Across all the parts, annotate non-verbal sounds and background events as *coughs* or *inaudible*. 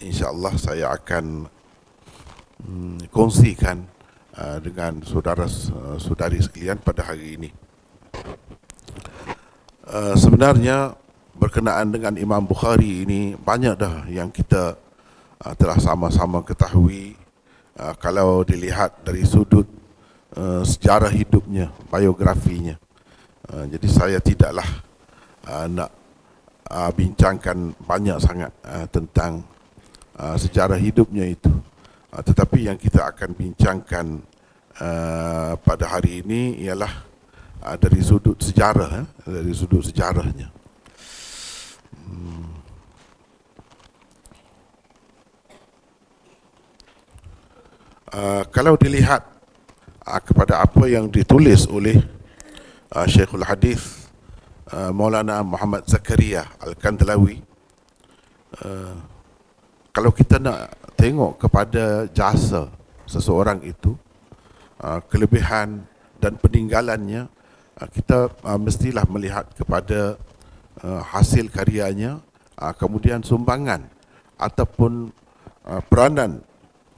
insyaallah saya akan hmm, kongsikan uh, dengan saudara-saudari uh, sekalian pada hari ini. Uh, sebenarnya berkenaan dengan Imam Bukhari ini banyak dah yang kita uh, telah sama-sama ketahui uh, kalau dilihat dari sudut uh, sejarah hidupnya, biografinya. Uh, jadi saya tidaklah uh, nak uh, bincangkan banyak sangat uh, tentang Ah, secara hidupnya itu. Ah, tetapi yang kita akan bincangkan ah, pada hari ini ialah dari sudut sejarah, eh, dari sudut sejarahnya. Uh, kalau dilihat uh, kepada apa yang ditulis oleh uh, Syekhul Hadis uh, Maulana Muhammad Zakaria Al-Kandlawi uh, kalau kita nak tengok kepada jasa seseorang itu ah, kelebihan dan peninggalannya ah, kita ah, mestilah melihat kepada hasil karyanya kemudian sumbangan ataupun peranan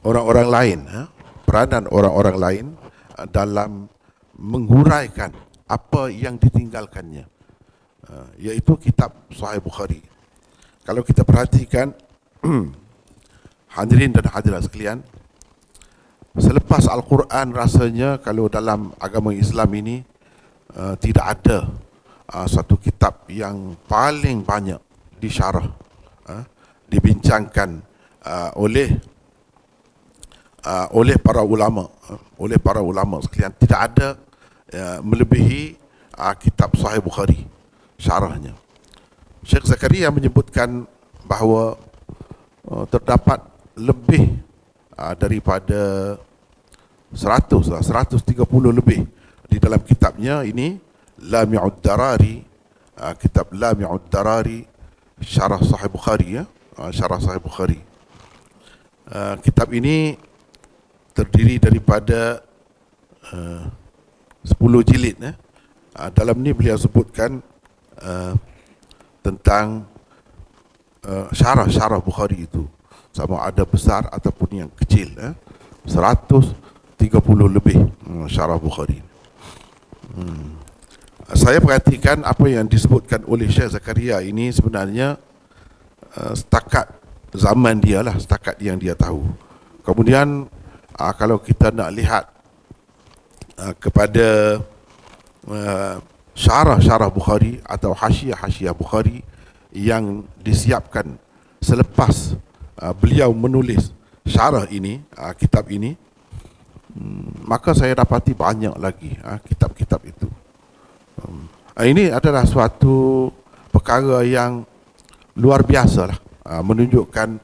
orang-orang lain ha? peranan orang-orang lain dalam menguraikan apa yang ditinggalkannya iaitu kitab Sahih Bukhari kalau kita perhatikan *clears throat* hadirin dan hadirat sekalian selepas al-Quran rasanya kalau dalam agama Islam ini uh, tidak ada uh, satu kitab yang paling banyak disyarah uh, dibincangkan uh, oleh uh, oleh para ulama uh, oleh para ulama sekalian tidak ada uh, melebihi uh, kitab sahih Bukhari syarahnya Syekh Zakaria menyebutkan bahawa Eh, terdapat lebih uh, daripada 100 130 lah, lebih di dalam kitabnya ini Lamiud Darari uh, kitab Lamiud Darari syarah Sahih Bukhari ya uh, syarah Sahih Bukhari uh, kitab ini terdiri daripada uh, 10 jilid ya uh, dalam ni beliau sebutkan uh, tentang syarah-syarah eh, Bukhari itu sama ada besar ataupun yang kecil eh, 130 lebih uh, syarah Bukhari hmm. saya perhatikan apa yang disebutkan oleh Syekh Zakaria ini sebenarnya uh, setakat zaman dia lah setakat yang dia tahu kemudian uh, kalau kita nak lihat uh, kepada uh, syarah-syarah Bukhari atau hasiah-hasiah Bukhari yang disiapkan selepas uh, beliau menulis syarah ini uh, kitab ini um, maka saya dapati banyak lagi uh, kitab-kitab itu um, uh, ini adalah suatu perkara yang luar biasa lah uh, menunjukkan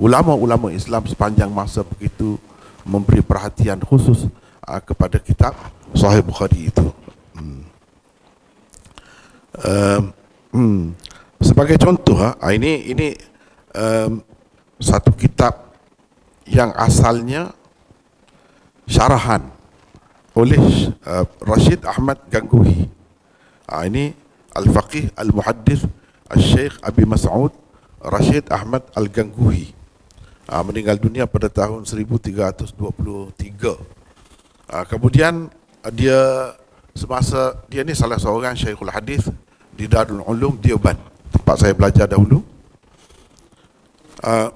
ulama-ulama Islam sepanjang masa begitu memberi perhatian khusus uh, kepada kitab Sahih Bukhari itu hmm. um, uh, Hmm. Sebagai contoh, ha, ha ini ini um, satu kitab yang asalnya syarahan oleh uh, Rashid Ahmad Gangguhi. Ha, ini Al-Faqih Al-Muhaddis Al-Syeikh Abi Mas'ud Rashid Ahmad Al-Gangguhi. Ha, meninggal dunia pada tahun 1323. Ha, kemudian dia semasa dia ni salah seorang Syekhul Hadis di Darul Ulum Dioban tempat saya belajar dahulu. Uh,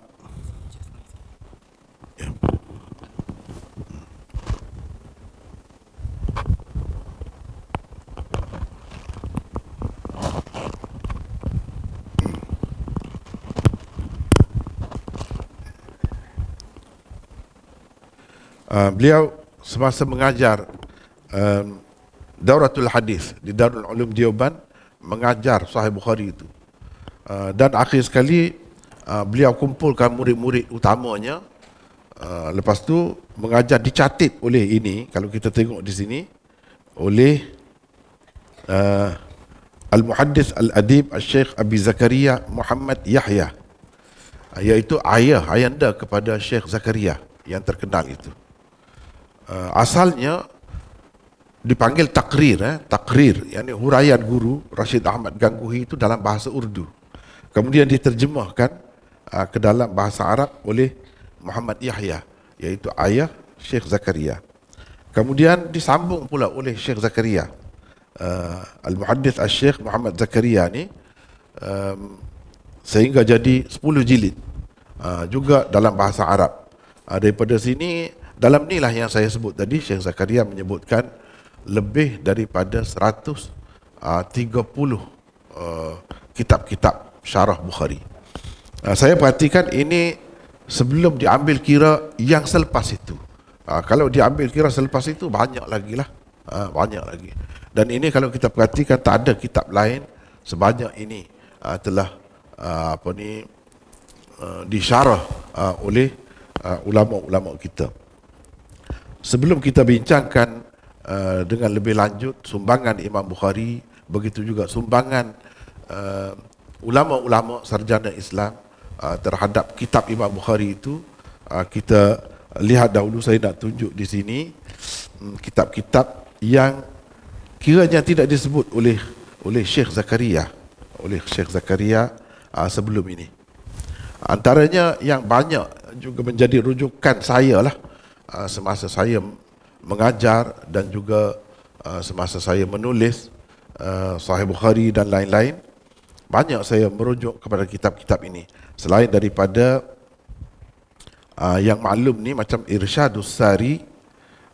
Uh, beliau semasa mengajar um, Dauratul Hadis di Darul Ulum Dioban mengajar Sahih Bukhari itu. Uh, dan akhir sekali uh, beliau kumpulkan murid-murid utamanya. Uh, lepas tu mengajar dicatat oleh ini kalau kita tengok di sini oleh uh, Al-Muhaddis Al-Adib Al-Sheikh Abi Zakaria Muhammad Yahya uh, iaitu ayah ayanda kepada Sheikh Zakaria yang terkenal itu. Uh, asalnya dipanggil takrir eh takrir yakni huraian guru Rashid Ahmad Gangguhi itu dalam bahasa Urdu kemudian diterjemahkan uh, ke dalam bahasa Arab oleh Muhammad Yahya iaitu ayah Syekh Zakaria kemudian disambung pula oleh Syekh Zakaria uh, al-muhaddith al-Syekh Muhammad Zakaria ni um, sehingga jadi 10 jilid uh, juga dalam bahasa Arab uh, daripada sini dalam inilah yang saya sebut tadi Syekh Zakaria menyebutkan lebih daripada 130 ah, uh, ah, kitab-kitab syarah Bukhari. Uh, saya perhatikan ini sebelum diambil kira yang selepas itu. Uh, kalau diambil kira selepas itu banyak lagi lah. Uh, banyak lagi. Dan ini kalau kita perhatikan tak ada kitab lain sebanyak ini uh, telah uh, apa ni disyarah oleh ulama-ulama kita. Sebelum kita bincangkan Uh, dengan lebih lanjut sumbangan Imam Bukhari begitu juga sumbangan uh, ulama-ulama sarjana Islam uh, terhadap kitab Imam Bukhari itu uh, kita lihat dahulu saya nak tunjuk di sini um, kitab-kitab yang kiranya tidak disebut oleh oleh Syekh Zakaria oleh Syekh Zakaria uh, sebelum ini antaranya yang banyak juga menjadi rujukan saya lah uh, semasa saya mengajar dan juga uh, semasa saya menulis uh, Sahih Bukhari dan lain-lain banyak saya merujuk kepada kitab-kitab ini selain daripada uh, yang maklum ni macam Irsyadus Sari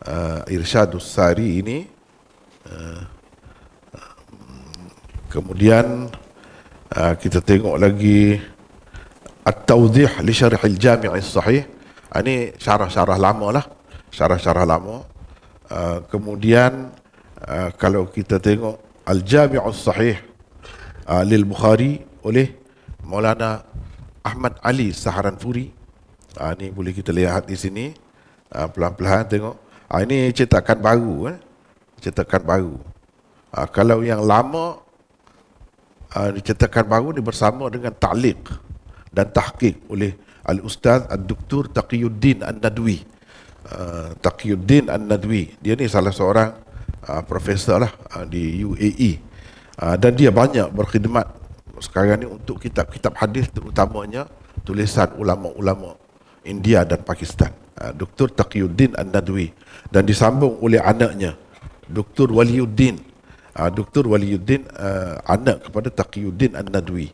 uh, Irsyadus Sari ini uh, kemudian uh, kita tengok lagi At-Tawdih li Syarih al sahih ah, ini syarah-syarah lama lah syarah-syarah lama Ah, kemudian uh, kalau kita tengok al jamiul sahih uh, lil bukhari oleh Maulana Ahmad Ali Saharanpuri uh, ni boleh kita lihat di sini uh, pelan-pelan tengok uh, ini cetakan baru eh cetakan baru uh, kalau yang lama uh, cetakan baru ni bersama dengan ta'liq dan tahqiq oleh al ustaz al doktor Taqiyuddin An-Nadwi uh, Taqiyuddin An-Nadwi dia ni salah seorang uh, profesor lah uh, di UAE uh, dan dia banyak berkhidmat sekarang ni untuk kitab-kitab hadis terutamanya tulisan ulama-ulama India dan Pakistan uh, Dr. Taqiyuddin An-Nadwi dan disambung oleh anaknya Dr. Waliuddin uh, Dr. Waliuddin uh, anak kepada Taqiyuddin An-Nadwi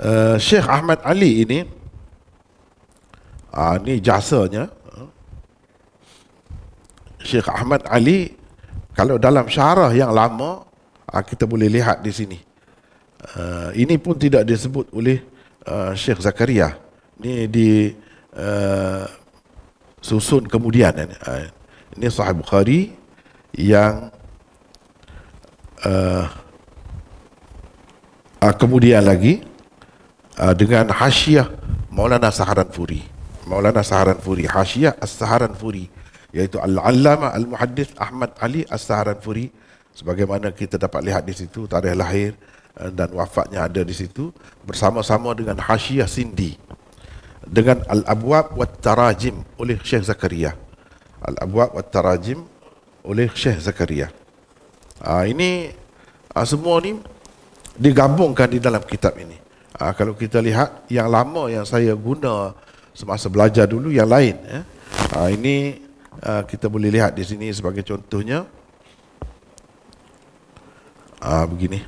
uh, Syekh Ahmad Ali ini uh, jasanya Syekh Ahmad Ali kalau dalam syarah yang lama ah, kita boleh lihat di sini ah, ini pun tidak disebut oleh ah, Syekh Zakaria ini di susun kemudian ini sahih Bukhari yang kemudian lagi dengan hasyiah Maulana Saharan Furi Maulana Saharan Furi Hasyiah As-Saharan Furi iaitu Al-Allama Al-Muhaddis Ahmad Ali as Furi, sebagaimana kita dapat lihat di situ tarikh lahir eh, dan wafatnya ada di situ bersama-sama dengan Hashiyah Sindi dengan Al-Abwab wa Tarajim oleh Syekh Zakaria Al-Abwab wa Tarajim oleh Syekh Zakaria ha, ini ha, semua ni digabungkan di dalam kitab ini ha, kalau kita lihat yang lama yang saya guna semasa belajar dulu yang lain eh? ha, ini uh, kita boleh lihat di sini sebagai contohnya uh, begini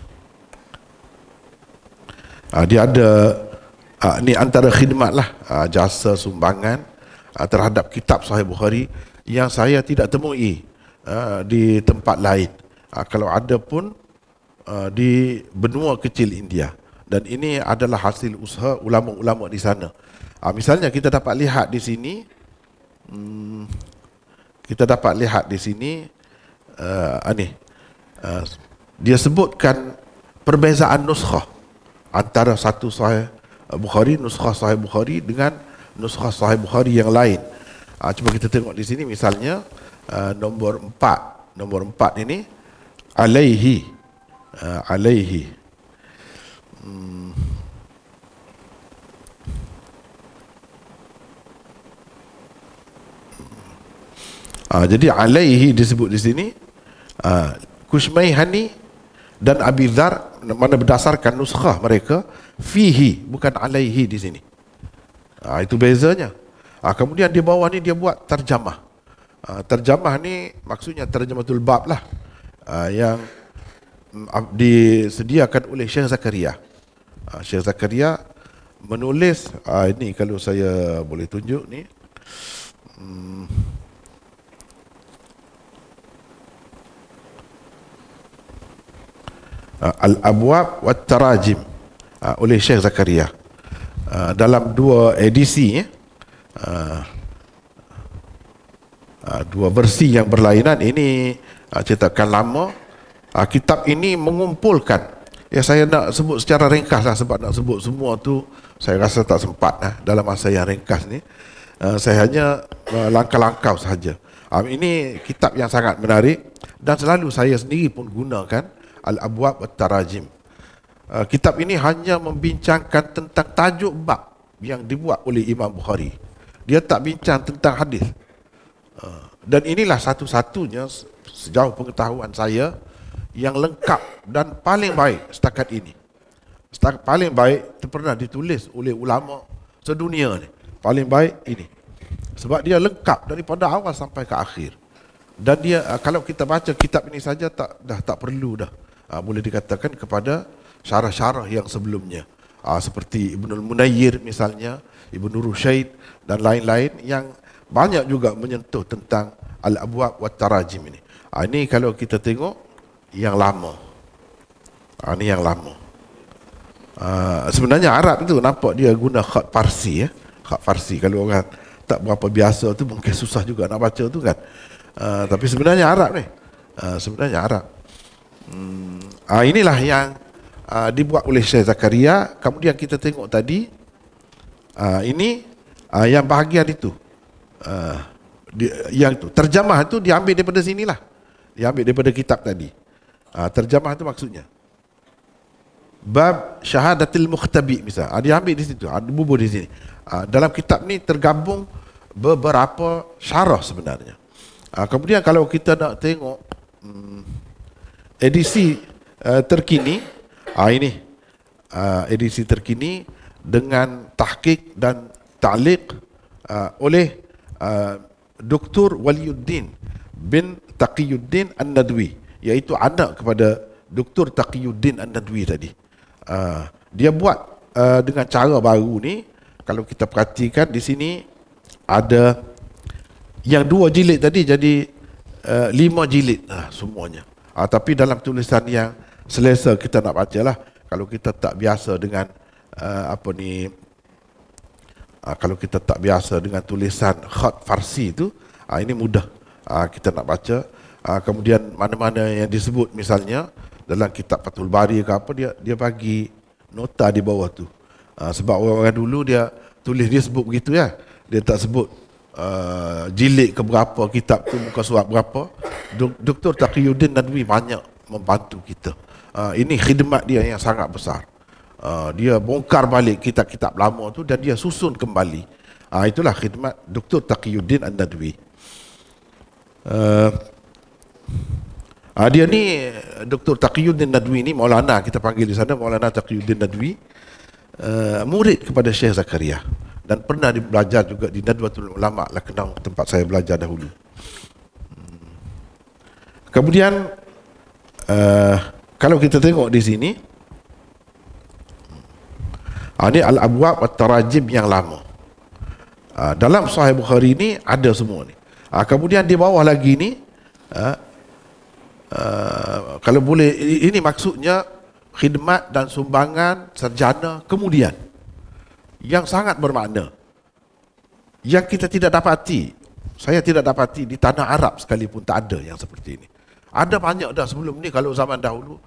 uh, dia ada uh, ni antara khidmat lah uh, jasa sumbangan uh, terhadap kitab Sahih Bukhari yang saya tidak temui uh, di tempat lain uh, kalau ada pun uh, di benua kecil India dan ini adalah hasil usaha ulama-ulama di sana. Ha, misalnya kita dapat lihat di sini hmm, kita dapat lihat di sini uh, ini, ah, uh, dia sebutkan perbezaan nuskhah antara satu sahih Bukhari nuskhah sahih Bukhari dengan nuskhah sahih Bukhari yang lain uh, cuba kita tengok di sini misalnya uh, nombor 4 nombor 4 ini alaihi uh, alaihi hmm. Uh, jadi alaihi disebut di sini uh, ah, Kusmaihani dan Abi Dhar mana berdasarkan nuskah mereka fihi bukan alaihi di sini. Uh, itu bezanya. Uh, kemudian di bawah ni dia buat terjemah. Uh, terjemah ni maksudnya terjemah tulbab lah uh, yang mm, disediakan oleh Syekh Zakaria. Uh, Syekh Zakaria menulis uh, ini kalau saya boleh tunjuk ni. Mm, Ah, Al-Abwab wa Tarajim ah, oleh Syekh Zakaria ah, dalam dua edisi eh, dua versi yang berlainan ini cetakan lama kitab ini mengumpulkan ya saya nak sebut secara ringkas lah sebab nak sebut semua tu saya rasa tak sempat lah dalam masa yang ringkas ni saya hanya langkah-langkah sahaja ini kitab yang sangat menarik dan selalu saya sendiri pun gunakan Al-Abwab At-Tarajim. Uh, kitab ini hanya membincangkan tentang tajuk bab yang dibuat oleh Imam Bukhari. Dia tak bincang tentang hadis. Uh, dan inilah satu-satunya sejauh pengetahuan saya yang lengkap dan paling baik setakat ini. Setakat paling baik pernah ditulis oleh ulama sedunia ni. Paling baik ini. Sebab dia lengkap daripada awal sampai ke akhir. Dan dia uh, kalau kita baca kitab ini saja tak dah tak perlu dah uh, boleh dikatakan kepada syarah-syarah yang sebelumnya uh, seperti Ibnu Munayyir misalnya Ibnu Rusyid dan lain-lain yang banyak juga menyentuh tentang al-abwab wa tarajim ini. Uh, ini kalau kita tengok yang lama. Uh, ini yang lama. sebenarnya Arab itu nampak dia guna khat Parsi ya. Khat Parsi kalau orang tak berapa biasa tu mungkin susah juga nak baca tu kan. tapi sebenarnya Arab ni. sebenarnya Arab. Hmm. Uh, inilah yang uh, dibuat oleh Syekh Zakaria. Kemudian kita tengok tadi uh, ini uh, yang bahagian itu. Uh, di, yang itu terjemah itu diambil daripada sinilah. Diambil daripada kitab tadi. Uh, terjemah itu maksudnya bab syahadatil mukhtabi misal. Uh, diambil di situ, ada bubuh di sini. Uh, dalam kitab ni tergabung beberapa syarah sebenarnya. Uh, kemudian kalau kita nak tengok hmm, edisi uh, terkini uh, ini uh, edisi terkini dengan tahqiq dan ta'liq uh, oleh uh, Dr. Waliuddin bin Taqiyuddin An-Nadwi iaitu anak kepada Dr. Taqiyuddin An-Nadwi tadi. Uh, dia buat uh, dengan cara baru ni kalau kita perhatikan di sini ada yang dua jilid tadi jadi uh, lima jilid lah semuanya. Ha, tapi dalam tulisan yang selesa kita nak lah. Kalau kita tak biasa dengan uh, apa ni uh, kalau kita tak biasa dengan tulisan khat farsi itu, uh, ini mudah uh, kita nak baca. Uh, kemudian mana-mana yang disebut misalnya dalam kitab Fathul Bari ke apa dia dia bagi nota di bawah tu. Uh, sebab orang-orang dulu dia tulis dia sebut begitu ya. Dia tak sebut uh, jilid ke berapa kitab tu muka surat berapa Doktor Taqiyuddin Nadwi banyak membantu kita uh, ini khidmat dia yang sangat besar uh, dia bongkar balik kitab-kitab lama tu dan dia susun kembali uh, itulah khidmat Doktor Taqiyuddin Nadwi uh, uh, dia ni Doktor Taqiyuddin Nadwi ni Maulana kita panggil di sana Maulana Taqiyuddin Nadwi Eh, murid kepada Syekh Zakaria dan pernah belajar juga di Nadwatul Ulama lah kenang tempat saya belajar dahulu. Hmm. Kemudian uh, kalau kita tengok di sini ah, ini al-abwab at-tarajim yang lama. Uh, dalam Sahih Bukhari ini ada semua ni. Uh, kemudian di bawah lagi ni uh, uh, kalau boleh ini maksudnya khidmat dan sumbangan serjana kemudian yang sangat bermakna yang kita tidak dapati saya tidak dapati di tanah Arab sekalipun tak ada yang seperti ini ada banyak dah sebelum ni kalau zaman dahulu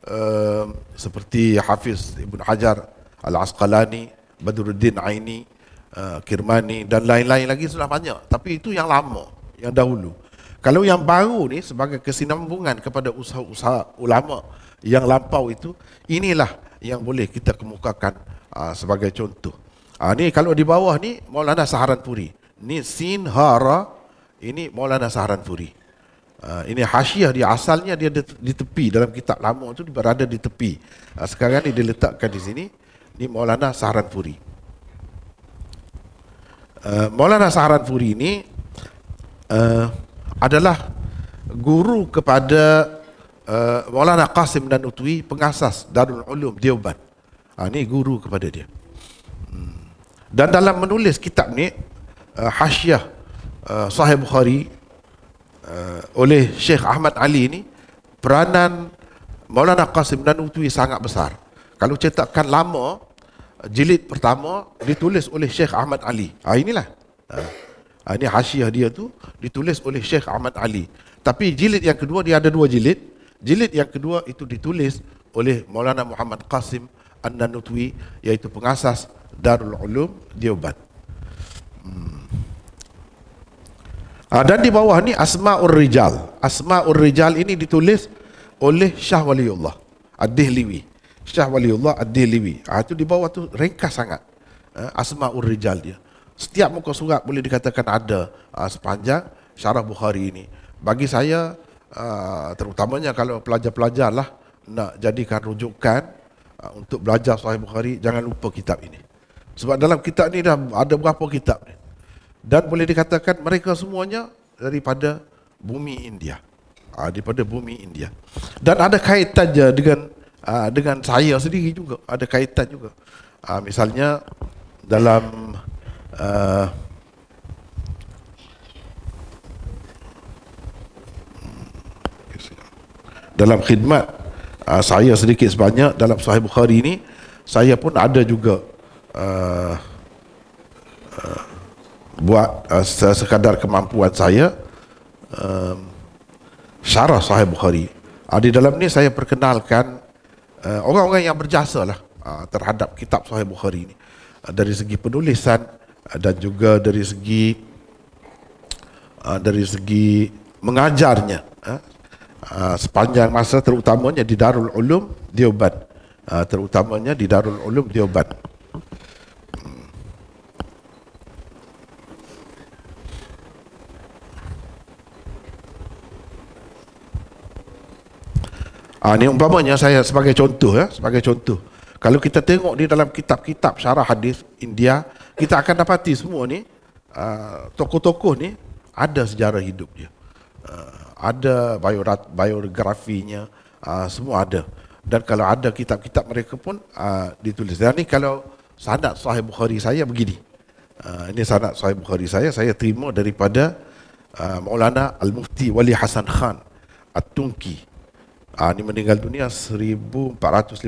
Uh, seperti Hafiz Ibn Hajar Al-Asqalani Badruddin Aini uh, Kirmani dan lain-lain lagi sudah banyak tapi itu yang lama yang dahulu kalau yang baru ni sebagai kesinambungan kepada usaha-usaha ulama' yang lampau itu inilah yang boleh kita kemukakan aa, ah, sebagai contoh. Ah ni kalau di bawah ni Maulana Saharan Saharanpuri. Ni Sinhara ini Maulana Saharanpuri. Aa, ah, ini hasiah dia asalnya dia di, di tepi dalam kitab lama tu berada di tepi. Aa, ah, sekarang ni diletakkan di sini. ini Maulana Saharanpuri. Aa, Maulana Saharan Saharanpuri ini aa, adalah guru kepada Eh, Maulana Qasim dan Utwi pengasas Darul Ulum Dioban. Ha, ah, ini guru kepada dia. Hmm. Dan dalam menulis kitab ni uh, eh, Hasyah uh, eh, Sahih Bukhari uh, oleh Sheikh Ahmad Ali ini peranan Maulana Qasim dan Utwi sangat besar. Kalau cetakan lama jilid pertama ditulis oleh Sheikh Ahmad Ali. Ha, inilah. Ha, ini hasiah dia tu ditulis oleh Sheikh Ahmad Ali. Tapi jilid yang kedua dia ada dua jilid. Jilid yang kedua itu ditulis oleh Maulana Muhammad Qasim An-Nanutwi iaitu pengasas Darul Ulum Dioban. Hmm. Ah, dan di bawah ni Asmaur Rijal. Asmaur Rijal ini ditulis oleh Syah Waliullah Ad-Dihlawi. Syah Waliullah Ad-Dihlawi. Ah ha, itu di bawah tu ringkas sangat. Ah, Asmaur Rijal dia. Setiap muka surat boleh dikatakan ada ah, sepanjang syarah Bukhari ini. Bagi saya Ah, terutamanya kalau pelajar-pelajar lah nak jadikan rujukan ah, untuk belajar Sahih Bukhari, jangan lupa kitab ini. Sebab dalam kitab ini dah ada berapa kitab. Dan boleh dikatakan mereka semuanya daripada bumi India. Ah, daripada bumi India. Dan ada kaitan je dengan dengan saya sendiri juga. Ada kaitan juga. misalnya dalam dalam khidmat uh, saya sedikit sebanyak dalam Sahih Bukhari ini saya pun ada juga uh, uh, buat uh, sekadar kemampuan saya um, syarah Sahih Bukhari. Uh, di dalam ni saya perkenalkan uh, orang-orang yang berjasa lah uh, terhadap kitab Sahih Bukhari ini uh, dari segi penulisan uh, dan juga dari segi uh, dari segi mengajarnya. Uh, Ah, sepanjang masa terutamanya di Darul Ulum Dioban. Uh, ah, terutamanya di Darul Ulum Dioban. Ah, ini umpamanya saya sebagai contoh ya, sebagai contoh. Kalau kita tengok di dalam kitab-kitab syarah hadis India, kita akan dapati semua ni uh, tokoh-tokoh ni ada sejarah hidup dia. Uh, uh, ada biorat, biografinya uh, semua ada dan kalau ada kitab-kitab mereka pun uh, ditulis dan ni kalau sanad sahih bukhari saya begini uh, ini sanad sahih bukhari saya saya terima daripada uh, Maulana Al Mufti Wali Hasan Khan At-Tunki uh, ini meninggal dunia 1415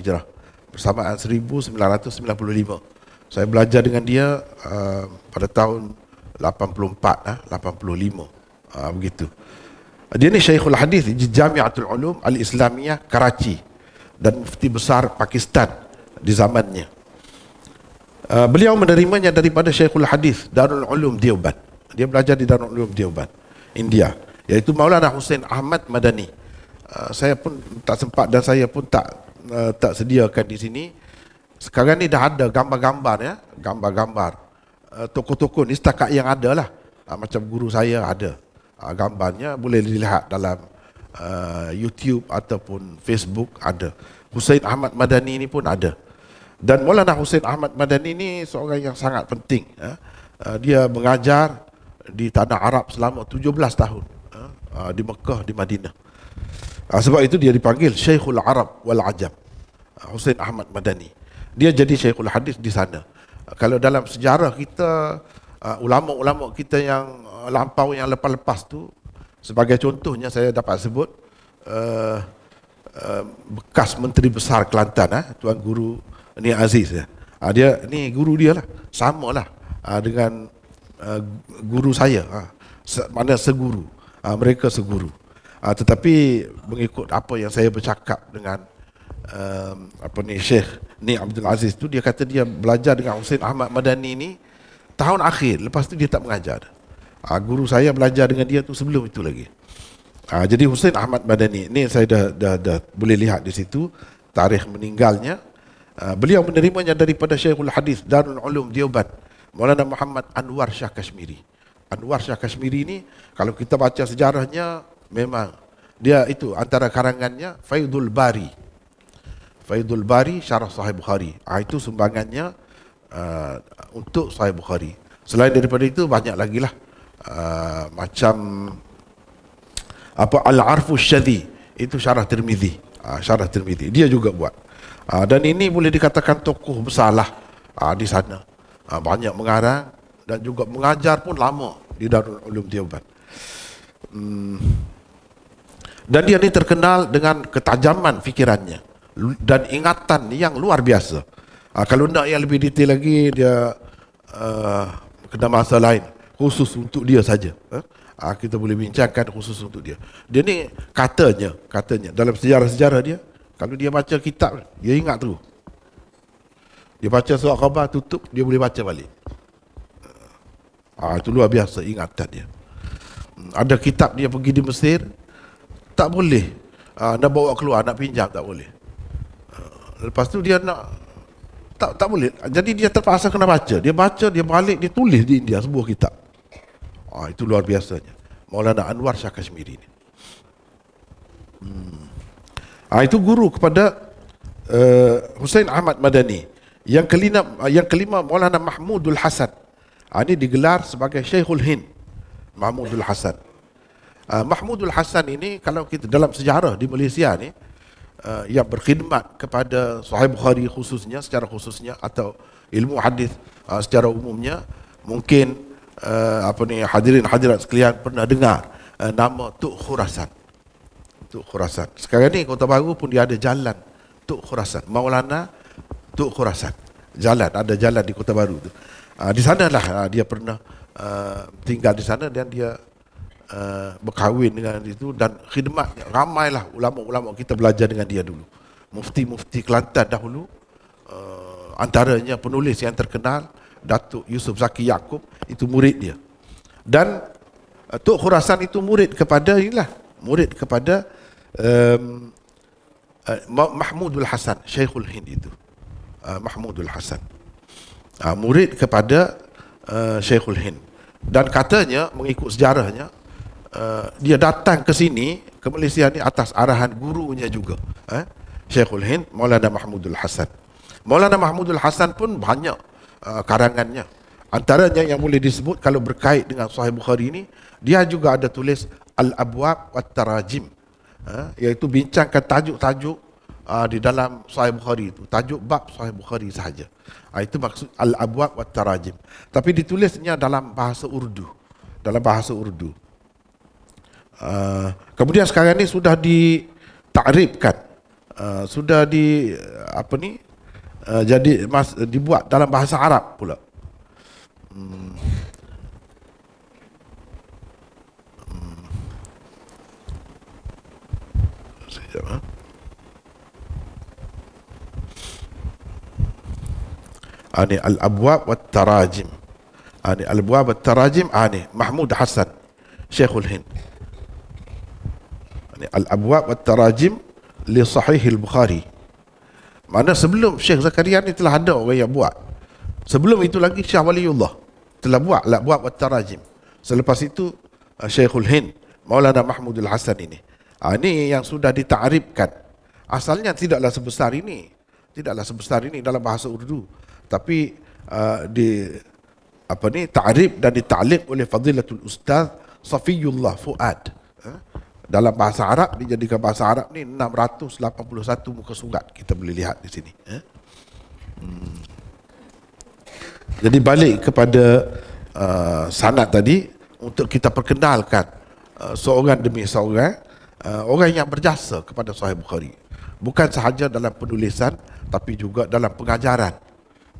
Hijrah bersamaan 1995 saya belajar dengan dia uh, pada tahun 84 85 Ha, begitu. Dia ni Syekhul Hadis Jamiatul Ulum Al-Islamiyah Karachi dan mufti besar Pakistan di zamannya. Uh, beliau menerimanya daripada Syekhul Hadis Darul Ulum Dioban. Dia belajar di Darul Ulum Dioban, India. Yaitu Maulana Hussein Ahmad Madani. Uh, saya pun tak sempat dan saya pun tak uh, tak sediakan di sini. Sekarang ni dah ada gambar-gambar ya, gambar-gambar. Uh, toko-toko ni setakat yang ada lah. macam guru saya ada. Ah, gambarnya boleh dilihat dalam uh, YouTube ataupun Facebook ada. Husain Ahmad Madani ini pun ada. Dan Maulana Husain Ahmad Madani ini seorang yang sangat penting. Uh, dia mengajar di tanah Arab selama 17 tahun uh, di Mekah, di Madinah. Uh, sebab itu dia dipanggil Syekhul Arab wal Ajam. Hussein Ahmad Madani. Dia jadi Syekhul Hadis di sana. Kalau dalam sejarah kita, uh, ulama-ulama kita yang lampau yang lepas-lepas tu sebagai contohnya saya dapat sebut uh, uh, bekas menteri besar Kelantan eh, tuan guru ni Aziz ya. Eh. dia ni guru dia lah sama lah uh, dengan uh, guru saya uh, se- mana seguru uh, mereka seguru uh, tetapi mengikut apa yang saya bercakap dengan um, apa ni Sheikh ni Abdul Aziz tu dia kata dia belajar dengan Hussein Ahmad Madani ni tahun akhir lepas tu dia tak mengajar Ha, guru saya belajar dengan dia tu sebelum itu lagi. Ha, jadi Hussein Ahmad Badani ni saya dah, dah, dah boleh lihat di situ tarikh meninggalnya. Ha, beliau menerimanya daripada Syekhul Hadis Darul Ulum Dioban, Maulana Muhammad Anwar Syah Kashmiri. Anwar Syah Kashmiri ni kalau kita baca sejarahnya memang dia itu antara karangannya Faidul Bari. Faidul Bari syarah Sahih Bukhari. Ha, itu sumbangannya uh, untuk Sahih Bukhari. Selain daripada itu banyak lagi lah Ah, macam apa al-arfu syadhi itu syarah Tirmizi uh, ah, syarah Tirmizi dia juga buat uh, dan ini boleh dikatakan tokoh bersalah uh, di sana uh, banyak mengarang dan juga mengajar pun lama di Darul Ulum Diyanat hmm. dan dia ini terkenal dengan ketajaman fikirannya dan ingatan yang luar biasa uh, kalau nak yang lebih detail lagi dia uh, kena masa lain khusus untuk dia saja. Ha? Ha, kita boleh bincangkan khusus untuk dia. Dia ni katanya, katanya dalam sejarah-sejarah dia, kalau dia baca kitab, dia ingat tu. Dia baca surat khabar, tutup, dia boleh baca balik. Ha, ha, itu luar biasa ingatan dia. Ada kitab dia pergi di Mesir, tak boleh. Ha, nak bawa keluar, nak pinjam, tak boleh. Ha, lepas tu dia nak tak tak boleh. Jadi dia terpaksa kena baca. Dia baca, dia balik, dia tulis di India sebuah kitab. Ah, itu luar biasanya. Maulana Anwar Syah Kashmir ini. Hmm. Ah, itu guru kepada uh, eh, Hussein Ahmad Madani. Yang kelima, ah, yang kelima Maulana Mahmudul Hasan. Ah, ini digelar sebagai Syekhul Hind. Mahmudul Hasan. Uh, Mahmudul Hasan ini kalau kita dalam sejarah di Malaysia ni uh, yang berkhidmat kepada Sahih Bukhari khususnya secara khususnya atau ilmu hadis uh, secara umumnya mungkin uh, apa ni hadirin hadirat sekalian pernah dengar uh, nama Tok Khurasan. Tok Khurasan. Sekarang ni Kota Baru pun dia ada jalan Tok Khurasan. Maulana Tok Khurasan. Jalan ada jalan di Kota Baru tu. Uh, di sanalah uh, dia pernah uh, tinggal di sana dan dia uh, berkahwin dengan itu dan khidmat ramailah ulama-ulama kita belajar dengan dia dulu. Mufti-mufti Kelantan dahulu uh, antaranya penulis yang terkenal Datuk Yusuf Zaki Yaakob itu murid dia. Dan uh, Tok Khurasan itu murid kepada inilah, murid kepada um, uh, Mahmudul Hasan, Syekhul Hind itu. Uh, Mahmudul Hasan. Uh, murid kepada uh, Syekhul Hind. Dan katanya mengikut sejarahnya uh, dia datang ke sini ke Malaysia ni atas arahan gurunya juga, eh? Syekhul Hind Maulana Mahmudul Hasan. Maulana Mahmudul Hasan pun banyak uh, karangannya. Antaranya yang boleh disebut kalau berkait dengan Sahih Bukhari ini, dia juga ada tulis Al-Abwab wa Tarajim. Ha, iaitu bincangkan tajuk-tajuk uh, di dalam Sahih Bukhari itu. Tajuk bab Sahih Bukhari sahaja. Ha, itu maksud Al-Abwab wa Tarajim. Tapi ditulisnya dalam bahasa Urdu. Dalam bahasa Urdu. Uh, kemudian sekarang ini sudah ditakrifkan, Uh, ha, sudah di apa ni uh, jadi mas, dibuat dalam bahasa Arab pula. Hmm. ani al abwab wat tarajim ani al abwab wat tarajim ani mahmud hasan syekhul hind ani al abwab wat tarajim li sahih al bukhari mana sebelum syekh zakaria ni telah ada orang yang buat sebelum itu lagi syekh waliullah telah buat la buat wat tarajim selepas itu uh, Syekhul Hind Maulana Mahmudul Hasan ini ha, ini yang sudah ditakribkan asalnya tidaklah sebesar ini tidaklah sebesar ini dalam bahasa Urdu tapi uh, di apa ni takrib dan ditalik oleh fadilatul ustaz Safiyullah Fuad ha? dalam bahasa Arab dijadikan bahasa Arab ni 681 muka surat kita boleh lihat di sini eh? Jadi balik kepada uh, sanad tadi untuk kita perkenalkan uh, seorang demi seorang uh, orang yang berjasa kepada Sahih Bukhari. Bukan sahaja dalam penulisan tapi juga dalam pengajaran.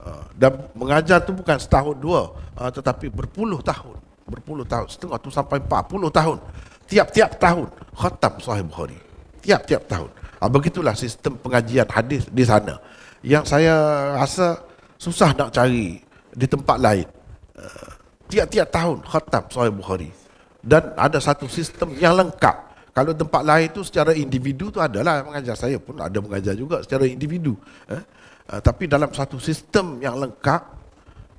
Uh, dan mengajar tu bukan setahun dua uh, tetapi berpuluh tahun. Berpuluh tahun, setengah tu sampai empat puluh tahun. Tiap-tiap tahun khatam Sahih Bukhari. Tiap-tiap tahun. Uh, begitulah sistem pengajian hadis di sana. Yang saya rasa susah nak cari di tempat lain eh, tiap-tiap tahun khatam Sahih Bukhari dan ada satu sistem yang lengkap kalau tempat lain itu secara individu tu adalah mengajar saya pun ada mengajar juga secara individu eh? uh, tapi dalam satu sistem yang lengkap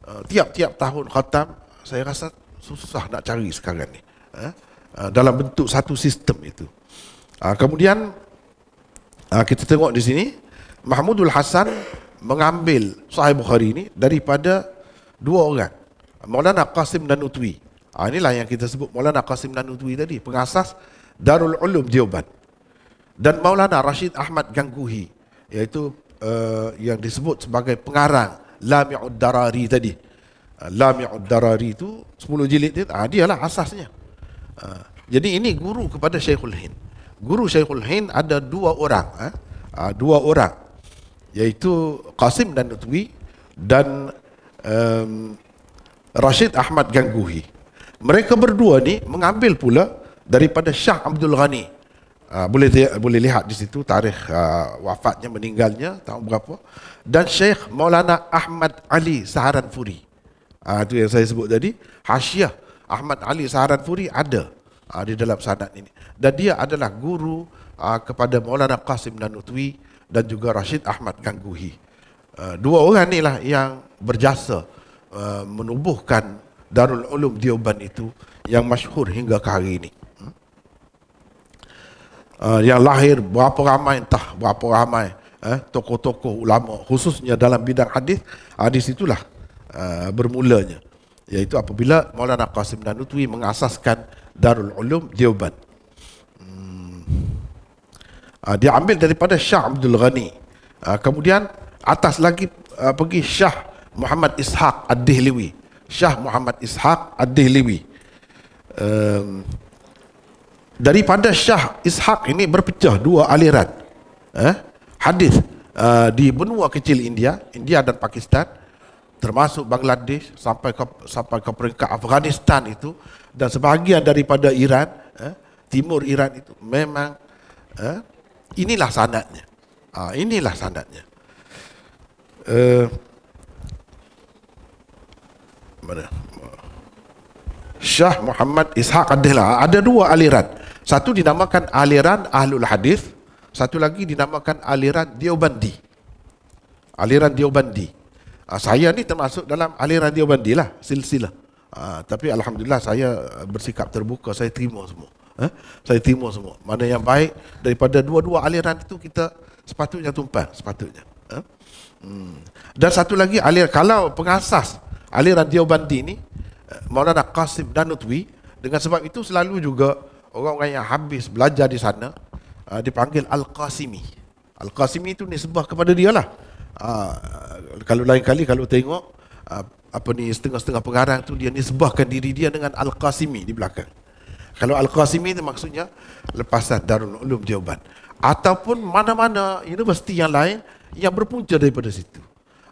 uh, tiap-tiap tahun khatam saya rasa susah nak cari sekarang ni eh? uh, dalam bentuk satu sistem itu uh, kemudian uh, kita tengok di sini Mahmudul Hasan mengambil Sahih Bukhari ini daripada dua orang. Maulana Qasim dan Utwi. Ha, inilah yang kita sebut Maulana Qasim dan Utwi tadi. Pengasas Darul Ulum Dioban. Dan Maulana Rashid Ahmad Gangguhi. Iaitu uh, yang disebut sebagai pengarang Lami'ud Darari tadi. Uh, Lami'ud Darari itu sepuluh jilid dia. Ha, dia lah asasnya. Uh, jadi ini guru kepada Syekhul Hind. Guru Syekhul Hind ada dua orang. Eh? Uh, dua orang. Iaitu Qasim dan Utwi. Dan um, Rashid Ahmad Gangguhi. Mereka berdua ni mengambil pula daripada Syah Abdul Ghani. Uh, boleh boleh lihat di situ tarikh uh, wafatnya meninggalnya tahun berapa dan Syekh Maulana Ahmad Ali Saharan Furi, uh, ah, itu yang saya sebut tadi, Hasyiah Ahmad Ali Saharan Furi ada uh, di dalam sanad ini. Dan dia adalah guru uh, kepada Maulana Qasim Nanutwi dan juga Rashid Ahmad Gangguhi. Eh, dua orang ni lah yang berjasa uh, menubuhkan Darul Ulum Dioban itu yang masyhur hingga ke hari ini. Uh, yang lahir berapa ramai entah berapa ramai eh, tokoh-tokoh ulama khususnya dalam bidang hadis hadis itulah uh, bermulanya iaitu apabila Maulana Qasim Nanutwi mengasaskan Darul Ulum Dioban hmm. uh, dia ambil daripada Syah Abdul Ghani uh, kemudian Atas lagi uh, pergi Syah Muhammad Ishaq Ad-Dihlawi. Syah Muhammad Ishaq Ad-Dihlawi. Um, daripada Syah Ishaq ini berpecah dua aliran. Eh? Hadis uh, di benua kecil India, India dan Pakistan termasuk Bangladesh sampai ke sampai ke peringkat Afghanistan itu dan sebahagian daripada Iran, eh, timur Iran itu memang eh, inilah sanadnya. Ah, inilah sanadnya. Eh, mana Syah Muhammad Ishaq Adilah ada dua aliran satu dinamakan aliran Ahlul Hadis satu lagi dinamakan aliran Diobandi aliran Diobandi ah, saya ni termasuk dalam aliran Diobandi lah silsilah ah, tapi Alhamdulillah saya bersikap terbuka saya terima semua Eh, saya timur semua. Mana yang baik daripada dua-dua aliran itu kita sepatutnya tumpang, sepatutnya. Eh? Hmm. Dan satu lagi alir kalau pengasas aliran Diobandi ni eh, Maulana Qasim nutwi dengan sebab itu selalu juga orang-orang yang habis belajar di sana eh, dipanggil Al-Qasimi. Al-Qasimi itu nisbah kepada dia lah. Ah, kalau lain kali kalau tengok ah, apa ni setengah-setengah pengarang tu dia nisbahkan diri dia dengan Al-Qasimi di belakang. Kalau Al-Qasimi itu maksudnya lepasan Darul Ulum Dioban ataupun mana-mana universiti yang lain yang berpunca daripada situ.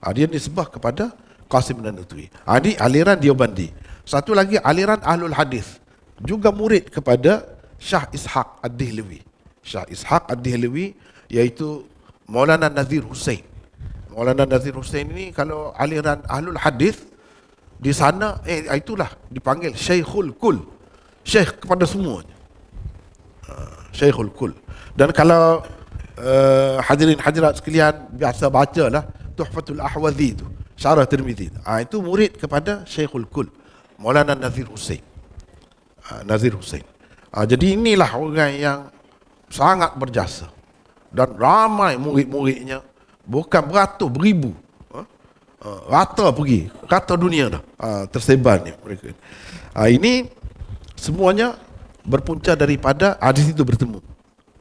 Ha, dia disebah kepada Qasim dan Utwi. Ha, ini aliran Diobandi. Satu lagi aliran Ahlul Hadis. Juga murid kepada Syah Ishaq Ad-Dihlawi. Syah Ishaq Ad-Dihlawi iaitu Maulana Nazir Hussein. Maulana Nazir Hussein ini kalau aliran Ahlul Hadis di sana eh itulah dipanggil Syekhul Kul. Syekh kepada semuanya. Ha, Syekhul Kul. Dan kalau uh, hadirin hadirat sekalian biasa bacalah Tuhfatul Ahwazi tu Syarah Tirmizi. Ah itu murid kepada Syekhul Kul Maulana Nazir Hussein. Uh, Nazir Hussein. Uh, jadi inilah orang yang sangat berjasa dan ramai murid-muridnya bukan beratus beribu eh? ah, rata pergi rata dunia dah tersebar ni mereka ini semuanya berpunca daripada ada itu bertemu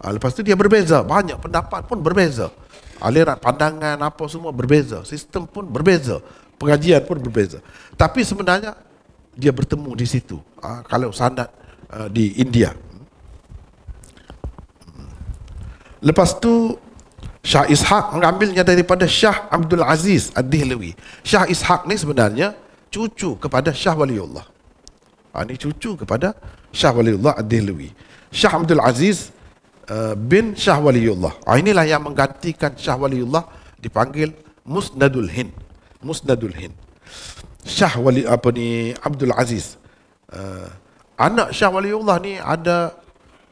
Ha, lepas tu dia berbeza, banyak pendapat pun berbeza. Aliran pandangan apa semua berbeza, sistem pun berbeza, pengajian pun berbeza. Tapi sebenarnya dia bertemu di situ. Ha, kalau sandat uh, ah, di India. Hmm. Lepas tu Syah Ishaq mengambilnya daripada Syah Abdul Aziz Ad-Dihlawi. Syah Ishaq ni sebenarnya cucu kepada Syah Waliullah. Ha, ini cucu kepada Syah Waliullah Ad-Dihlawi. Syah Abdul Aziz Eh, bin Shah Waliullah. Ah, inilah yang menggantikan Shah Waliullah dipanggil Musnadul Hind. Musnadul Hind. Shah Wali apa ni Abdul Aziz. Eh, anak Shah Waliullah ni ada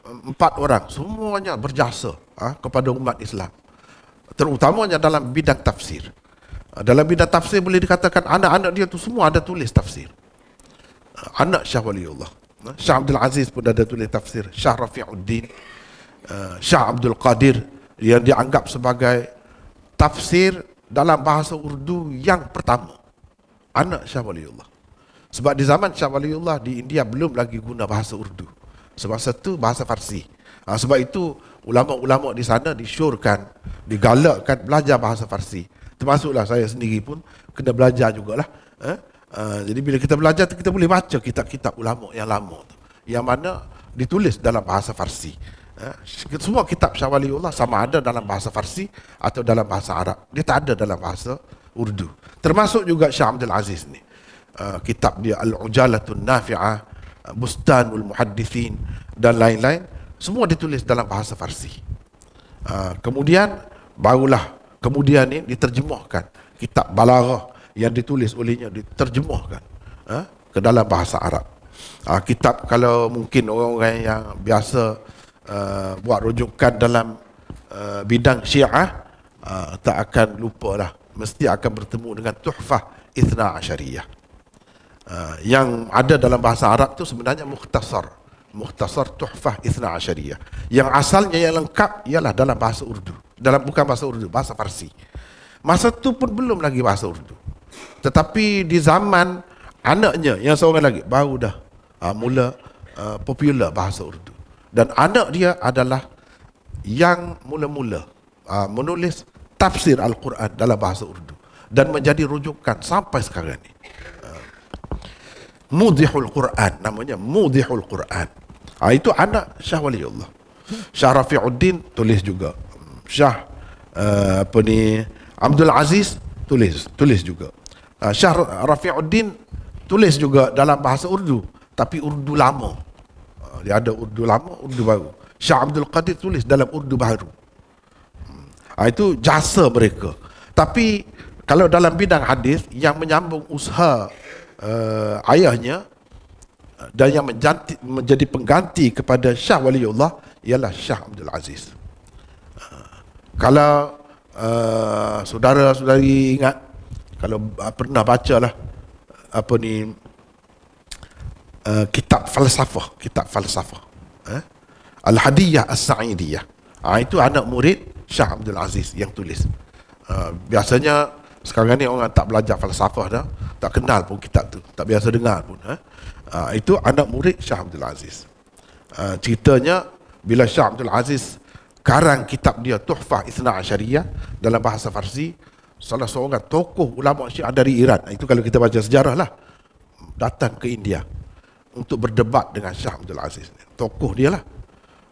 empat orang semuanya berjasa ah, kepada umat Islam. Terutamanya dalam bidang tafsir. Eh, dalam bidang tafsir boleh dikatakan anak-anak dia tu semua ada tulis tafsir. Anak Syah Waliullah. Syah Abdul Aziz pun ada tulis tafsir. Syah Rafi'uddin. Eh, Syah Abdul Qadir yang dianggap sebagai tafsir dalam bahasa Urdu yang pertama anak Syah Waliullah sebab di zaman Syah Waliullah di India belum lagi guna bahasa Urdu semasa itu bahasa Farsi ha, sebab itu ulama-ulama di sana disyorkan digalakkan belajar bahasa Farsi termasuklah saya sendiri pun kena belajar jugalah eh? Uh, jadi bila kita belajar kita boleh baca kitab-kitab ulama yang lama tu yang mana ditulis dalam bahasa Farsi. Ha? Semua kitab Syawaliullah sama ada dalam bahasa Farsi atau dalam bahasa Arab. Dia tak ada dalam bahasa Urdu. Termasuk juga Syah Abdul Aziz ni. Ha, kitab dia Al-Ujalatun Nafi'ah, Bustanul Muhaddithin dan lain-lain. Semua ditulis dalam bahasa Farsi. Ha, kemudian, barulah kemudian ni diterjemahkan. Kitab Balaghah yang ditulis olehnya diterjemahkan ke dalam bahasa Arab. kitab kalau mungkin orang-orang yang biasa Uh, buat rujukan dalam uh, bidang syiah uh, tak akan lupa lah mesti akan bertemu dengan tuhfah isna asyariyah uh, yang ada dalam bahasa Arab tu sebenarnya mukhtasar mukhtasar tuhfah isna asyariyah yang asalnya yang lengkap ialah dalam bahasa Urdu dalam bukan bahasa Urdu bahasa Farsi masa tu pun belum lagi bahasa Urdu tetapi di zaman anaknya yang seorang lagi baru dah uh, mula uh, popular bahasa Urdu dan anak dia adalah yang mula-mula uh, menulis tafsir Al-Quran dalam bahasa Urdu dan menjadi rujukan sampai sekarang ini. Uh, ah, Mudihul Quran namanya Mudihul Quran. Uh, itu anak Syah Waliullah. Syah Rafiuddin tulis juga. Syah uh, apa ni Abdul Aziz tulis tulis juga. Uh, Syah Rafiuddin tulis juga dalam bahasa Urdu tapi Urdu lama. Dia ada Urdu lama, Urdu baru. Syah Abdul Qadir tulis dalam Urdu baru. Ha, itu jasa mereka. Tapi kalau dalam bidang hadis yang menyambung usaha uh, ayahnya dan yang menjanti, menjadi pengganti kepada Syah Waliullah ialah Syah Abdul Aziz. Ha, kalau eh, saudara-saudari ingat kalau uh, pernah bacalah apa ni Eh, kitab falsafah kitab falsafah eh? al-hadiyah as-sa'idiyah ha, itu anak murid Syah Abdul Aziz yang tulis uh, biasanya sekarang ni orang tak belajar falsafah dah tak kenal pun kitab tu tak biasa dengar pun eh? uh, itu anak murid Syah Abdul Aziz uh, ceritanya bila Syah Abdul Aziz karang kitab dia Tuhfah Isna Asyariyah dalam bahasa Farsi salah seorang tokoh ulama Syiah dari Iran ah, itu kalau kita baca sejarah lah datang ke India untuk berdebat dengan Syah Abdul Aziz ni. Tokoh dia lah.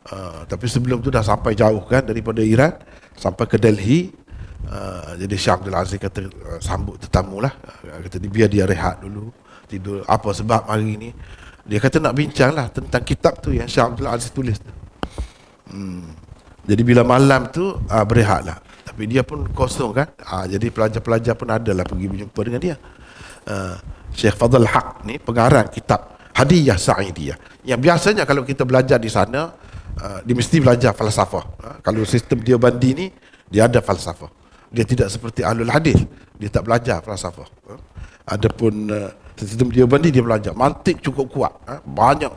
Uh, tapi sebelum tu dah sampai jauh kan daripada Iran sampai ke Delhi. Uh, jadi Syah Abdul Aziz kata ah, sambut tetamu lah. Kata dia biar dia rehat dulu. Tidur. Apa sebab hari ni? Dia kata nak bincang lah tentang kitab tu yang Syah Abdul Aziz tulis tu. Hmm. Jadi bila malam tu uh, berehat lah. Tapi dia pun kosong kan. Uh, jadi pelajar-pelajar pun adalah pergi berjumpa dengan dia. Uh, Syekh Fadl Haq ni pengarang kitab Hadiyah Sa'idiyah. Yang biasanya kalau kita belajar di sana, uh, dia mesti belajar falsafah. Uh, kalau sistem dia bandi ni, dia ada falsafah. Dia tidak seperti Alul Hadis. Dia tak belajar falsafah. Uh, adapun uh, sistem dia bandi, dia belajar. Mantik cukup kuat. Uh, banyak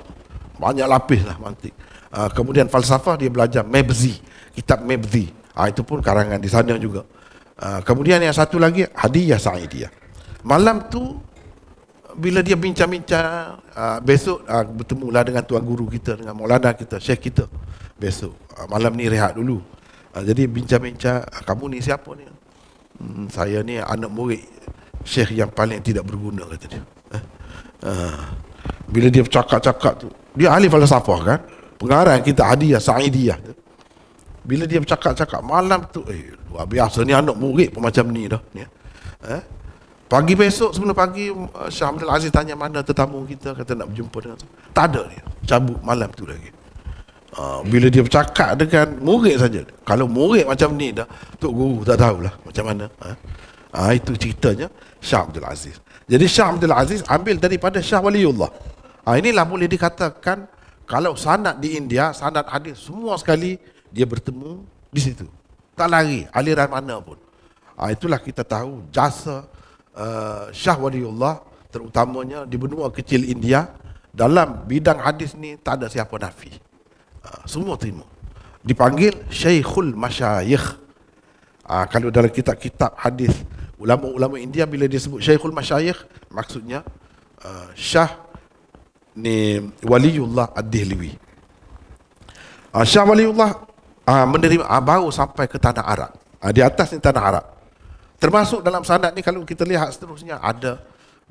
banyak lapis lah mantik. Uh, kemudian falsafah dia belajar Mebzi. Kitab Mebzi. Uh, itu pun karangan di sana juga. Uh, kemudian yang satu lagi, Hadiyah Sa'idiyah. Malam tu bila dia bincang-bincang uh, besok uh, lah dengan tuan guru kita dengan maulana kita syekh kita besok uh, malam ni rehat dulu uh, jadi bincang-bincang uh, kamu ni siapa ni hmm, saya ni anak murid syekh yang paling tidak berguna kata dia uh, bila dia bercakap-cakap tu dia ahli falsafah kan pengarah kita hadiah sa'idiyah bila dia bercakap-cakap malam tu eh luar biasa ni anak murid pun macam ni dah ni eh? eh? Pagi besok sebelum pagi uh, Syah Abdul Aziz tanya mana tetamu kita kata nak berjumpa dengan tak ada dia. Cabut malam tu lagi. Uh, bila dia bercakap dengan murid saja. Kalau murid macam ni dah tok guru tak tahulah macam mana. Ha? Uh, itu ceritanya Syah Abdul Aziz. Jadi Syah Abdul Aziz ambil daripada Syah Waliullah. Ha, inilah boleh dikatakan kalau sanad di India, sanad hadis semua sekali dia bertemu di situ. Tak lari aliran mana pun. Ha, itulah kita tahu jasa uh, Shah Waliullah terutamanya di benua kecil India dalam bidang hadis ni tak ada siapa nafi. Uh, semua terima. Dipanggil Syekhul Masyayikh. Uh, kalau dalam kitab-kitab hadis ulama-ulama India bila dia sebut Syekhul Masyayikh maksudnya uh, Shah ni Waliullah ad dihliwi Uh, Shah Waliullah uh, menerima uh, baru sampai ke tanah Arab. Uh, di atas ni tanah Arab. Termasuk dalam sanad ni kalau kita lihat seterusnya ada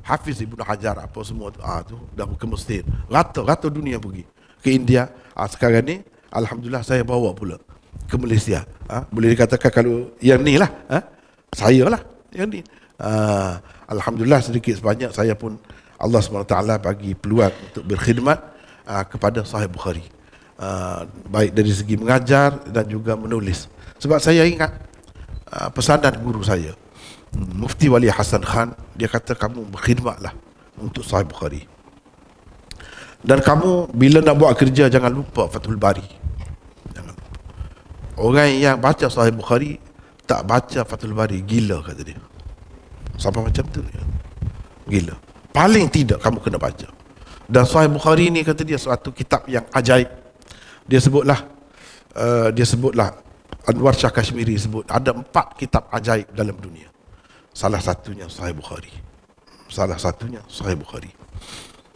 Hafiz Ibnu Hajar apa semua tu ah tu dah ke Mesir. Rata-rata dunia pergi ke India. Ah sekarang ni alhamdulillah saya bawa pula ke Malaysia. Ah boleh dikatakan kalau yang ni lah ah saya lah yang ni. Ah alhamdulillah sedikit sebanyak saya pun Allah SWT bagi peluang untuk berkhidmat ah, kepada Sahih Bukhari. Ah baik dari segi mengajar dan juga menulis. Sebab saya ingat Ah, pesanan guru saya hmm, Mufti Wali Hasan Khan dia kata kamu berkhidmatlah untuk Sahih Bukhari dan kamu bila nak buat kerja jangan lupa Fathul Bari jangan orang yang baca Sahih Bukhari tak baca Fathul Bari gila kata dia sampai macam tu ya. gila paling tidak kamu kena baca dan Sahih Bukhari ni kata dia suatu kitab yang ajaib dia sebutlah uh, dia sebutlah Anwar Shah Kashmiri sebut ada empat kitab ajaib dalam dunia. Salah satunya Sahih Bukhari. Salah satunya Sahih Bukhari.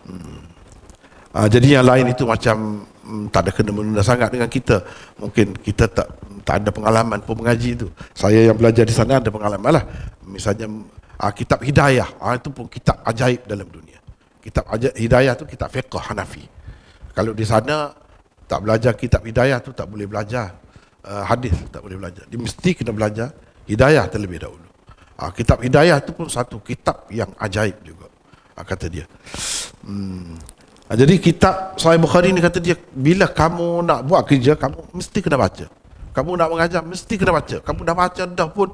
Hmm. Ha, jadi yang lain itu macam hmm, tak ada kena-mengena sangat dengan kita. Mungkin kita tak tak ada pengalaman pun mengaji itu. Saya yang belajar di sana ada pengalaman lah. Misalnya ha, kitab Hidayah. Ha, itu pun kitab ajaib dalam dunia. Kitab ajaib, Hidayah itu kitab fiqh Hanafi. Kalau di sana tak belajar kitab Hidayah tu tak boleh belajar uh, hadis tak boleh belajar. Dia mesti kena belajar hidayah terlebih dahulu. Uh, kitab hidayah itu pun satu kitab yang ajaib juga uh, kata dia. Hmm. Uh, jadi kitab Sahih Bukhari ni kata dia bila kamu nak buat kerja kamu mesti kena baca. Kamu nak mengajar mesti kena baca. Kamu dah baca dah pun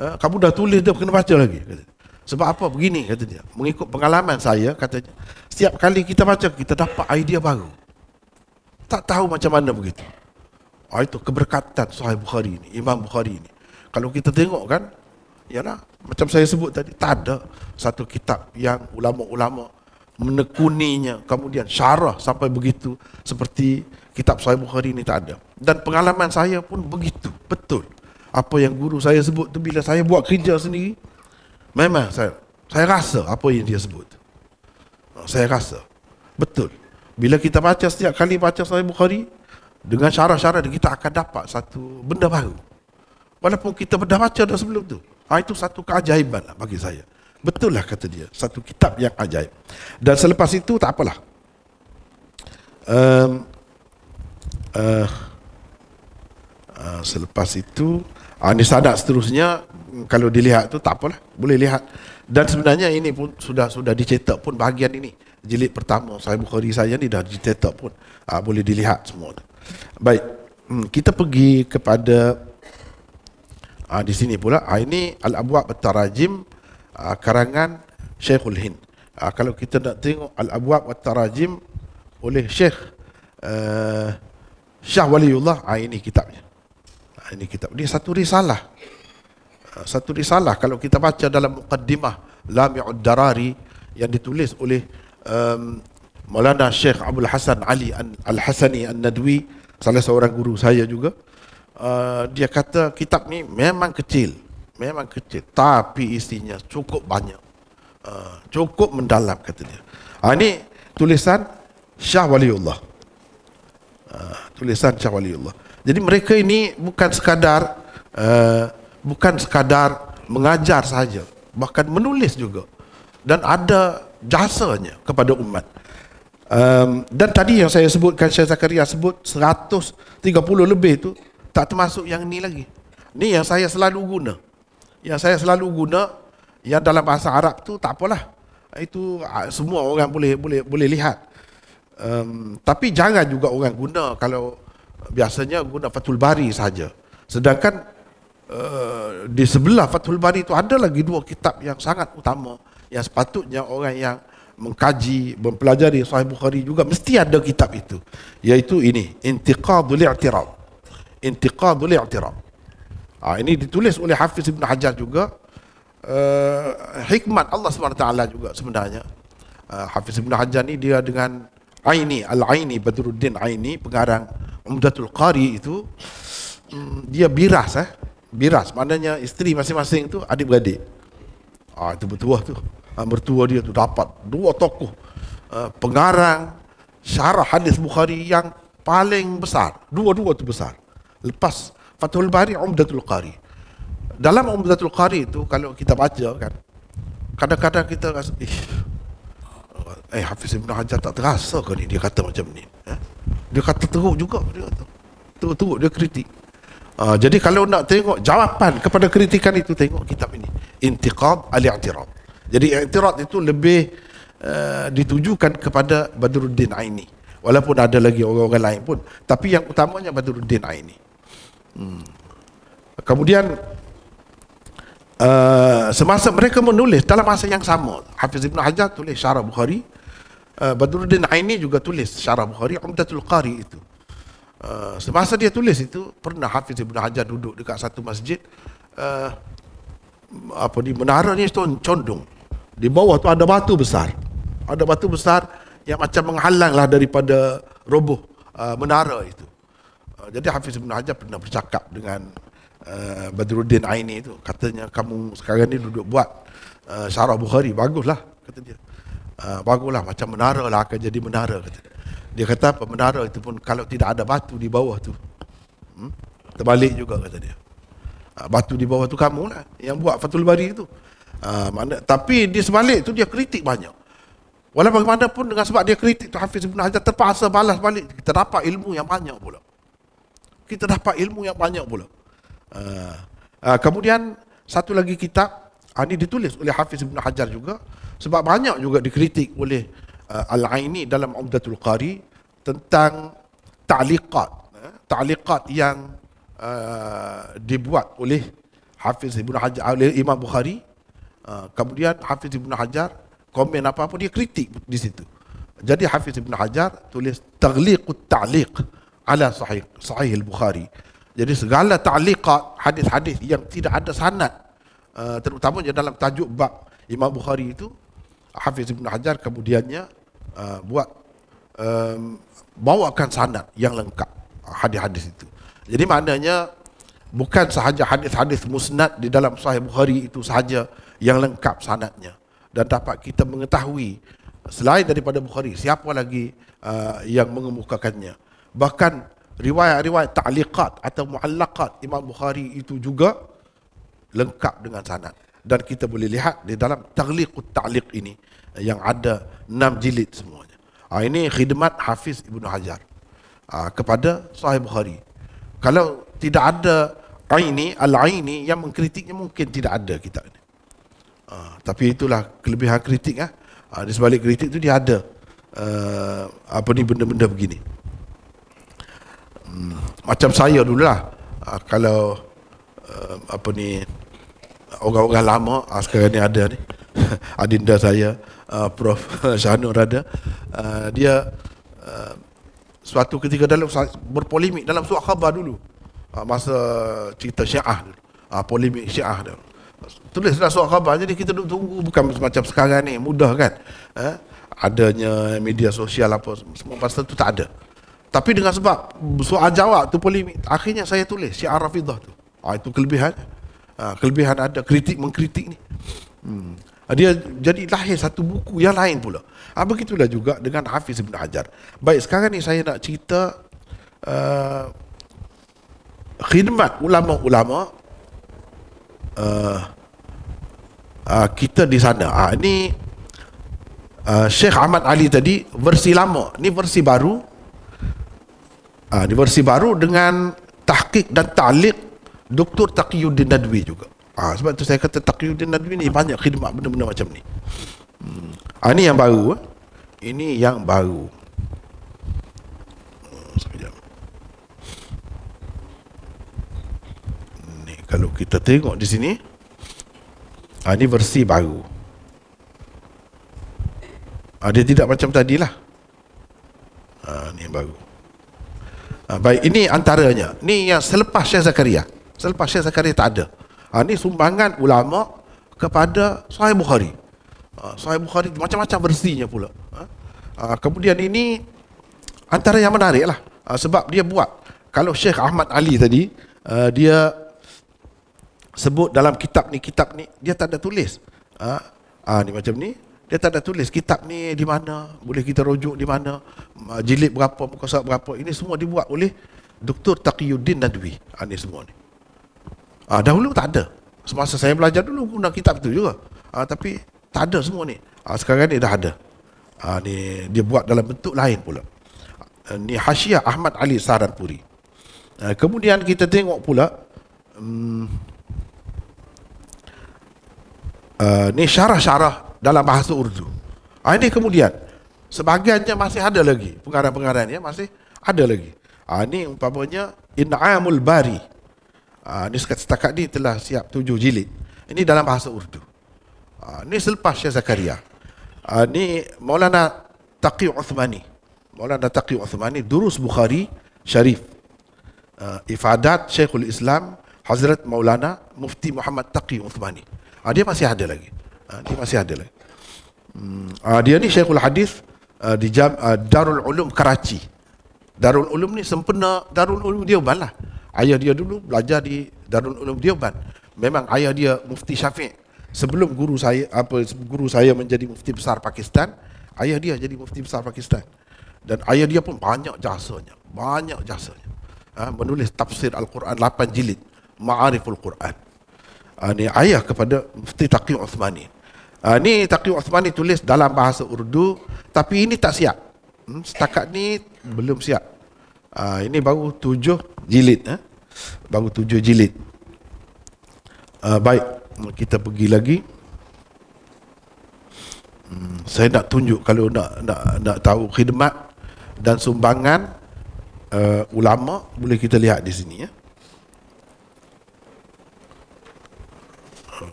uh, kamu dah tulis dah kena baca lagi kata dia. Sebab apa begini kata dia. Mengikut pengalaman saya katanya setiap kali kita baca kita dapat idea baru. Tak tahu macam mana begitu. Ah, itu keberkatan Sahih Bukhari ini, Imam Bukhari ini. Kalau kita tengok kan, ya ialah macam saya sebut tadi, tak ada satu kitab yang ulama-ulama menekuninya kemudian syarah sampai begitu seperti kitab Sahih Bukhari ini tak ada. Dan pengalaman saya pun begitu, betul. Apa yang guru saya sebut tu bila saya buat kerja sendiri, memang saya saya rasa apa yang dia sebut. Ah, saya rasa. Betul. Bila kita baca setiap kali baca Sahih Bukhari, dengan syarat-syarat kita akan dapat satu benda baru. Walaupun kita dah baca dah sebelum tu. Ha, itu satu keajaiban lah bagi saya. Betul lah kata dia. Satu kitab yang ajaib. Dan selepas itu tak apalah. Um, uh, uh, selepas itu Anis ah, ha, Sadat seterusnya kalau dilihat tu tak apalah. Boleh lihat. Dan sebenarnya ini pun sudah sudah dicetak pun bahagian ini. Jilid pertama saya Bukhari saya ni dah dicetak pun. Ha, boleh dilihat semua tu. Baik. Hmm, kita pergi kepada ah di sini pula. Ah ini Al-Abwab At-Tarajim ah, karangan Syekhul Hind. Ah kalau kita nak tengok Al-Abwab At-Tarajim oleh Syekh uh, Syah Waliullah, ah ini kitabnya. Ah ini kitab. Ini satu risalah. Ah, satu risalah kalau kita baca dalam mukaddimah Lamiud Darari yang ditulis oleh um, Maulana Syekh Abdul Hasan Ali Al-Hasani Al nadwi salah seorang guru saya juga uh, dia kata kitab ni memang kecil memang kecil tapi isinya cukup banyak uh, cukup mendalam kata dia ha, ini tulisan Syah Waliullah uh, tulisan Syah Waliullah jadi mereka ini bukan sekadar uh, bukan sekadar mengajar saja bahkan menulis juga dan ada jasanya kepada umat. Um, dan tadi yang saya sebutkan Syed Zakaria sebut 130 lebih tu tak termasuk yang ni lagi. Ni yang saya selalu guna. Yang saya selalu guna yang dalam bahasa Arab tu tak apalah. Itu ah, semua orang boleh boleh boleh lihat. Um, tapi jangan juga orang guna kalau biasanya guna Fathul Bari saja. Sedangkan uh, di sebelah Fathul Bari tu ada lagi dua kitab yang sangat utama yang sepatutnya orang yang mengkaji, mempelajari Sahih Bukhari juga mesti ada kitab itu. Yaitu ini Intiqadul I'tirab. Intiqadul I'tirab. Ha, ini ditulis oleh Hafiz Ibn Hajar juga. Uh, hikmat Allah SWT juga sebenarnya. Uh, Hafiz Ibn Hajar ni dia dengan Aini, Al-Aini, Badruddin Aini, pengarang Umdatul Qari itu, um, dia biras. Eh? Biras, maknanya isteri masing-masing tu adik-beradik. Ah, ha, itu bertuah tu. Ah, mertua dia tu dapat dua tokoh ah, pengarang syarah hadis Bukhari yang paling besar. Dua-dua tu besar. Lepas Fathul Bari Umdatul Qari. Dalam Umdatul Qari itu kalau kita baca kan kadang-kadang kita rasa eh eh Hafiz Ibn Hajar tak terasa ke ni dia kata macam ni. Eh. Dia kata teruk juga dia kata. Teruk-teruk dia kritik. Uh, jadi kalau nak tengok jawapan kepada kritikan itu tengok kitab ini Intiqad al-i'tirad jadi iktirat itu lebih uh, ditujukan kepada Badruddin Aini. Walaupun ada lagi orang-orang lain pun. Tapi yang utamanya Badruddin Aini. Hmm. Kemudian uh, semasa mereka menulis dalam masa yang sama. Hafiz Ibn Hajar tulis syarah Bukhari. Uh, Badruddin Aini juga tulis syarah Bukhari. Umdatul Qari itu. Uh, semasa dia tulis itu pernah Hafiz Ibn Hajar duduk dekat satu masjid uh, apa di menara ni condong di bawah tu ada batu besar. Ada batu besar yang macam menghalanglah daripada roboh uh, menara itu. Uh, jadi Hafiz Ibn Hajar pernah bercakap dengan uh, Badruddin Aini itu. Katanya kamu sekarang ni duduk buat uh, syarah Bukhari. Baguslah kata dia. Uh, baguslah macam menara lah akan jadi menara kata dia. Dia kata apa menara itu pun kalau tidak ada batu di bawah tu. Hmm, terbalik juga kata dia. Uh, batu di bawah tu kamu lah yang buat Fatul Bari itu. Ah, mana, tapi di sebalik tu dia kritik banyak. Walau bagaimanapun dengan sebab dia kritik tu Hafiz Ibn Hajar terpaksa balas balik. Kita dapat ilmu yang banyak pula. Kita dapat ilmu yang banyak pula. Uh, uh, kemudian satu lagi kitab. Uh, ini ditulis oleh Hafiz Ibn Hajar juga. Sebab banyak juga dikritik oleh uh, Al-Aini dalam Umdatul Qari. Tentang ta'liqat. Uh, ta'liqat yang uh, dibuat oleh Hafiz Ibn Hajar. Oleh Imam Bukhari. Ah, kemudian Hafiz Ibn Hajar komen apa-apa dia kritik di situ. Jadi Hafiz Ibn Hajar tulis taghliqut ta'liq ala sahih sahih al-Bukhari. Jadi segala ta'liqat hadis-hadis yang tidak ada sanad ah, terutamanya dalam tajuk bab Imam Bukhari itu Hafiz Ibn Hajar kemudiannya ah, buat um, bawakan sanad yang lengkap hadis-hadis itu. Jadi maknanya bukan sahaja hadis-hadis musnad di dalam sahih Bukhari itu sahaja yang lengkap sanatnya dan dapat kita mengetahui selain daripada Bukhari siapa lagi uh, yang mengemukakannya bahkan riwayat-riwayat ta'liqat atau mu'allaqat Imam Bukhari itu juga lengkap dengan sanat dan kita boleh lihat di dalam taghliqut ta'liq ini yang ada enam jilid semuanya uh, ini khidmat Hafiz Ibnu Hajar uh, kepada Sahih Bukhari kalau tidak ada Aini, Al-Aini yang mengkritiknya mungkin tidak ada kita ini. Ha, tapi itulah kelebihan kritik ah. Ha. Ha, di sebalik kritik tu dia ada uh, apa ni benda-benda begini. Hmm, macam saya dululah. Ha, kalau uh, apa ni orang-orang lama ha, sekarang ni ada ni. *laughs* Adinda saya, uh, Prof *laughs* Shahnur Rada, Uh, dia uh, suatu ketika dalam berpolemik dalam surat khabar dulu. masa cerita Syiah dulu. polemik Syiah dulu tulislah surat khabar jadi kita duduk tunggu bukan macam sekarang ni mudah kan eh? adanya media sosial apa semua pasal tu tak ada tapi dengan sebab soal jawab tu polemik akhirnya saya tulis syiar rafidah tu ha, itu kelebihan ha, kelebihan ada kritik mengkritik ni hmm. Ah, dia jadi lahir satu buku yang lain pula ha, begitulah juga dengan Hafiz Ibn Hajar baik sekarang ni saya nak cerita uh, khidmat ulama-ulama uh, uh, kita di sana. Uh, ah, ini uh, Sheikh Ahmad Ali tadi versi lama. Ini versi baru. Uh, ini versi baru dengan tahqiq dan ta'liq Dr. Taqiyuddin Nadwi juga. Uh, sebab tu saya kata Taqiyuddin Nadwi ni banyak khidmat benda-benda macam ni. Uh, ini yang baru. Ini yang baru. Kalau kita tengok di sini ah, Ini versi baru ah, Dia tidak macam tadilah Ini ah, baru Baik, ini antaranya Ini yang selepas Syekh Zakaria Selepas Syekh Zakaria tak ada Ini sumbangan ulama kepada Sahih Bukhari Sahih Bukhari macam-macam versinya pula Kemudian ini antara yang menarik lah Sebab dia buat Kalau Syekh Ahmad Ali tadi Dia sebut dalam kitab ni kitab ni dia tak ada tulis ha ha ni macam ni dia tak ada tulis kitab ni di mana boleh kita rujuk di mana jilid berapa muka surat berapa ini semua dibuat oleh doktor Taqiyuddin Nadwi ha, ni semua ni ha, dahulu tak ada semasa saya belajar dulu guna kitab tu juga ha, tapi tak ada semua ni ha, sekarang ni dah ada ha, ni dia buat dalam bentuk lain pula ha, ni Hashiyah Ahmad Ali Saranpuri ha, kemudian kita tengok pula hmm, Eh, ni syarah-syarah dalam bahasa Urdu. Ha, ini kemudian sebagiannya masih ada lagi pengarah-pengarahan ya masih ada lagi. Ha, ah, ini umpamanya In'amul Bari. Ha, ah, ini setakat ini telah siap tujuh jilid. Ini dalam bahasa Urdu. Ha, ini selepas Syed Zakaria. Ha, ini Maulana Taqi Uthmani. Maulana Taqi Uthmani, Durus Bukhari Syarif. Uh, Ifadat Syekhul Islam Hazrat Maulana Mufti Muhammad Taqi Uthmani. Ah dia masih ada lagi. Ah dia masih ada lagi. Hmm, ah dia ni Syekhul Hadis ah, di jam, ah, Darul Ulum Karachi. Darul Ulum ni sempena Darul Ulum Dioban lah. Ayah dia dulu belajar di Darul Ulum Dioban. Memang ayah dia Mufti Syafiq. Sebelum guru saya apa guru saya menjadi mufti besar Pakistan, ayah dia jadi mufti besar Pakistan. Dan ayah dia pun banyak jasanya, banyak jasanya. Ha, menulis tafsir Al-Quran 8 jilid, Ma'ariful Quran uh, ni ayah kepada Mufti Taqi Uthmani. Uh, ni Taqi Uthmani tulis dalam bahasa Urdu tapi ini tak siap. Hmm, setakat ni belum siap. Uh, ini baru tujuh jilid. Eh? Baru tujuh jilid. Uh, baik, kita pergi lagi. Hmm, saya nak tunjuk kalau nak nak nak tahu khidmat dan sumbangan uh, ulama boleh kita lihat di sini ya. Eh?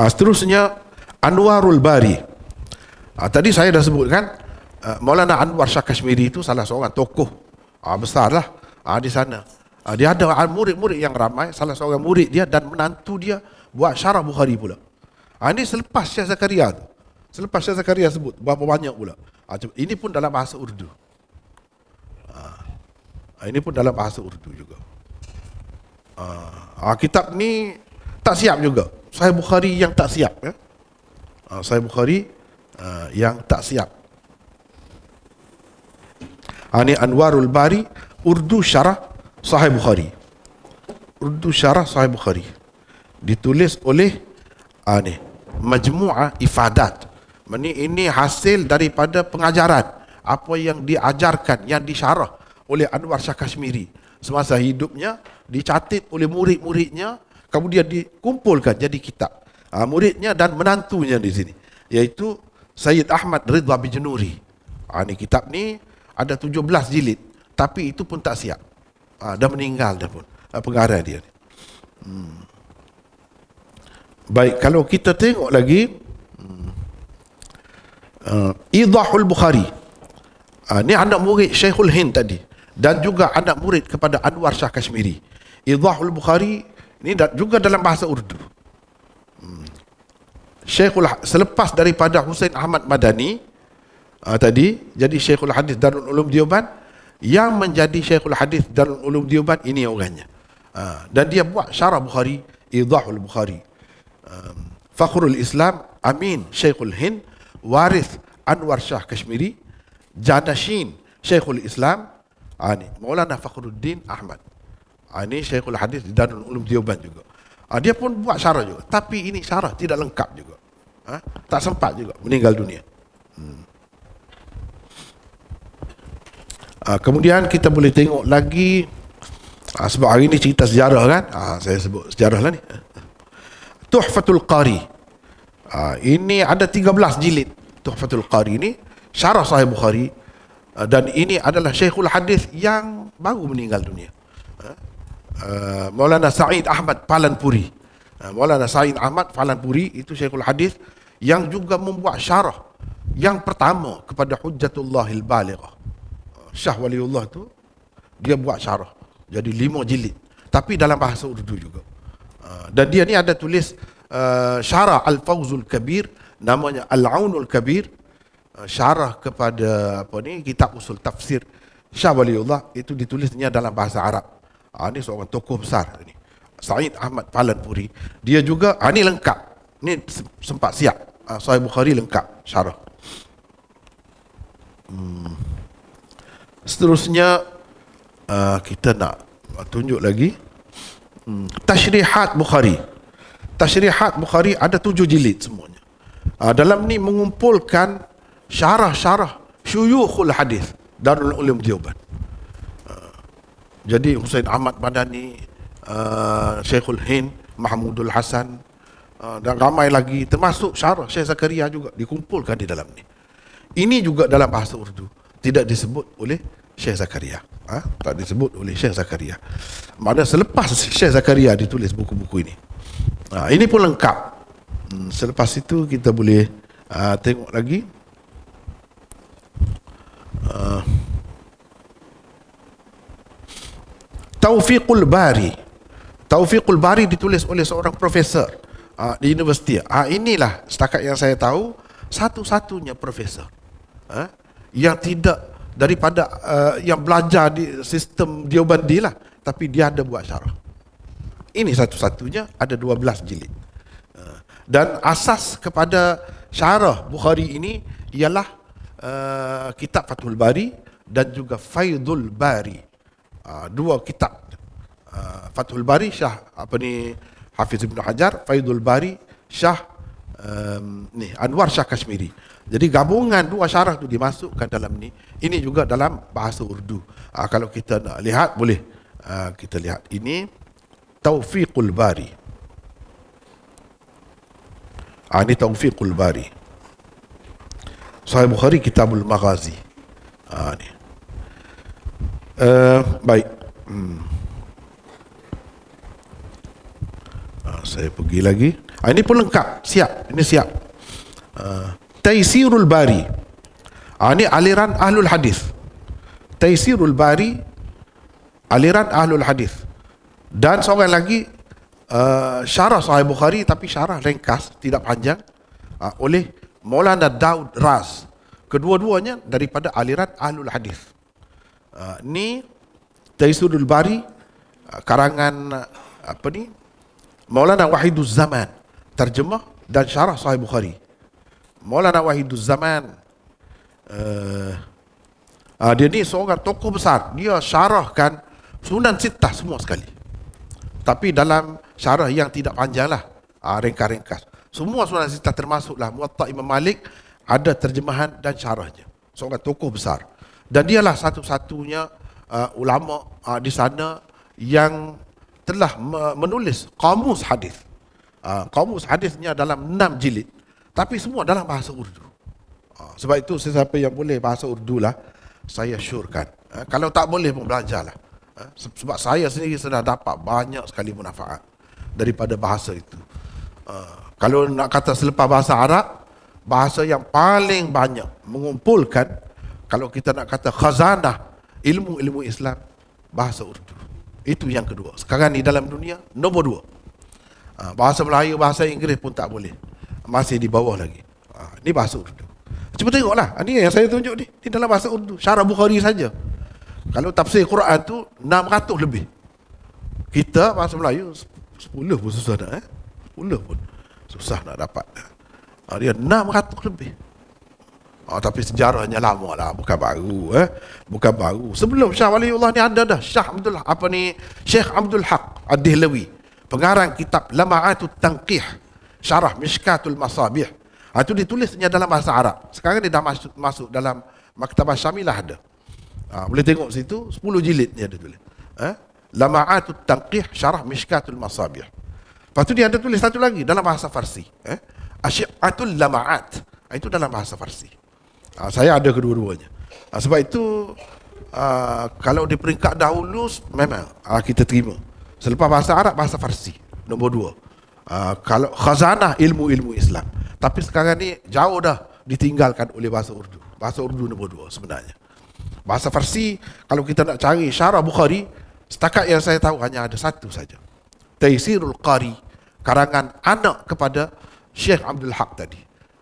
Ah seterusnya Anwarul Bari. Uh, tadi saya dah sebutkan uh, Maulana Anwar Shah Kashmiri itu salah seorang tokoh uh, besarlah uh, di sana. Uh, dia ada murid-murid yang ramai, salah seorang murid dia dan menantu dia buat syarah Bukhari pula. Uh, ini selepas Syah Zakaria tu. Selepas Syah Zakaria sebut, berapa banyak pula. Uh, ini pun dalam bahasa Urdu. Uh, ini pun dalam bahasa Urdu juga. Uh, kitab ni tak siap juga. Sahih Bukhari yang tak siap ya. Ah, Sahih Bukhari ah, yang tak siap. Ani ah, Anwarul Bari Urdu Syarah Sahih Bukhari. Urdu Syarah Sahih Bukhari ditulis oleh ani Majmu'ah Ifadat. Ini ini hasil daripada pengajaran apa yang diajarkan yang disyarah oleh Anwar Syah Kashmiri semasa hidupnya dicatat oleh murid-muridnya kemudian dikumpulkan jadi kitab uh, muridnya dan menantunya di sini yaitu Syed Ahmad Ridha bin Junuri. Ah uh, kitab ni ada 17 jilid tapi itu pun tak siap. Uh, dah meninggal dah pun uh, pengarah dia. Hmm. Baik kalau kita tengok lagi uh, Idahul Bukhari. Uh, ni anak murid Syekhul Hind tadi dan juga anak murid kepada Anwar Shah Kashmiri. Idahul Bukhari ini juga dalam bahasa Urdu. Hmm. Syekhul ha-, selepas daripada Hussein Ahmad Madani uh, tadi jadi Syekhul Hadis Darul Ulum Dioban yang menjadi Syekhul Hadis Darul Ulum Dioban ini orangnya. Uh, dan dia buat Syarah Bukhari, Idahul Bukhari. Um, Fakhrul Islam Amin Syekhul Hind Waris Anwar Shah Kashmiri Janashin Syekhul Islam Ani Maulana Fakhruddin Ahmad Ah, ini Syekhul Hadis di Darul Ulum Dioban juga. Ah, dia pun buat syarah juga. Tapi ini syarah tidak lengkap juga. Ah, tak sempat juga meninggal dunia. Hmm. kemudian kita boleh tengok lagi. sebab hari ini cerita sejarah kan. saya sebut sejarah lah ni. Tuhfatul Qari. ini ada 13 jilid Tuhfatul Qari ni. Syarah Sahih Bukhari. dan ini adalah Syekhul Hadis yang baru meninggal dunia. Eh, Maulana Said Ahmad Falanpuri, eh, Maulana Said Ahmad Falanpuri itu Syekhul Hadis yang juga membuat syarah yang pertama kepada Hujjatullahil Baligh. Eh, Syah Waliullah tu dia buat syarah. Jadi lima jilid tapi dalam bahasa Urdu juga. Dan dia ni ada tulis syarah al Fauzul Kabir namanya Al-Aunul Kabir syarah kepada apa ni kitab usul tafsir Syah Waliullah itu ditulisnya dalam bahasa Arab. Ha, ah, ini seorang tokoh besar ini. Said Ahmad Falan Puri. Dia juga, ha, ah, ini lengkap. Ini sempat siap. Ha, Sahih Bukhari lengkap syarah. Hmm. Seterusnya, uh, kita nak tunjuk lagi. Hmm. Tashrihat Bukhari. Tashrihat Bukhari ada tujuh jilid semuanya. Ha, dalam ni mengumpulkan syarah-syarah syuyukhul hadis Darul Ulum Dioban. Jadi Hussein Ahmad Badani, uh, eh, Sheikhul Hind, Mahmudul Hasan uh, dan ramai lagi termasuk Syarah Syekh Zakaria juga dikumpulkan di dalam ni. Ini juga dalam bahasa Urdu tidak disebut oleh Syekh Zakaria. Ha? Tak disebut oleh Syekh Zakaria. Maksudnya selepas Syekh Zakaria ditulis buku-buku ini. Ha, ini pun lengkap. Hmm, selepas itu kita boleh uh, tengok lagi. Uh, Taufiqul Bari. Taufiqul Bari ditulis oleh seorang profesor uh, di universiti. Uh, inilah setakat yang saya tahu satu-satunya profesor uh, yang tidak daripada uh, yang belajar di sistem Diobandi lah tapi dia ada buat syarah. Ini satu-satunya ada 12 jilid. Uh, dan asas kepada syarah Bukhari ini ialah uh, kitab Fathul Bari dan juga Faidul Bari. Ah, dua kitab uh, Fathul Bari Syah apa ni Hafiz Ibn Hajar Faidul Bari Syah um, ni Anwar Syah Kashmiri jadi gabungan dua syarah tu dimasukkan dalam ni ini juga dalam bahasa Urdu uh, kalau kita nak lihat boleh uh, kita lihat ini Taufiqul Bari uh, ini Taufiqul Bari Sahih Bukhari Kitabul Maghazi uh, ni. Uh, baik. Hmm. Uh, saya pergi lagi. Uh, ini pun lengkap. Siap. Ini siap. Uh, Taisirul Bari. Uh, ini aliran Ahlul Hadis. Taisirul Bari. Aliran Ahlul Hadis. Dan seorang lagi. Uh, syarah Sahih Bukhari tapi syarah ringkas tidak panjang uh, oleh Maulana Daud Raz kedua-duanya daripada aliran Ahlul Hadis uh, ni Taisudul Bari ah, karangan ah, apa ni Maulana Wahidul Zaman terjemah dan syarah Sahih Bukhari Maulana Wahidul Zaman uh, uh, dia ni seorang tokoh besar dia syarahkan Sunan Sittah semua sekali tapi dalam syarah yang tidak panjang lah uh, ringkas-ringkas semua Sunan Sittah termasuklah Muatta Imam Malik ada terjemahan dan syarahnya seorang tokoh besar dan dialah satu-satunya uh, ulama uh, di sana yang telah menulis kamus hadis. Uh, kamus hadisnya dalam enam jilid tapi semua dalam bahasa Urdu. Uh, sebab itu sesiapa yang boleh bahasa Urdu lah saya syorkan. Uh, kalau tak boleh pun belajarlah. Uh, sebab saya sendiri sudah dapat banyak sekali manfaat daripada bahasa itu. Uh, kalau nak kata selepas bahasa Arab, bahasa yang paling banyak mengumpulkan kalau kita nak kata khazanah ilmu-ilmu Islam bahasa Urdu itu yang kedua sekarang ni dalam dunia nombor dua ah, bahasa Melayu bahasa Inggeris pun tak boleh masih di bawah lagi ah, ni bahasa Urdu cuba tengoklah ah, ni yang saya tunjuk ni ni dalam bahasa Urdu syarah Bukhari saja kalau tafsir Quran tu 600 lebih kita bahasa Melayu 10 pun susah nak eh 10 pun susah nak dapat dia 600 lebih Oh, tapi sejarahnya lama lah, bukan baru. Eh? Bukan baru. Sebelum Syah Waliullah ni ada dah. Syah Abdul Haq, apa ni? Syekh Abdul Haq Ad-Dihlawi. Pengarang kitab Lama'atu Tangkih. Syarah Mishkatul Masabih. Ah, itu ditulisnya dalam bahasa Arab. Sekarang dia dah masuk, masuk dalam Maktabah Syamilah ada. Ha, boleh tengok situ, sepuluh jilid ni ada tulis. Eh? Lama'atu Tangkih Syarah Mishkatul Masabih. Lepas tu dia ada tulis satu lagi dalam bahasa Farsi. Eh? Asyik'atul Lama'at. Itu dalam bahasa Farsi. Ha, saya ada kedua-duanya. Ha, sebab itu ha, kalau di peringkat dahulu memang ha, kita terima. Selepas bahasa Arab bahasa Farsi nombor dua. Ha, kalau khazanah ilmu-ilmu Islam. Tapi sekarang ni jauh dah ditinggalkan oleh bahasa Urdu. Bahasa Urdu nombor dua sebenarnya. Bahasa Farsi kalau kita nak cari syarah Bukhari setakat yang saya tahu hanya ada satu saja. Taisirul Qari karangan anak kepada Syekh Abdul Haq tadi.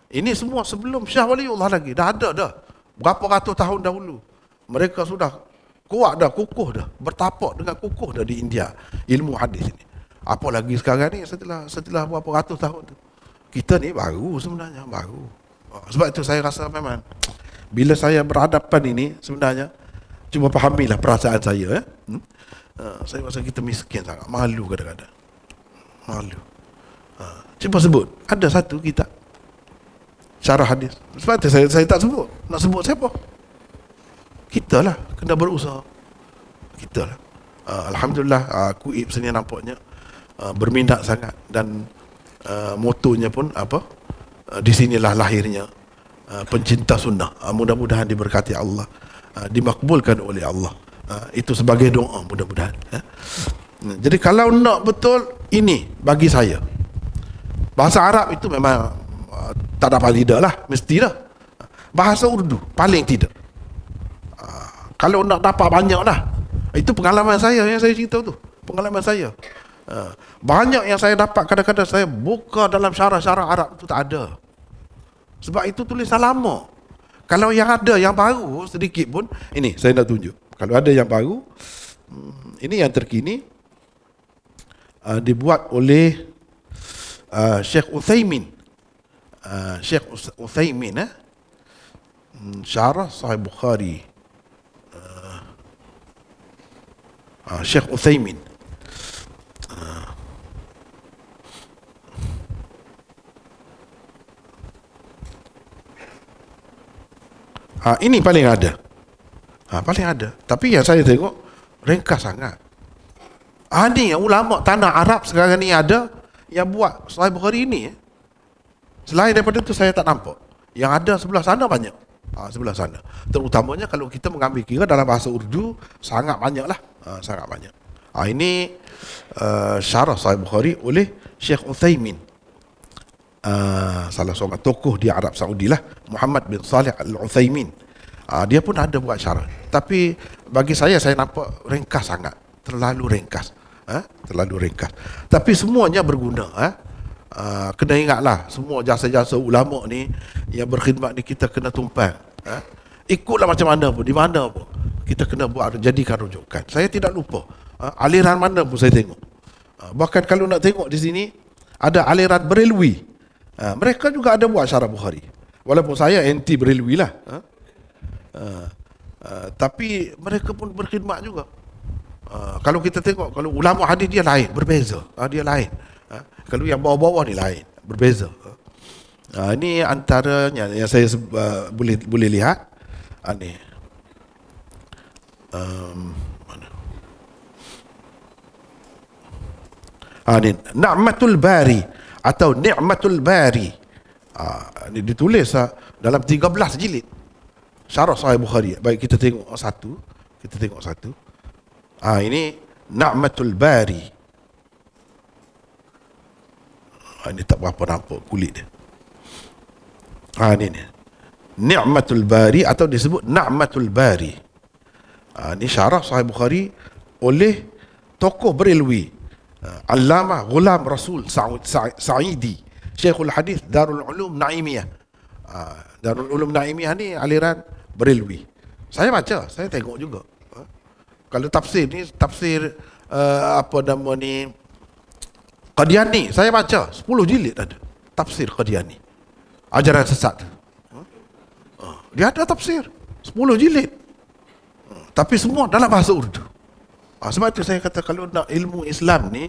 Ini semua sebelum Syah Waliullah lagi. Dah ada dah. Berapa ratus tahun dahulu. Mereka sudah kuat dah, kukuh dah. Bertapak dengan kukuh dah di India. Ilmu hadis ini. Apalagi sekarang ni setelah setelah berapa ratus tahun tu. Kita ni baru sebenarnya, baru. Ah, sebab itu saya rasa memang bila saya berhadapan ini sebenarnya cuma fahamilah perasaan saya eh. Hmm? Ah, saya rasa kita miskin sangat, malu kadang-kadang. Malu. Uh, sebut, ada satu kitab Cara hadis. Sebab itu saya, saya tak sebut. Nak sebut siapa? Kita lah. Kena berusaha. Kita lah. Uh, ah, Alhamdulillah, ah, aku uh, Ip sendiri nampaknya uh, berminat sangat. Dan uh, motonya pun apa? Uh, di sinilah lahirnya uh, pencinta sunnah. Uh, mudah-mudahan diberkati Allah. Uh, dimakbulkan oleh Allah. Uh, itu sebagai doa mudah-mudahan. Eh? Jadi kalau nak betul, ini bagi saya. Bahasa Arab itu memang Ah, tak dapat tidak lah mesti lah bahasa Urdu paling tidak uh, kalau nak dapat banyak lah itu pengalaman saya yang saya cerita tu pengalaman saya uh, banyak yang saya dapat kadang-kadang saya buka dalam syarah-syarah Arab tu tak ada sebab itu tulis lama kalau yang ada yang baru sedikit pun ini saya nak tunjuk kalau ada yang baru hmm, ini yang terkini uh, dibuat oleh uh, Syekh Uthaymin Ah, Syekh Uthaymin eh? Hmm, syarah Sahih Bukhari uh, ah, uh, ah, Syekh Uthaymin uh, Ha, ini paling ada. Ha, paling ada. Tapi yang saya tengok, ringkas sangat. Ah ini yang ulama tanah Arab sekarang ni ada yang buat Sahih Bukhari ini. Eh. Selain daripada itu saya tak nampak. Yang ada sebelah sana banyak. Ha, sebelah sana. Terutamanya kalau kita mengambil kira dalam bahasa Urdu sangat banyak lah. Ha, ah, sangat banyak. Ha, ini uh, syarah Sahih Bukhari oleh Syekh Uthaymin. Uh, salah seorang tokoh di Arab Saudi lah. Muhammad bin Salih Al-Uthaymin. Ha, dia pun ada buat syarah. Tapi bagi saya, saya nampak ringkas sangat. Terlalu ringkas. Ha? Terlalu ringkas. Tapi semuanya berguna. Ha? Ah, kena ingatlah semua jasa-jasa ulama ni yang berkhidmat ni kita kena tumpang. Eh? Ikutlah macam mana pun, di mana pun. Kita kena buat jadikan rujukan. Saya tidak lupa. Eh? aliran mana pun saya tengok. Eh? bahkan kalau nak tengok di sini, ada aliran berilwi. Eh? mereka juga ada buat syarah Bukhari. Walaupun saya anti berilwi lah. Eh? Uh, uh, tapi mereka pun berkhidmat juga. Uh, kalau kita tengok, kalau ulama hadis dia lain, berbeza. Uh, dia lain. Uh, kalau yang bawah-bawah ni lain, berbeza. Uh, ini antara yang, yang saya uh, boleh boleh lihat. Uh, ni. Um, mana? Ha, ni. Na'matul bari atau ni'matul bari. Uh, ini ditulis uh, dalam 13 jilid. Syarah Sahih Bukhari. Baik kita tengok satu. Kita tengok satu. Ah ini na'matul bari. Ha, ah, ini tak berapa nampak kulit dia. Ha, ah, ini ni. Ni'matul bari atau disebut na'matul bari. Ha, ah, ini syarah sahih Bukhari oleh tokoh berilwi. Ha, Allama Ghulam Rasul Sa'idi. Syekhul Hadith Darul Ulum Na'imiyah. Ha, Darul Ulum Na'imiyah ni aliran berilwi. Saya baca, saya tengok juga. Ha, kalau tafsir ni, tafsir uh, apa nama ni, Qadiani, saya baca 10 jilid ada tafsir Qadiani. Ajaran sesat. Ha. Dia ada tafsir 10 jilid. Tapi semua dalam bahasa Urdu. Ha, sebab itu saya kata kalau nak ilmu Islam ni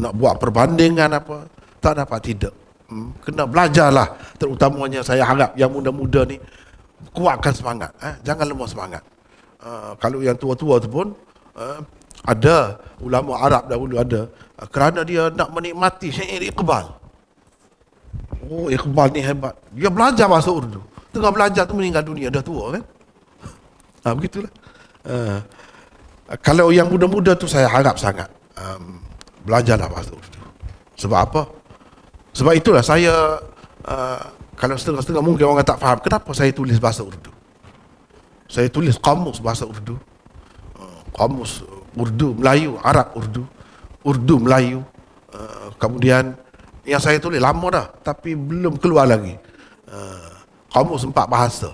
nak buat perbandingan apa tak dapat tidak. Hmm, kena belajarlah terutamanya saya harap yang muda-muda ni kuatkan semangat eh? jangan lemah semangat. Ha, kalau yang tua-tua tu pun eh, ada ulama Arab dahulu ada kerana dia nak menikmati syair Iqbal oh Iqbal ni hebat dia belajar bahasa Urdu tengah belajar tu meninggal dunia dah tua kan *laughs* ha, begitulah uh, kalau yang muda-muda tu saya harap sangat um, belajarlah bahasa Urdu sebab apa sebab itulah saya uh, kalau setengah-setengah mungkin orang tak faham kenapa saya tulis bahasa Urdu saya tulis kamus bahasa Urdu uh, kamus uh, Urdu Melayu Arab Urdu Urdu Melayu uh, kemudian yang saya tulis lama dah tapi belum keluar lagi uh, eh, kamus empat bahasa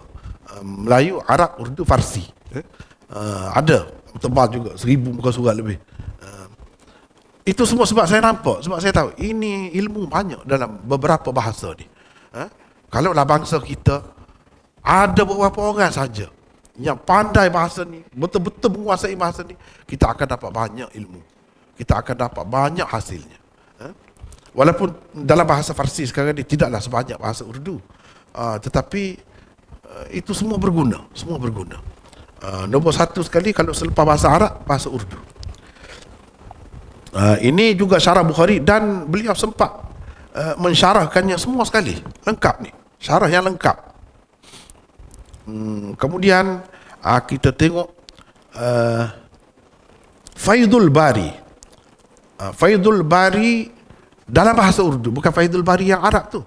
uh, Melayu Arab Urdu Farsi uh, ada tebal juga seribu muka surat lebih itu semua sebab saya nampak, sebab saya tahu ini ilmu banyak dalam beberapa bahasa ni. Eh? Kalau lah bangsa kita ada beberapa orang saja yang pandai bahasa ni, betul-betul menguasai bahasa ni, kita akan dapat banyak ilmu. Kita akan dapat banyak hasilnya. Eh? Walaupun dalam bahasa Farsi sekarang ni tidaklah sebanyak bahasa Urdu. Uh, tetapi uh, itu semua berguna. Semua berguna. Uh, nombor satu sekali kalau selepas bahasa Arab, bahasa Urdu. Uh, ini juga syarah Bukhari dan beliau sempat uh, mensyarahkannya semua sekali. Lengkap ni. Syarah yang lengkap. Hmm, kemudian uh, kita tengok uh, Faidul Bari. Uh, Faidul Bari dalam bahasa Urdu, bukan Faidul Bari yang Arab tu.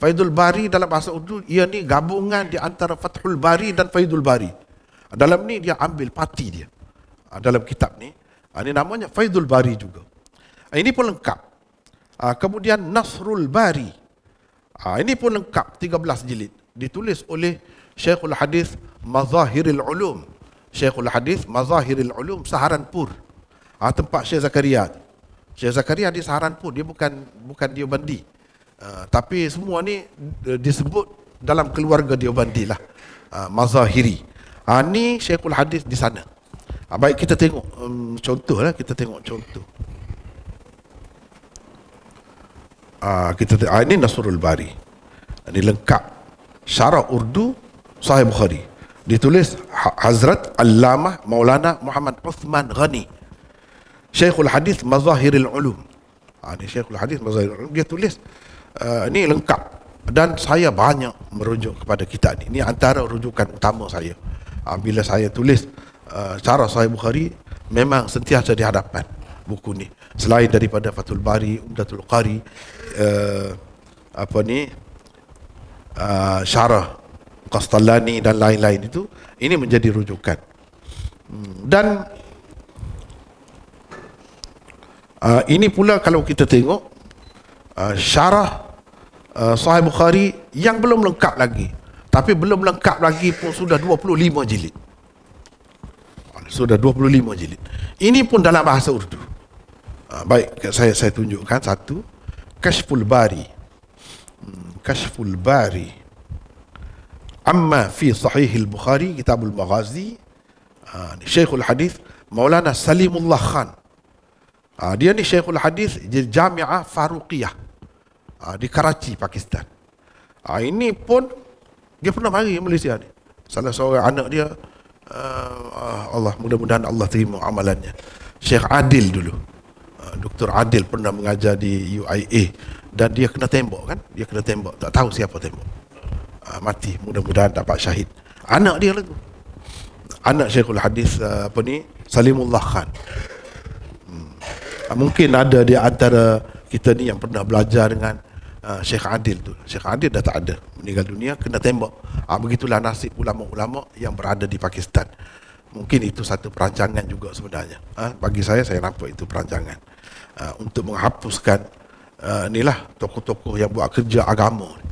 Faidul Bari dalam bahasa Urdu, ia ni gabungan di antara Fathul Bari dan Faidul Bari. Dalam ni dia ambil parti dia. Dalam kitab ni. Ini namanya Faidul Bari juga. Ini pun lengkap. Kemudian Nasrul Bari. Ini pun lengkap, 13 jilid. Ditulis oleh Syekhul Hadis Mazahirul Ulum. Syekhul Hadis Mazahirul Ulum Saharanpur. Ha, tempat Syekh Zakaria. Syekh Zakaria di Saharanpur, dia bukan bukan Diobandi. Uh, ha, tapi semua ni eh, disebut dalam keluarga Diobandi lah. Uh, Mazahiri. Ha, ni Syekhul Hadis di sana. Ha, baik kita tengok um, contoh lah, kita tengok contoh. Ha, kita ha, ini Nasrul Bari. Ini lengkap. Syarah Urdu Sahih Bukhari ditulis ha-, Hazrat Allamah Maulana Muhammad Uthman Ghani Syekhul Hadis Mazahiril Ulum ha, ini Syekhul Hadis Mazahiril Ulum dia tulis uh, ini lengkap dan saya banyak merujuk kepada kitab ini ini antara rujukan utama saya ha, bila saya tulis uh, cara Sahih Bukhari memang sentiasa di hadapan buku ni selain daripada Fathul Bari Umdatul Qari uh, apa ni uh, syarah Kastalani dan lain-lain itu ini menjadi rujukan hmm, dan uh, ini pula kalau kita tengok uh, syarah uh, Sahih Bukhari yang belum lengkap lagi tapi belum lengkap lagi pun sudah 25 jilid sudah 25 jilid ini pun dalam bahasa Urdu baik saya saya tunjukkan satu Kashful Bari hmm, Kashful Bari amma fi sahih al-Bukhari kitabul Maghazi ha, ah, ni Syekhul Hadis Maulana Salimullah Khan ha, dia ni Syekhul Hadis Jami'ah Faruqiyah ha, di Karachi Pakistan ini pun dia pernah mari Malaysia ni salah seorang anak dia Allah mudah-mudahan Allah terima amalannya Syekh Adil dulu Dr. Adil pernah mengajar di UIA dan dia kena tembok kan dia kena tembok tak tahu siapa tembok Ah, mati mudah-mudahan dapat syahid anak dia lah tu anak Syekhul Hadis ah, apa ni Salimullah Khan hmm. Ah, mungkin ada di antara kita ni yang pernah belajar dengan uh, Syekh Adil tu Syekh Adil dah tak ada meninggal dunia kena tembak ha, begitulah nasib ulama-ulama yang berada di Pakistan mungkin itu satu perancangan juga sebenarnya ha, bagi saya saya nampak itu perancangan ha, untuk menghapuskan uh, inilah tokoh-tokoh yang buat kerja agama ni.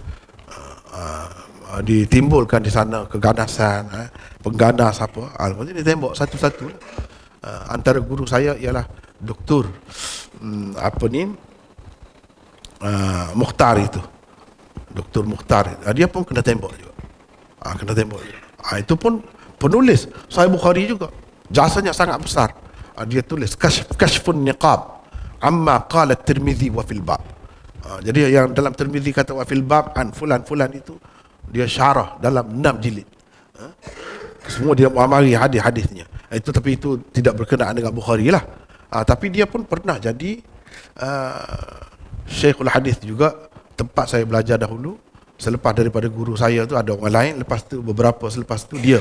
Uh, Ah, ditimbulkan di sana keganasan, eh, pengganas apa. Uh, ah, jadi tembok satu-satu. Uh, antara guru saya ialah doktor um, apa ni uh, Mukhtar itu. Doktor Mukhtar. Uh, dia pun kena tembok juga. Uh, kena tembok. Juga. Uh, itu pun penulis Sahih Bukhari juga. Jasanya sangat besar. Uh, dia tulis kashf, kashfun niqab amma qala at wa fil bab. Uh, jadi yang dalam Tirmizi kata wa fil bab an fulan fulan itu dia syarah dalam enam jilid ha? semua dia amari hadis-hadisnya itu tapi itu tidak berkenaan dengan Bukhari lah ha, tapi dia pun pernah jadi uh, Syekhul Hadis juga tempat saya belajar dahulu selepas daripada guru saya tu ada orang lain lepas tu beberapa selepas tu dia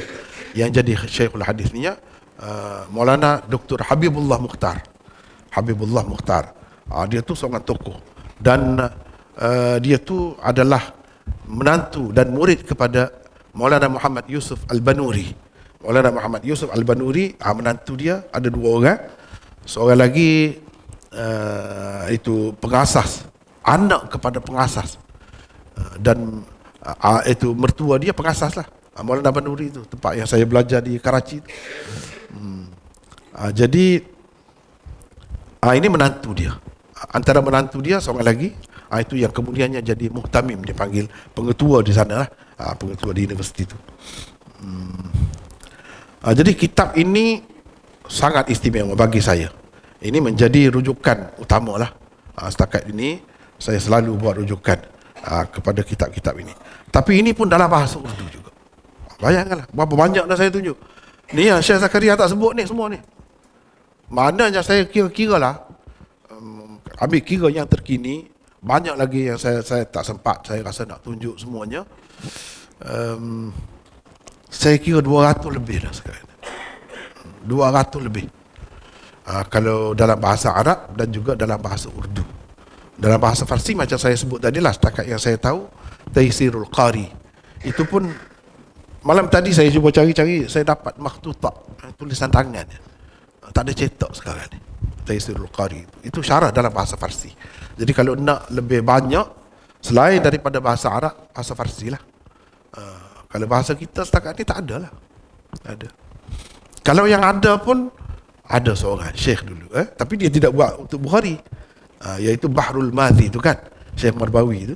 yang jadi Syekhul Hadis ni ya uh, Maulana Dr. Habibullah Mukhtar Habibullah Mukhtar uh, dia tu seorang tokoh dan uh, dia tu adalah menantu dan murid kepada Maulana Muhammad Yusuf Al-Banuri. Maulana Muhammad Yusuf Al-Banuri, ah, menantu dia, ada dua orang. Seorang lagi, uh, itu pengasas. Anak kepada pengasas. Eh, dan uh, itu mertua dia pengasas lah. Ah, Maulana Banuri itu, tempat yang saya belajar di Karachi. Hmm. Uh, jadi, uh, ini menantu dia. Antara menantu dia, seorang lagi, ha, itu yang kemudiannya jadi muhtamim dipanggil pengetua di sana lah ha, pengetua di universiti itu hmm. ha, jadi kitab ini sangat istimewa bagi saya ini menjadi rujukan utama lah ha, setakat ini saya selalu buat rujukan ha, kepada kitab-kitab ini tapi ini pun dalam bahasa Urdu juga bayangkanlah berapa banyak dah saya tunjuk ni yang Syekh Zakaria tak sebut ni semua ni mana yang saya kira-kira lah um, ambil kira yang terkini banyak lagi yang saya saya tak sempat saya rasa nak tunjuk semuanya. Um, saya kira 200 lebih dah sekarang. 200 lebih. Uh, kalau dalam bahasa Arab dan juga dalam bahasa Urdu. Dalam bahasa Farsi macam saya sebut tadi lah setakat yang saya tahu Taisirul Qari. Itu pun malam tadi saya cuba cari-cari saya dapat maktutak eh, tulisan tangan. Tak ada cetak sekarang ni. Taisirul Qarib. Itu syarah dalam bahasa Farsi. Jadi kalau nak lebih banyak, selain daripada bahasa Arab, bahasa Farsi lah. Uh, kalau bahasa kita setakat ni tak ada lah. Tak ada. Kalau yang ada pun, ada seorang syekh dulu. Eh? Tapi dia tidak buat untuk Bukhari. Uh, iaitu Bahrul Mazi tu kan. Syekh Marbawi tu.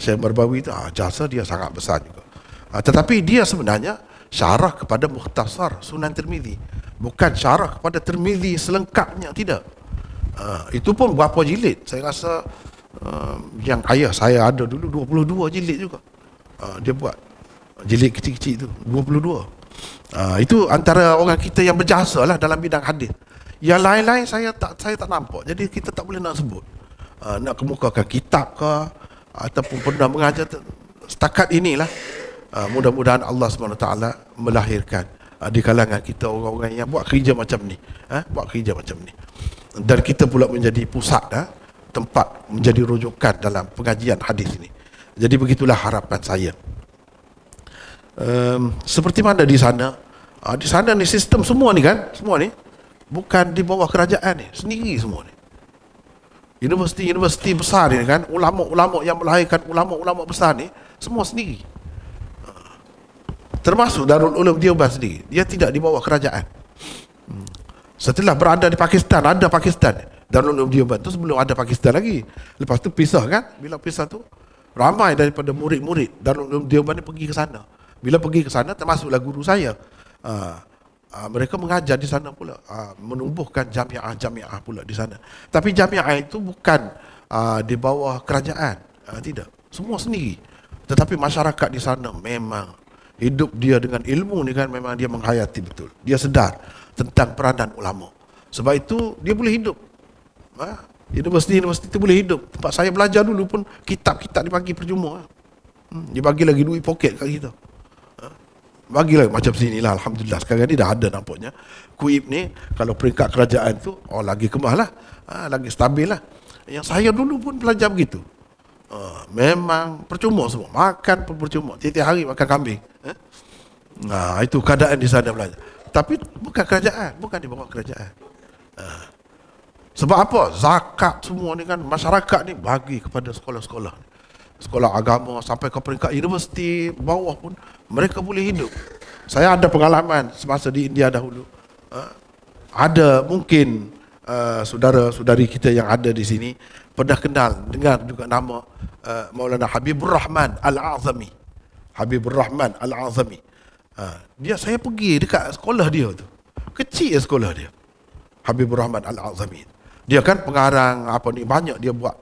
Syekh Marbawi tu, uh, jasa dia sangat besar juga. Uh, tetapi dia sebenarnya syarah kepada Mukhtasar Sunan Tirmidhi bukan syarah kepada termizi selengkapnya tidak uh, itu pun berapa jilid saya rasa uh, yang ayah saya ada dulu 22 jilid juga uh, dia buat jilid kecil-kecil itu 22 uh, itu antara orang kita yang berjasa lah dalam bidang hadis yang lain-lain saya tak saya tak nampak jadi kita tak boleh nak sebut uh, nak kemukakan kitab ke ataupun pernah mengajar setakat inilah mudah-mudahan Allah SWT melahirkan Ah, di kalangan kita orang-orang yang buat kerja macam ni ha? buat kerja macam ni dan kita pula menjadi pusat ha? tempat menjadi rujukan dalam pengajian hadis ini jadi begitulah harapan saya um, seperti mana di sana ha, di sana ni sistem semua ni kan semua ni bukan di bawah kerajaan ni sendiri semua ni universiti-universiti besar ni kan ulama-ulama yang melahirkan ulama-ulama besar ni semua sendiri Termasuk Darul Ulum Diobah sendiri Dia tidak dibawa kerajaan hmm. Setelah berada di Pakistan Ada Pakistan Darul Ulum Diobah itu sebelum ada Pakistan lagi Lepas tu pisah kan Bila pisah tu Ramai daripada murid-murid Darul Ulum Diobah ni pergi ke sana Bila pergi ke sana termasuklah guru saya ah, ah, mereka mengajar di sana pula uh, Menumbuhkan jamiah-jamiah pula di sana Tapi jamiah itu bukan Di bawah kerajaan Tidak, semua sendiri Tetapi masyarakat di sana memang hidup dia dengan ilmu ni kan memang dia menghayati betul. Dia sedar tentang peranan ulama. Sebab itu dia boleh hidup. Ha? Universiti-universiti itu boleh hidup. Tempat saya belajar dulu pun kitab-kitab dipanggil percuma. Hmm, dia bagi lagi duit poket kat kita. Ha? Bagi lagi macam sini lah. Alhamdulillah sekarang ni dah ada nampaknya. Kuib ni kalau peringkat kerajaan tu oh, lagi kemah lah. Ha, lagi stabil lah. Yang saya dulu pun belajar begitu uh, memang percuma semua makan pun percuma tiap hari makan kambing eh? nah itu keadaan di sana belanja tapi bukan kerajaan bukan di bawah kerajaan uh, sebab apa zakat semua ni kan masyarakat ni bagi kepada sekolah-sekolah sekolah agama sampai ke peringkat universiti bawah pun mereka boleh hidup saya ada pengalaman semasa di India dahulu uh, ada mungkin saudara-saudari kita yang ada di sini pernah kenal dengar juga nama uh, Maulana Habibur Rahman Al-Azami. Habibur Rahman Al-Azami. Ha, dia saya pergi dekat sekolah dia tu. Kecil ya sekolah dia. Habibur Rahman Al-Azami. Dia kan pengarang apa ni banyak dia buat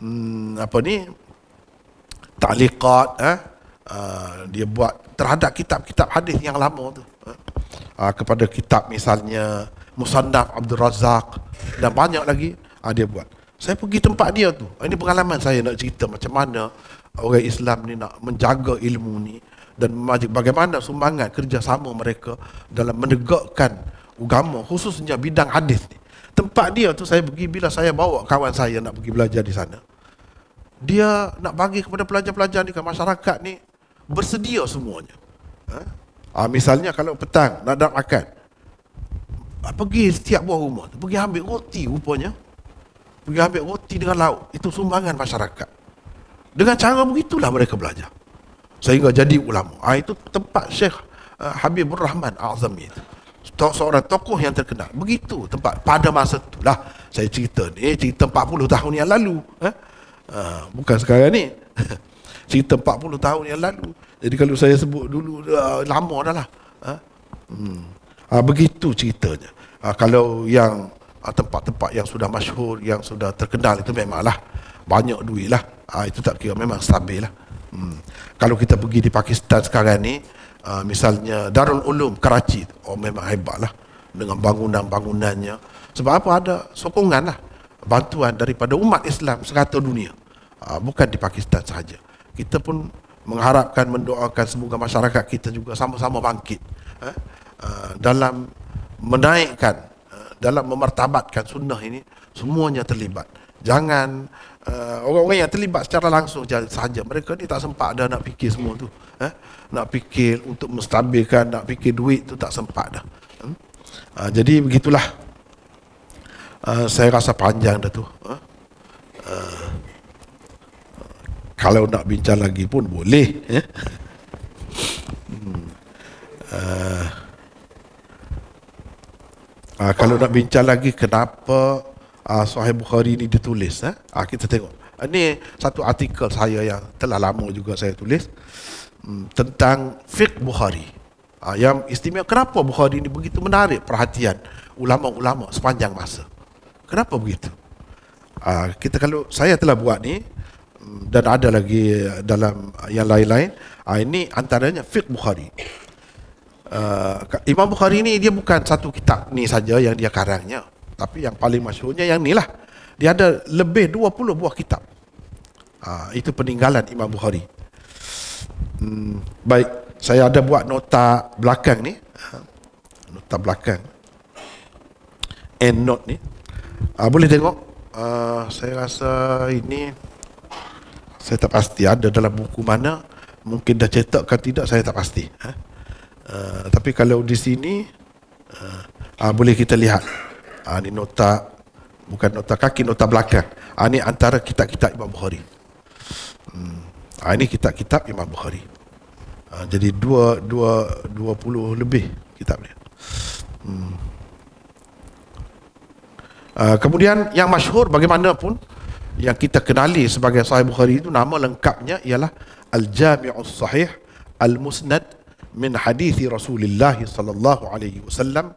hmm, apa ni taliqat eh? Uh, dia buat terhadap kitab-kitab hadis yang lama tu. Eh. Uh, kepada kitab misalnya Musannaf Abdul Razak dan banyak lagi uh, dia buat. Saya pergi tempat dia tu. Ah, ini pengalaman saya nak cerita macam mana orang Islam ni nak menjaga ilmu ni dan bagaimana sumbangan kerjasama mereka dalam menegakkan agama khususnya bidang hadis ni. Tempat dia tu saya pergi bila saya bawa kawan saya nak pergi belajar di sana. Dia nak bagi kepada pelajar-pelajar ni ke masyarakat ni bersedia semuanya. Ha? Ah, misalnya kalau petang nak dapat makan. Ah, pergi setiap buah rumah tu, pergi ambil roti rupanya pergi ambil roti dengan lauk itu sumbangan masyarakat dengan cara begitulah mereka belajar sehingga jadi ulama ha, itu tempat Syekh eh, Habib Rahman Azam itu seorang tokoh yang terkenal begitu tempat pada masa lah saya cerita ni cerita 40 tahun yang lalu eh? ha, bukan sekarang ni *laughs* cerita 40 tahun yang lalu jadi kalau saya sebut dulu eh, lama dah lah ha? Hmm. Ha, begitu ceritanya ha, kalau yang Ah, tempat-tempat yang sudah masyhur, yang sudah terkenal itu memanglah banyak duit lah. Uh, ah, itu tak kira memang stabil lah. Hmm. Kalau kita pergi di Pakistan sekarang ni, uh, misalnya Darul Ulum Karachi, oh memang hebat lah dengan bangunan-bangunannya. Sebab apa ada sokongan lah, bantuan daripada umat Islam serata dunia. Uh, bukan di Pakistan saja. Kita pun mengharapkan, mendoakan semoga masyarakat kita juga sama-sama bangkit eh, uh, dalam menaikkan dalam memartabatkan sunnah ini semuanya terlibat. Jangan uh, orang-orang yang terlibat secara langsung saja mereka ni tak sempat dah nak fikir semua tu. Eh? Nak fikir untuk menstabilkan, nak fikir duit tu tak sempat dah. Hmm? Uh, jadi begitulah. Uh, saya rasa panjang dah tu. Uh, kalau nak bincang lagi pun boleh. Eh? hmm. uh, Uh, kalau nak bincang lagi kenapa uh, Sahih Bukhari ni ditulis, eh? uh, kita tengok. Ini satu artikel saya yang telah lama juga saya tulis um, tentang fiqh Bukhari. Uh, yang istimewa, kenapa Bukhari ini begitu menarik perhatian ulama-ulama sepanjang masa. Kenapa begitu? Uh, kita kalau saya telah buat ni hmm, dan ada lagi dalam yang lain-lain, uh, ini antaranya fiqh Bukhari uh, Imam Bukhari ni dia bukan satu kitab ni saja yang dia karangnya tapi yang paling masyhurnya yang ni lah dia ada lebih 20 buah kitab uh, itu peninggalan Imam Bukhari hmm, baik saya ada buat nota belakang ni ah, nota belakang end note ni uh, boleh tengok uh, saya rasa ini saya tak pasti ada dalam buku mana mungkin dah cetak ke tidak saya tak pasti ha? Ah, tapi kalau di sini uh, uh, boleh kita lihat uh, ini nota bukan nota kaki nota belakang uh, ini antara kitab-kitab Imam Bukhari hmm. uh, ini kitab-kitab Imam Bukhari uh, jadi dua dua dua puluh lebih kitab dia hmm. Uh, kemudian yang masyhur bagaimanapun yang kita kenali sebagai Sahih Bukhari itu nama lengkapnya ialah Al-Jami'us Sahih Al-Musnad min hadith Rasulullah sallallahu alaihi wasallam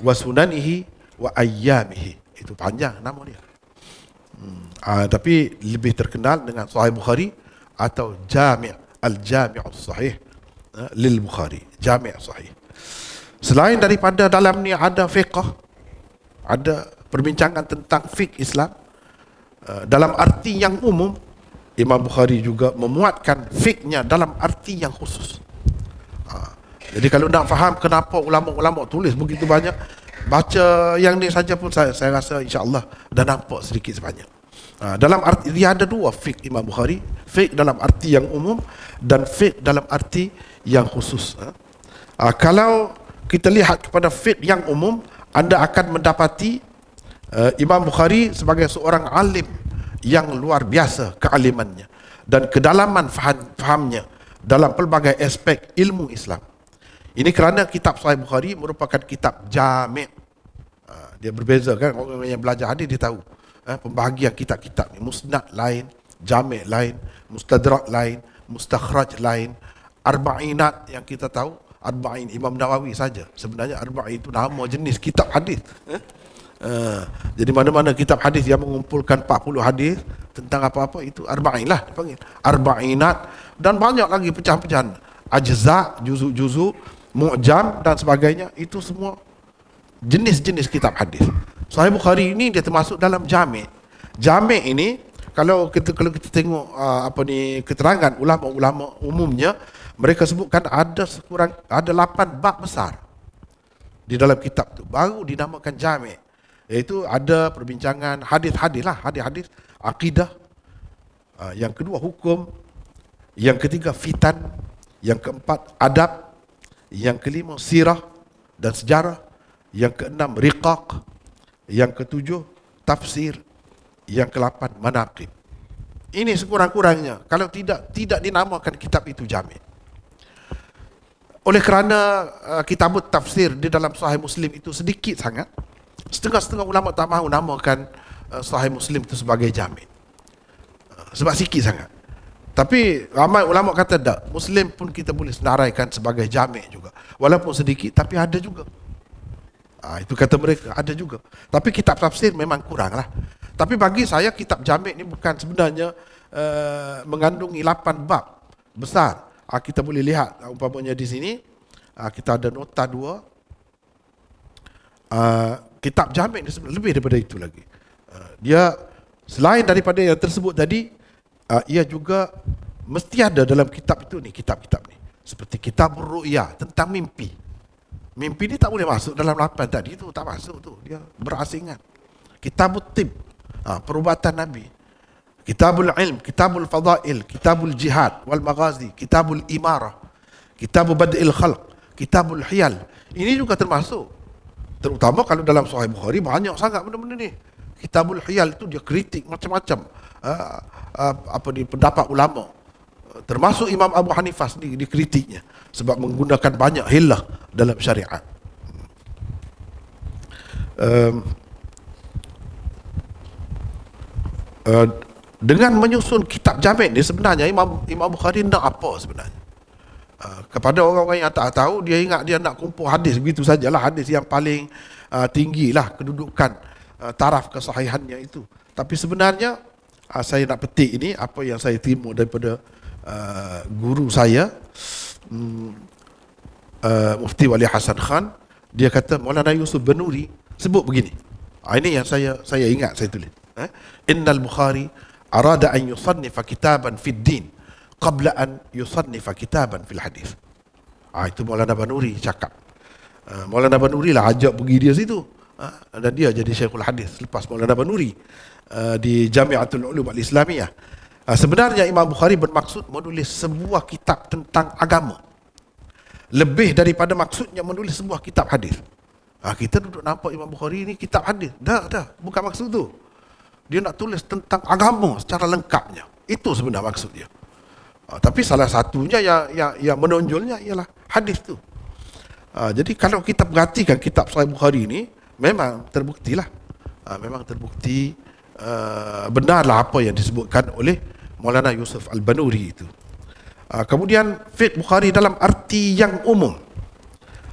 wa sunanihi wa ayyamihi. Itu panjang nama dia. Hmm. Aa, ah, tapi lebih terkenal dengan Sahih Bukhari atau Jami' Al-Jami' Sahih eh, lil Bukhari. Jami' Sahih. Selain daripada dalam ni ada fiqh, ada perbincangan tentang fiqh Islam eh, dalam arti yang umum Imam Bukhari juga memuatkan fiknya dalam arti yang khusus. Jadi kalau nak faham kenapa ulama-ulama tulis begitu banyak, baca yang ni saja pun saya, saya rasa insya-Allah dah nampak sedikit sebanyak. Ha, dalam arti dia ada dua fiqh Imam Bukhari, fiqh dalam arti yang umum dan fiqh dalam arti yang khusus. Ha? Ha, kalau kita lihat kepada fiqh yang umum, anda akan mendapati uh, Imam Bukhari sebagai seorang alim yang luar biasa kealimannya dan kedalaman faham, fahamnya dalam pelbagai aspek ilmu Islam. Ini kerana kitab Sahih Bukhari merupakan kitab jami' ah, Dia berbeza kan, orang yang belajar hadis dia tahu ah, Pembahagian kitab-kitab ni, musnad lain, jami' lain, mustadrak lain, mustakhraj lain Arba'inat yang kita tahu, Arba'in Imam Nawawi saja Sebenarnya Arba'in itu nama jenis kitab hadis eh? ah, Jadi mana-mana kitab hadis yang mengumpulkan 40 hadis tentang apa-apa itu Arba'in lah dipanggil Arba'inat dan banyak lagi pecah-pecahan ajza juzuk juzu mu'jam dan sebagainya itu semua jenis-jenis kitab hadis. Sahih Bukhari ini dia termasuk dalam jami'. Jami' ini kalau kita kalau kita tengok uh, apa ni keterangan ulama-ulama umumnya mereka sebutkan ada sekurang ada lapan bab besar di dalam kitab tu baru dinamakan jami' iaitu ada perbincangan hadis-hadis lah hadis-hadis akidah uh, yang kedua hukum yang ketiga fitan yang keempat adab yang kelima sirah dan sejarah. Yang keenam riqaq. Yang ketujuh tafsir. Yang kelapan manaqib. Ini sekurang-kurangnya. Kalau tidak, tidak dinamakan kitab itu jamin. Oleh kerana uh, kitab tafsir di dalam sahih muslim itu sedikit sangat, setengah-setengah ulama tak mahu namakan uh, sahih muslim itu sebagai jamin. Uh, sebab sikit sangat. Tapi ramai ulama kata tak, Muslim pun kita boleh senaraikan sebagai jamik juga. Walaupun sedikit, tapi ada juga. Ha, itu kata mereka, ada juga. Tapi kitab tafsir memang kurang lah. Tapi bagi saya, kitab jamik ni bukan sebenarnya uh, mengandungi lapan bab besar. Ha, kita boleh lihat ha, umpamanya di sini, ha, kita ada nota dua. Uh, kitab jamik ni lebih daripada itu lagi. Uh, dia selain daripada yang tersebut tadi, uh, ia juga mesti ada dalam kitab itu ni, kitab-kitab ni. Seperti kitab ru'ya tentang mimpi. Mimpi ni tak boleh masuk dalam lapan tadi tu, tak masuk tu. Dia berasingan. Kitab tib, uh, perubatan Nabi. Kitabul ilm, kitabul fadail, kitabul jihad, wal maghazi, kitabul imarah, kitabul bad'il khalq, kitabul hiyal. Ini juga termasuk. Terutama kalau dalam Sahih Bukhari banyak sangat benda-benda ni. Kitabul Hiyal itu dia kritik macam-macam. Ah, Ah, apa di pendapat ulama termasuk Imam Abu Hanifah sendiri dikritiknya sebab menggunakan banyak hilah dalam syariat. Um, uh, dengan menyusun kitab jamin ni sebenarnya Imam Imam Bukhari nak apa sebenarnya? Uh, kepada orang-orang yang tak tahu dia ingat dia nak kumpul hadis begitu sajalah hadis yang paling uh, tinggilah kedudukan uh, taraf kesahihannya itu. Tapi sebenarnya uh, saya nak petik ini apa yang saya terima daripada uh, guru saya um, uh, Mufti Wali Hasan Khan dia kata Maulana Yusuf Benuri sebut begini uh, ini yang saya saya ingat saya tulis eh? Innal Bukhari arada an yusannifa kitaban fid din qabla an yusannifa kitaban fil hadis uh, itu Maulana Banuri cakap uh, Maulana Banuri lah ajak pergi dia situ uh, dan dia jadi Syekhul Hadis selepas Maulana Banuri Uh, di Jami'atul Ulum Al-Islamiyah. Uh, sebenarnya Imam Bukhari bermaksud menulis sebuah kitab tentang agama. Lebih daripada maksudnya menulis sebuah kitab hadis. Ha, kita duduk nampak Imam Bukhari ni kitab hadis. Dah, dah. Bukan maksud tu. Dia nak tulis tentang agama secara lengkapnya. Itu sebenarnya maksud dia. Ha, tapi salah satunya yang, yang, yang menonjolnya ialah hadis tu. Ha, jadi kalau kita perhatikan kitab Sahih Bukhari ni, memang terbuktilah. Ha, memang terbukti. Eh, benarlah apa yang disebutkan oleh Maulana Yusuf Al-Banuri itu. Uh, kemudian Fiqh Bukhari dalam arti yang umum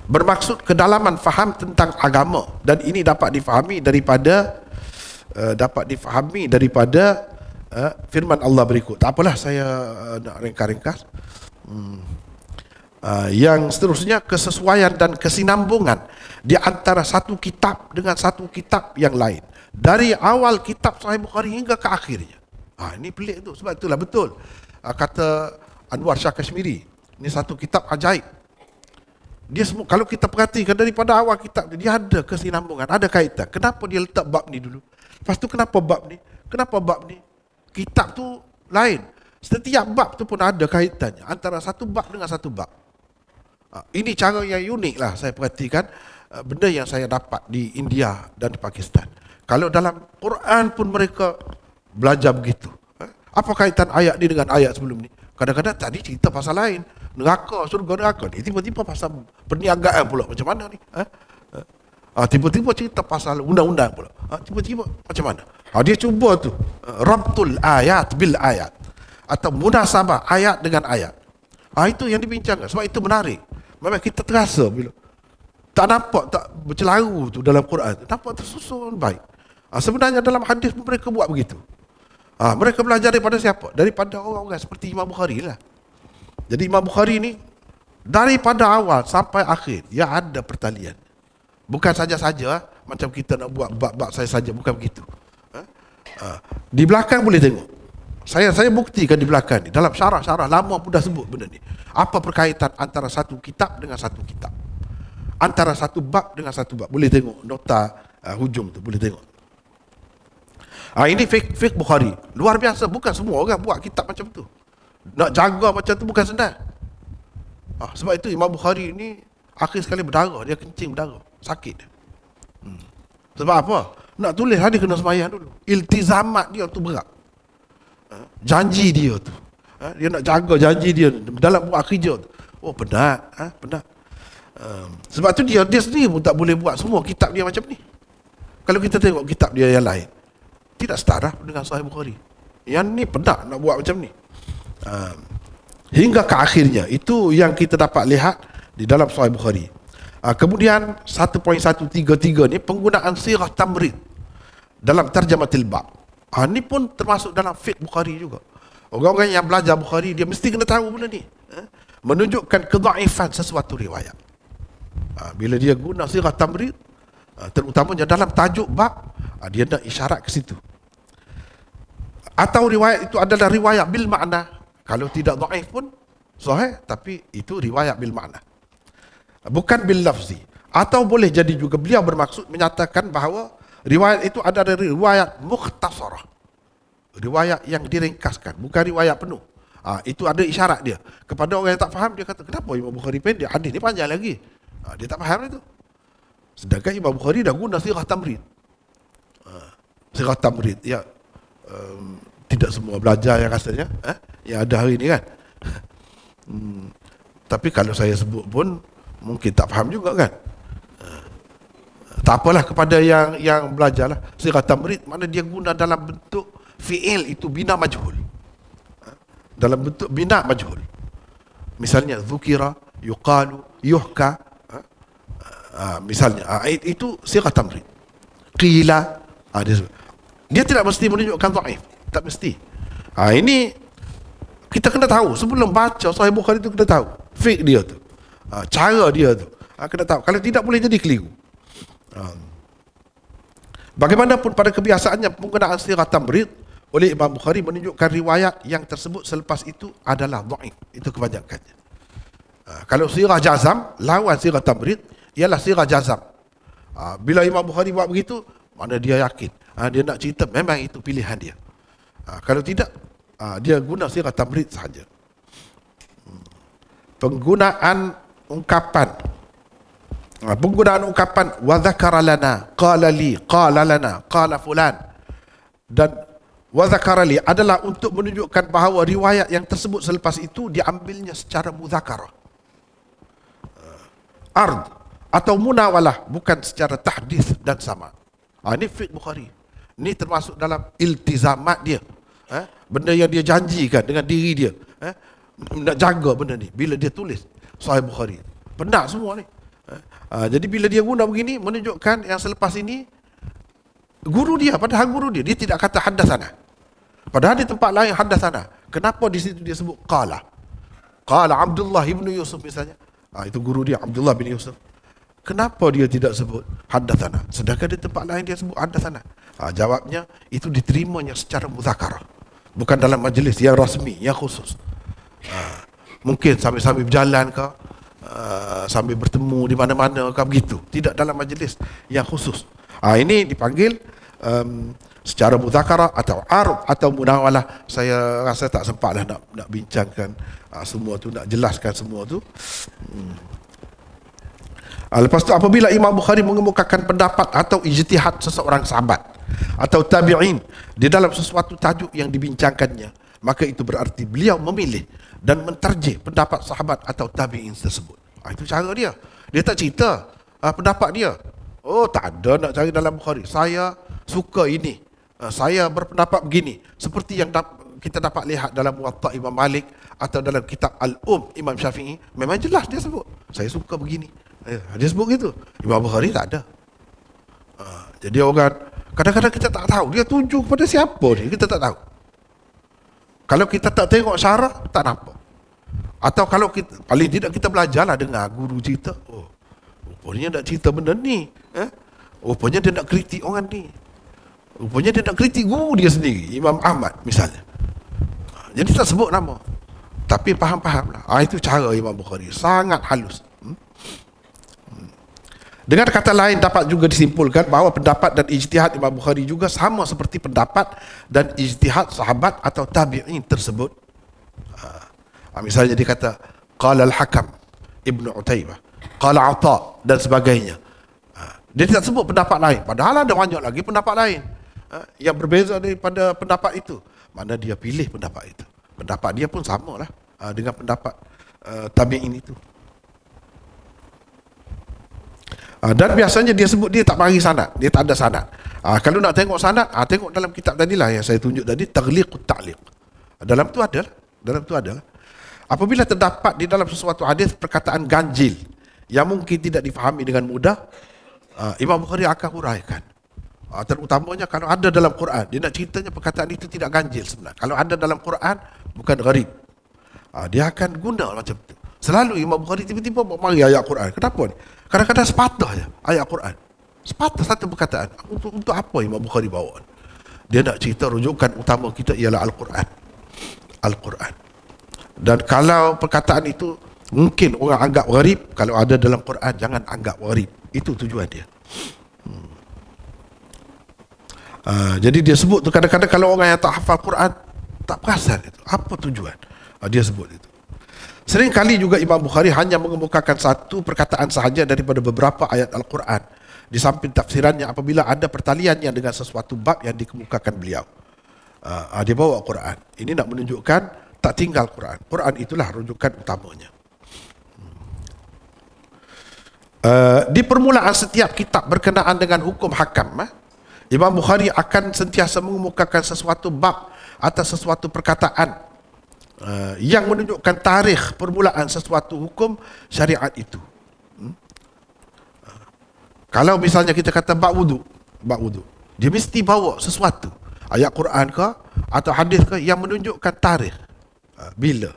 bermaksud kedalaman faham tentang agama dan ini dapat difahami daripada uh, dapat difahami daripada uh, firman Allah berikut. Tak apalah saya uh, nak ringkas-ringkas. Hmm. Uh, yang seterusnya kesesuaian dan kesinambungan di antara satu kitab dengan satu kitab yang lain dari awal kitab Sahih Bukhari hingga ke akhirnya. Ha, ini pelik tu sebab itulah betul ha, kata Anwar Shah Kashmiri. Ini satu kitab ajaib. Dia semua kalau kita perhatikan daripada awal kitab dia, dia ada kesinambungan, ada kaitan. Kenapa dia letak bab ni dulu? Lepas tu kenapa bab ni? Kenapa bab ni? Kitab tu lain. Setiap bab tu pun ada kaitannya antara satu bab dengan satu bab. Ha, ini cara yang unik lah saya perhatikan ha, benda yang saya dapat di India dan di Pakistan. Kalau dalam Quran pun mereka belajar begitu. Apa kaitan ayat ini dengan ayat sebelum ini? Kadang-kadang tadi cerita pasal lain. Neraka, surga, neraka. Ini tiba-tiba pasal perniagaan pula. Macam mana ni? Ha? Ha, tiba-tiba cerita pasal undang-undang pula. Ha, tiba-tiba macam mana? dia cuba tu. Rabtul ayat bil ayat. Atau munasabah ayat dengan ayat. Ah itu yang dibincangkan. Sebab itu menarik. Memang kita terasa bila tak nampak tak bercelaru tu dalam Quran. Nampak tersusun baik. Ha, sebenarnya dalam hadis pun mereka buat begitu. Ha, mereka belajar daripada siapa? Daripada orang-orang seperti Imam Bukhari lah. Jadi Imam Bukhari ni daripada awal sampai akhir dia ada pertalian. Bukan saja-saja ah, macam kita nak buat bab-bab saya saja bukan begitu. Ha? Ha, di belakang boleh tengok. Saya saya buktikan di belakang ni dalam syarah-syarah lama pun dah sebut benda ni. Apa perkaitan antara satu kitab dengan satu kitab? Antara satu bab dengan satu bab. Boleh tengok nota uh, hujung tu boleh tengok. Ah ha, ini fake fake Bukhari. Luar biasa bukan semua orang buat kitab macam tu. Nak jaga macam tu bukan senang. Ha, sebab itu Imam Bukhari ni akhir sekali berdarah, dia kencing berdarah, sakit. Hmm. Sebab apa? Nak tulis hadis kena sembahyang dulu. Iltizamat dia tu berat. Ha? Janji dia tu. Ha? Dia nak jaga janji dia dalam buat kerja tu. Oh penat, ha? penat. Um, sebab tu dia dia sendiri pun tak boleh buat semua kitab dia macam ni. Kalau kita tengok kitab dia yang lain tidak setara lah. dengan Sahih Bukhari. Yang ni pedak nak buat macam ni. Ha. Hingga ke akhirnya itu yang kita dapat lihat di dalam Sahih Bukhari. Ha. Kemudian 1.133 ni penggunaan sirah tamrid dalam terjemah tilbab. Ha. Ah, Ini pun termasuk dalam Fit Bukhari juga. Orang-orang yang belajar Bukhari dia mesti kena tahu benda ni. Ha. Menunjukkan kezaifan sesuatu riwayat. Ha. Bila dia guna sirah tamrid terutamanya dalam tajuk bab dia nak isyarat ke situ atau riwayat itu adalah riwayat bil makna. Kalau tidak dhaif pun sahih tapi itu riwayat bil makna. Bukan bil lafzi. Atau boleh jadi juga beliau bermaksud menyatakan bahawa riwayat itu adalah riwayat mukhtasarah. Riwayat yang diringkaskan, bukan riwayat penuh. Ha, itu ada isyarat dia. Kepada orang yang tak faham, dia kata, kenapa Imam Bukhari pendek? Hadis ni panjang lagi. Ha, dia tak faham itu. Sedangkan Imam Bukhari dah guna sirah tamrid. Ha, sirah tamrid. Ya, um, tidak semua belajar yang rasanya eh, yang ada hari ini kan hmm, tapi kalau saya sebut pun mungkin tak faham juga kan eh, tak apalah kepada yang yang belajar lah sirata murid mana dia guna dalam bentuk fi'il itu bina majhul eh? dalam bentuk bina majhul misalnya zukira yuqalu yuhka ha, misalnya ah, itu sirah tamrid qila ha, dia, dia, tidak mesti menunjukkan dhaif tak mesti ha, ini kita kena tahu sebelum baca sahih Bukhari tu kena tahu fake dia tu ha, cara dia tu ha, kena tahu kalau tidak boleh jadi keliru ha. bagaimanapun pada kebiasaannya penggunaan sirah tamrid oleh Imam Bukhari menunjukkan riwayat yang tersebut selepas itu adalah do'if itu kebanyakannya ha, kalau sirah jazam lawan sirah tamrid ialah sirah jazam ha, bila Imam Bukhari buat begitu mana dia yakin ha, dia nak cerita memang itu pilihan dia Ha, kalau tidak, ha, dia guna sirah tamrid sahaja. Hmm. Penggunaan ungkapan. Ha, penggunaan ungkapan. Wa zakara lana, qala li, qala lana, qala fulan. Dan wa zakara li adalah untuk menunjukkan bahawa riwayat yang tersebut selepas itu diambilnya secara muzakarah. Ard atau munawalah bukan secara tahdis dan sama. Ha, ini fiqh Bukhari. Ini termasuk dalam iltizamat dia eh, benda yang dia janjikan dengan diri dia eh, nak jaga benda ni bila dia tulis sahih Bukhari pendak semua ni eh, ah, jadi bila dia guna begini menunjukkan yang selepas ini guru dia padahal guru dia dia tidak kata hadasana, padahal di tempat lain hadasana. kenapa di situ dia sebut qala qala Abdullah ibn Yusuf misalnya ha, itu guru dia Abdullah bin Yusuf kenapa dia tidak sebut hadasana sedangkan di tempat lain dia sebut hadasana ha, ah, jawabnya itu diterimanya secara muzakarah bukan dalam majlis yang rasmi yang khusus ha. mungkin sambil-sambil berjalan ke uh, ha, sambil bertemu di mana-mana ke begitu tidak dalam majlis yang khusus ha, ini dipanggil um, secara muzakara atau arub atau munawalah saya rasa tak sempatlah nak nak bincangkan uh, semua tu nak jelaskan semua tu hmm. Ha, lepas tu apabila Imam Bukhari mengemukakan pendapat atau ijtihad seseorang sahabat atau tabi'in di dalam sesuatu tajuk yang dibincangkannya maka itu berarti beliau memilih dan menterjih pendapat sahabat atau tabi'in tersebut ah, itu cara dia dia tak cerita uh, pendapat dia oh tak ada nak cari dalam Bukhari saya suka ini uh, saya berpendapat begini seperti yang da- kita dapat lihat dalam Muwatta Imam Malik atau dalam kitab Al-Um Imam Syafi'i memang jelas dia sebut saya suka begini eh, dia sebut gitu Imam Bukhari tak ada uh, jadi orang Kadang-kadang kita tak tahu dia tuju kepada siapa dia, kita tak tahu. Kalau kita tak tengok syarah, tak nampak. Atau kalau kita, paling tidak kita belajarlah dengar guru cerita. Oh, rupanya nak cerita benda ni. Eh? Rupanya dia nak kritik orang ni. Rupanya dia nak kritik guru dia sendiri, Imam Ahmad misalnya. Jadi tak sebut nama. Tapi faham-faham lah. Ah, itu cara Imam Bukhari. Sangat halus. Dengan kata lain dapat juga disimpulkan bahawa pendapat dan ijtihad Imam Bukhari juga sama seperti pendapat dan ijtihad sahabat atau tabi'in tersebut. Ha. Misalnya dia kata qala al-Hakam Ibn Utaibah, qala Atha dan sebagainya. Ha. Dia tidak sebut pendapat lain padahal ada banyak lagi pendapat lain ha. yang berbeza daripada pendapat itu. Mana dia pilih pendapat itu. Pendapat dia pun samalah ha. dengan pendapat uh, tabi'in itu. Ha, dan biasanya dia sebut dia tak mari sanad. Dia tak ada sanad. Ha, kalau nak tengok sanad, ha, tengok dalam kitab tadi lah yang saya tunjuk tadi. Tagliq ta'liq. Dalam tu ada. Lah. Dalam tu ada. Lah. Apabila terdapat di dalam sesuatu hadis perkataan ganjil yang mungkin tidak difahami dengan mudah, ha, Imam Bukhari akan huraikan. Ha, terutamanya kalau ada dalam Quran. Dia nak ceritanya perkataan itu tidak ganjil sebenarnya. Kalau ada dalam Quran, bukan gharib. Ha, dia akan guna macam tu. Selalu Imam Bukhari tiba-tiba bawa memanggil ayat Quran. Kenapa ni? Kadang-kadang sepatah je ayat Quran. Sepatah satu perkataan. Untuk, untuk apa Imam Bukhari bawa? Dia nak cerita rujukan utama kita ialah Al-Quran. Al-Quran. Dan kalau perkataan itu mungkin orang anggap warib. kalau ada dalam Quran jangan anggap warib. Itu tujuan dia. Uh, jadi dia sebut tu kadang-kadang kalau orang yang tak hafal Quran tak perasan itu. Apa tujuan? Uh, dia sebut itu. Sering kali juga Imam Bukhari hanya mengemukakan satu perkataan sahaja daripada beberapa ayat Al-Quran di samping tafsirannya apabila ada pertaliannya dengan sesuatu bab yang dikemukakan beliau. Uh, dia bawa Quran. Ini nak menunjukkan tak tinggal al Quran. al Quran itulah rujukan utamanya. Uh, di permulaan setiap kitab berkenaan dengan hukum hakam, eh, Imam Bukhari akan sentiasa mengemukakan sesuatu bab atau sesuatu perkataan Eh, yang menunjukkan tarikh permulaan sesuatu hukum syariat itu. Hmm? kalau misalnya kita kata bab wudu, bab wudu. Dia mesti bawa sesuatu, ayat Quran ke atau hadis ke yang menunjukkan tarikh eh, bila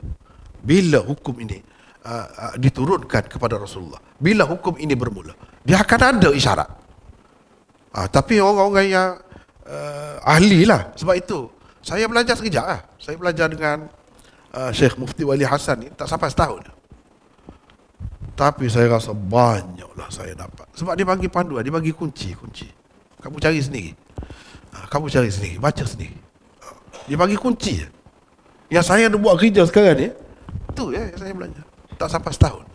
bila hukum ini eh, diturunkan kepada Rasulullah. Bila hukum ini bermula. Dia akan ada isyarat. Uh, tapi orang-orang yang uh, ahli lah sebab itu saya belajar sekejap lah. Saya belajar dengan uh, ah, Syekh Mufti Wali Hasan ni tak sampai setahun. Tapi saya rasa banyaklah saya dapat. Sebab dia bagi panduan, dia bagi kunci, kunci. Kamu cari sendiri. Ah, kamu cari sendiri, baca sendiri. Ah, dia bagi kunci. Yang saya nak buat kerja sekarang ni, tu ya eh, saya belajar. Tak sampai setahun.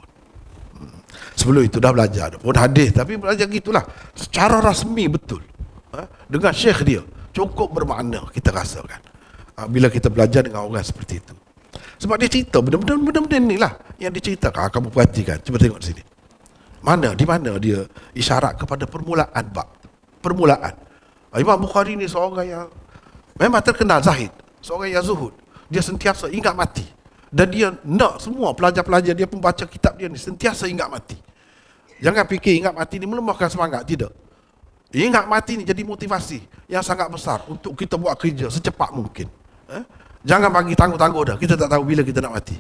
Hmm. Sebelum itu dah belajar pun hadis tapi belajar gitulah secara rasmi betul. Uh, dengan syekh dia cukup bermakna kita rasakan bila kita belajar dengan orang seperti itu. Sebab dia cerita benda-benda ni lah yang dia cerita. Ha, ah, kamu perhatikan, cuba tengok sini. Mana, di mana dia isyarat kepada permulaan bab. Permulaan. Ah, Imam Bukhari ni seorang yang memang terkenal Zahid. Seorang yang zuhud. Dia sentiasa ingat mati. Dan dia nak semua pelajar-pelajar dia pun baca kitab dia ni sentiasa ingat mati. Jangan fikir ingat mati ni melemahkan semangat. Tidak. Ingat mati ni jadi motivasi yang sangat besar untuk kita buat kerja secepat mungkin. Eh? Jangan bagi tangguh-tangguh dah. Kita tak tahu bila kita nak mati.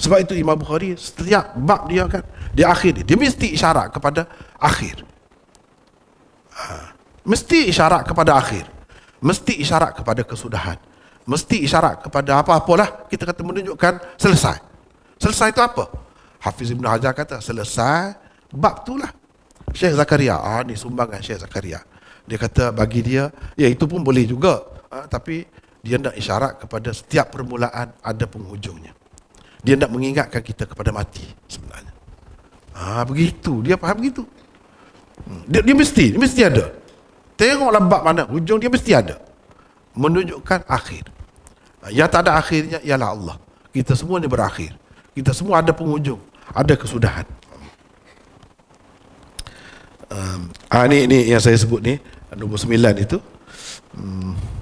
Sebab itu Imam Bukhari setiap bab dia kan di akhir dia, dia mesti isyarat kepada akhir. Ha. Mesti isyarat kepada akhir. Mesti isyarat kepada kesudahan. Mesti isyarat kepada apa-apalah kita kata menunjukkan selesai. Selesai itu apa? Hafiz Ibn Hajar kata selesai bab itulah. Syekh Zakaria, ah ni sumbangan Syekh Zakaria. Dia kata bagi dia, ya itu pun boleh juga. Ha, tapi dia nak isyarat kepada setiap permulaan ada penghujungnya. Dia nak mengingatkan kita kepada mati sebenarnya. Ha, begitu, dia faham begitu. Hmm. Dia, dia mesti, dia mesti ada. Tengoklah bab mana, hujung dia mesti ada. Menunjukkan akhir. Ha, yang tak ada akhirnya ialah Allah. Kita semua ni berakhir. Kita semua ada penghujung, ada kesudahan. Um, hmm. ah, ha, ini, ini yang saya sebut ni, nombor sembilan itu. Hmm.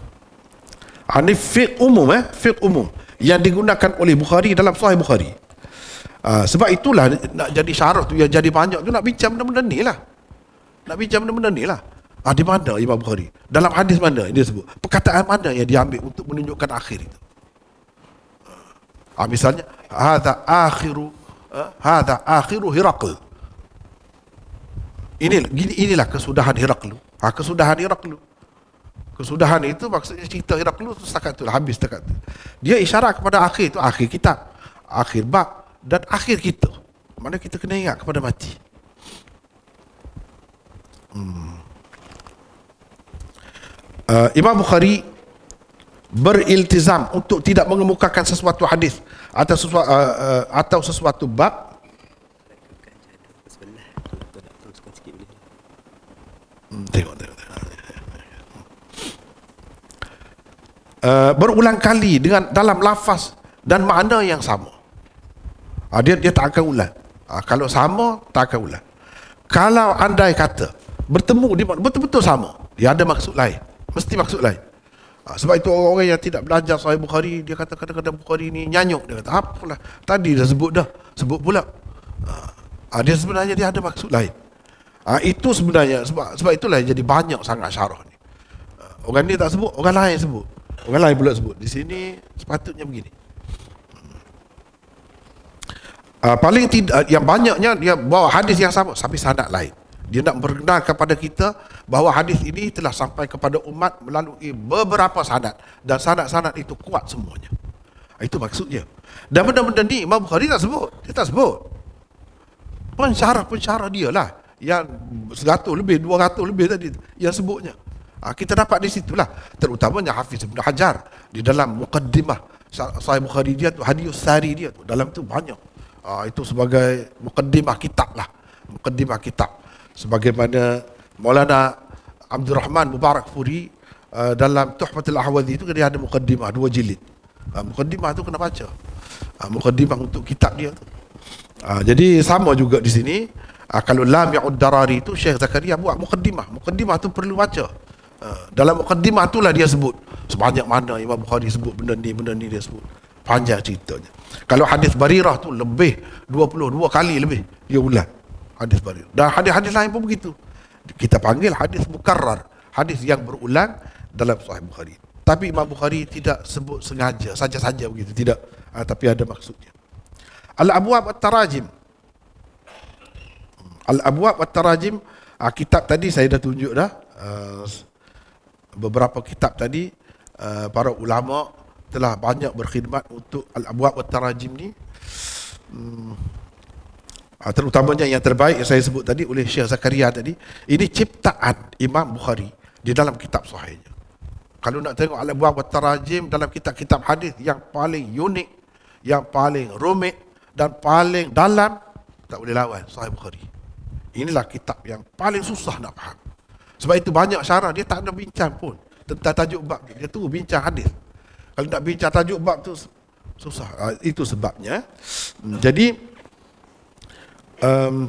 Ini ah, fiqh umum eh, fiqh umum yang digunakan oleh Bukhari dalam Sahih Bukhari. Ha, sebab itulah nak jadi syarah tu yang jadi banyak tu nak bincang benda-benda ni lah. Nak bincang benda-benda ni lah. Ha, di mana Imam Bukhari? Dalam hadis mana dia sebut? Perkataan mana yang diambil untuk menunjukkan akhir itu? Ha, misalnya, Hada akhiru, eh, Hada akhiru Hiraql. Inilah, inilah kesudahan Hiraqlu. Ha, kesudahan Hiraqlu kesudahan itu maksudnya cerita yang Irak dulu tu setakat tu habis setakat tu. Dia isyarat kepada akhir itu akhir kitab, akhir bab dan akhir kita. Mana kita kena ingat kepada mati. Hmm. Uh, Imam Bukhari beriltizam untuk tidak mengemukakan sesuatu hadis atau sesuatu, uh, uh, atau sesuatu bab hmm, tengok, tengok. Eh, berulang kali dengan dalam lafaz dan makna yang sama. Uh, dia dia tak akan ulang. Uh, kalau sama tak akan ulang. Kalau andai kata bertemu di betul-betul sama, dia ada maksud lain. Mesti maksud lain. Uh, sebab itu orang-orang yang tidak belajar Sahih Bukhari, dia kata kata kadang Bukhari ni nyanyuk dia kata, "Apalah, tadi dah sebut dah, sebut pula." Uh, uh, dia sebenarnya dia ada maksud lain. Uh, itu sebenarnya sebab sebab itulah jadi banyak sangat syarah ni. Uh, orang ni tak sebut, orang lain sebut. Orang lain pula sebut Di sini sepatutnya begini uh, Paling tidak ah, Yang banyaknya dia bawa hadis yang sama Tapi sanat lain Dia nak berkenal kepada kita Bahawa hadis ini telah sampai kepada umat Melalui beberapa sanat Dan sanat-sanat itu kuat semuanya ah, Itu maksudnya Dan benda-benda ni Imam Bukhari tak sebut Dia tak sebut Pensyarah-pensyarah dia lah yang 100 lebih, dua ratus lebih tadi yang sebutnya. Ha, kita dapat di situlah Terutamanya Hafiz Ibn Hajar. Di dalam muqaddimah sahib Bukhari dia tu, hadiyus sari dia tu. Dalam tu banyak. Ha, itu sebagai muqaddimah kitab lah. Muqaddimah kitab. Sebagaimana Maulana Abdul Rahman Mubarak Furi uh, dalam Tuhmatul Ahwadi itu dia ada muqaddimah dua jilid. Ha, muqaddimah tu kena baca. Ha, muqaddimah untuk kitab dia tu. Ha, jadi sama juga di sini. Ha, kalau Lam Ya'ud Darari itu Syekh Zakaria buat muqaddimah. Muqaddimah tu perlu baca. Ha, dalam mukaddimah itulah dia sebut sebanyak mana Imam Bukhari sebut benda ni benda ni dia sebut panjang ceritanya kalau hadis barirah tu lebih 22 kali lebih dia ulang hadis barirah dan hadis-hadis lain pun begitu kita panggil hadis mukarrar hadis yang berulang dalam sahih Bukhari tapi Imam Bukhari tidak sebut sengaja saja-saja begitu tidak uh, tapi ada maksudnya al-abwab at-tarajim hmm. al-abwab at-tarajim uh, ha, kitab tadi saya dah tunjuk dah uh, beberapa kitab tadi uh, para ulama telah banyak berkhidmat untuk al-abwab wa tarajim ni hmm. uh, terutamanya yang terbaik yang saya sebut tadi oleh Syekh Zakaria tadi ini ciptaan Imam Bukhari di dalam kitab sahihnya kalau nak tengok al-abwab wa tarajim dalam kitab-kitab hadis yang paling unik yang paling rumit dan paling dalam tak boleh lawan sahih Bukhari inilah kitab yang paling susah nak faham sebab itu banyak syarah dia tak ada bincang pun tentang tajuk bab dia. tu bincang hadis. Kalau nak bincang tajuk bab tu susah. Uh, itu sebabnya. Hmm, jadi um,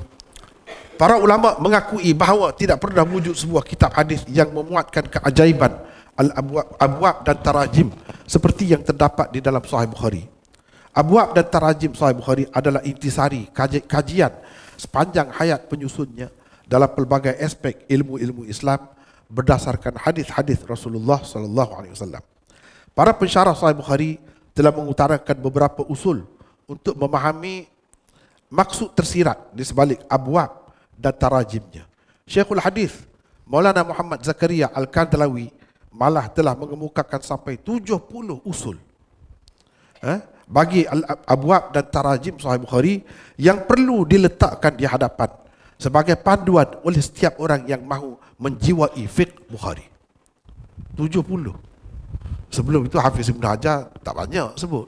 para ulama mengakui bahawa tidak pernah wujud sebuah kitab hadis yang memuatkan keajaiban al-abwab dan tarajim seperti yang terdapat di dalam Sahih Bukhari. Abwab dan tarajim Sahih Bukhari adalah intisari kajian sepanjang hayat penyusunnya dalam pelbagai aspek ilmu-ilmu Islam berdasarkan hadis-hadis Rasulullah sallallahu alaihi wasallam. Para pensyarah Sahih Bukhari telah mengutarakan beberapa usul untuk memahami maksud tersirat di sebalik abwab dan tarajimnya. Syekhul Hadis Maulana Muhammad Zakaria al Kandlawi malah telah mengemukakan sampai 70 usul eh, bagi abwab dan tarajim Sahih Bukhari yang perlu diletakkan di hadapan sebagai panduan oleh setiap orang yang mahu menjiwai fiqh Bukhari. 70. Sebelum itu Hafiz Ibn Hajar tak banyak sebut.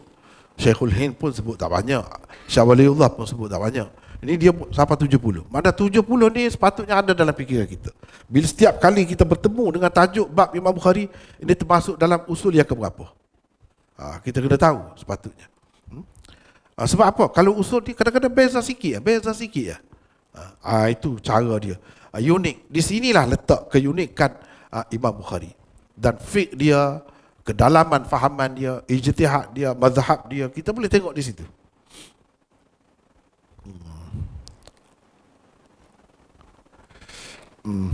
Syekhul Hind pun sebut tak banyak. Syekh Waliullah pun sebut tak banyak. Ini dia sampai 70. Mana 70 ni sepatutnya ada dalam fikiran kita. Bila setiap kali kita bertemu dengan tajuk bab Imam Bukhari, ini termasuk dalam usul yang keberapa. Ha, kita kena tahu sepatutnya. Hmm? Ha, sebab apa? Kalau usul ni kadang-kadang beza sikit. Ya, beza sikit. Beza ya. sikit. Ha, itu cara dia. Ha, unik. Di sinilah letak keunikan ha, Imam Bukhari. Dan fik dia, kedalaman fahaman dia, ijtihad dia, mazhab dia, kita boleh tengok di situ. Hmm. Hmm.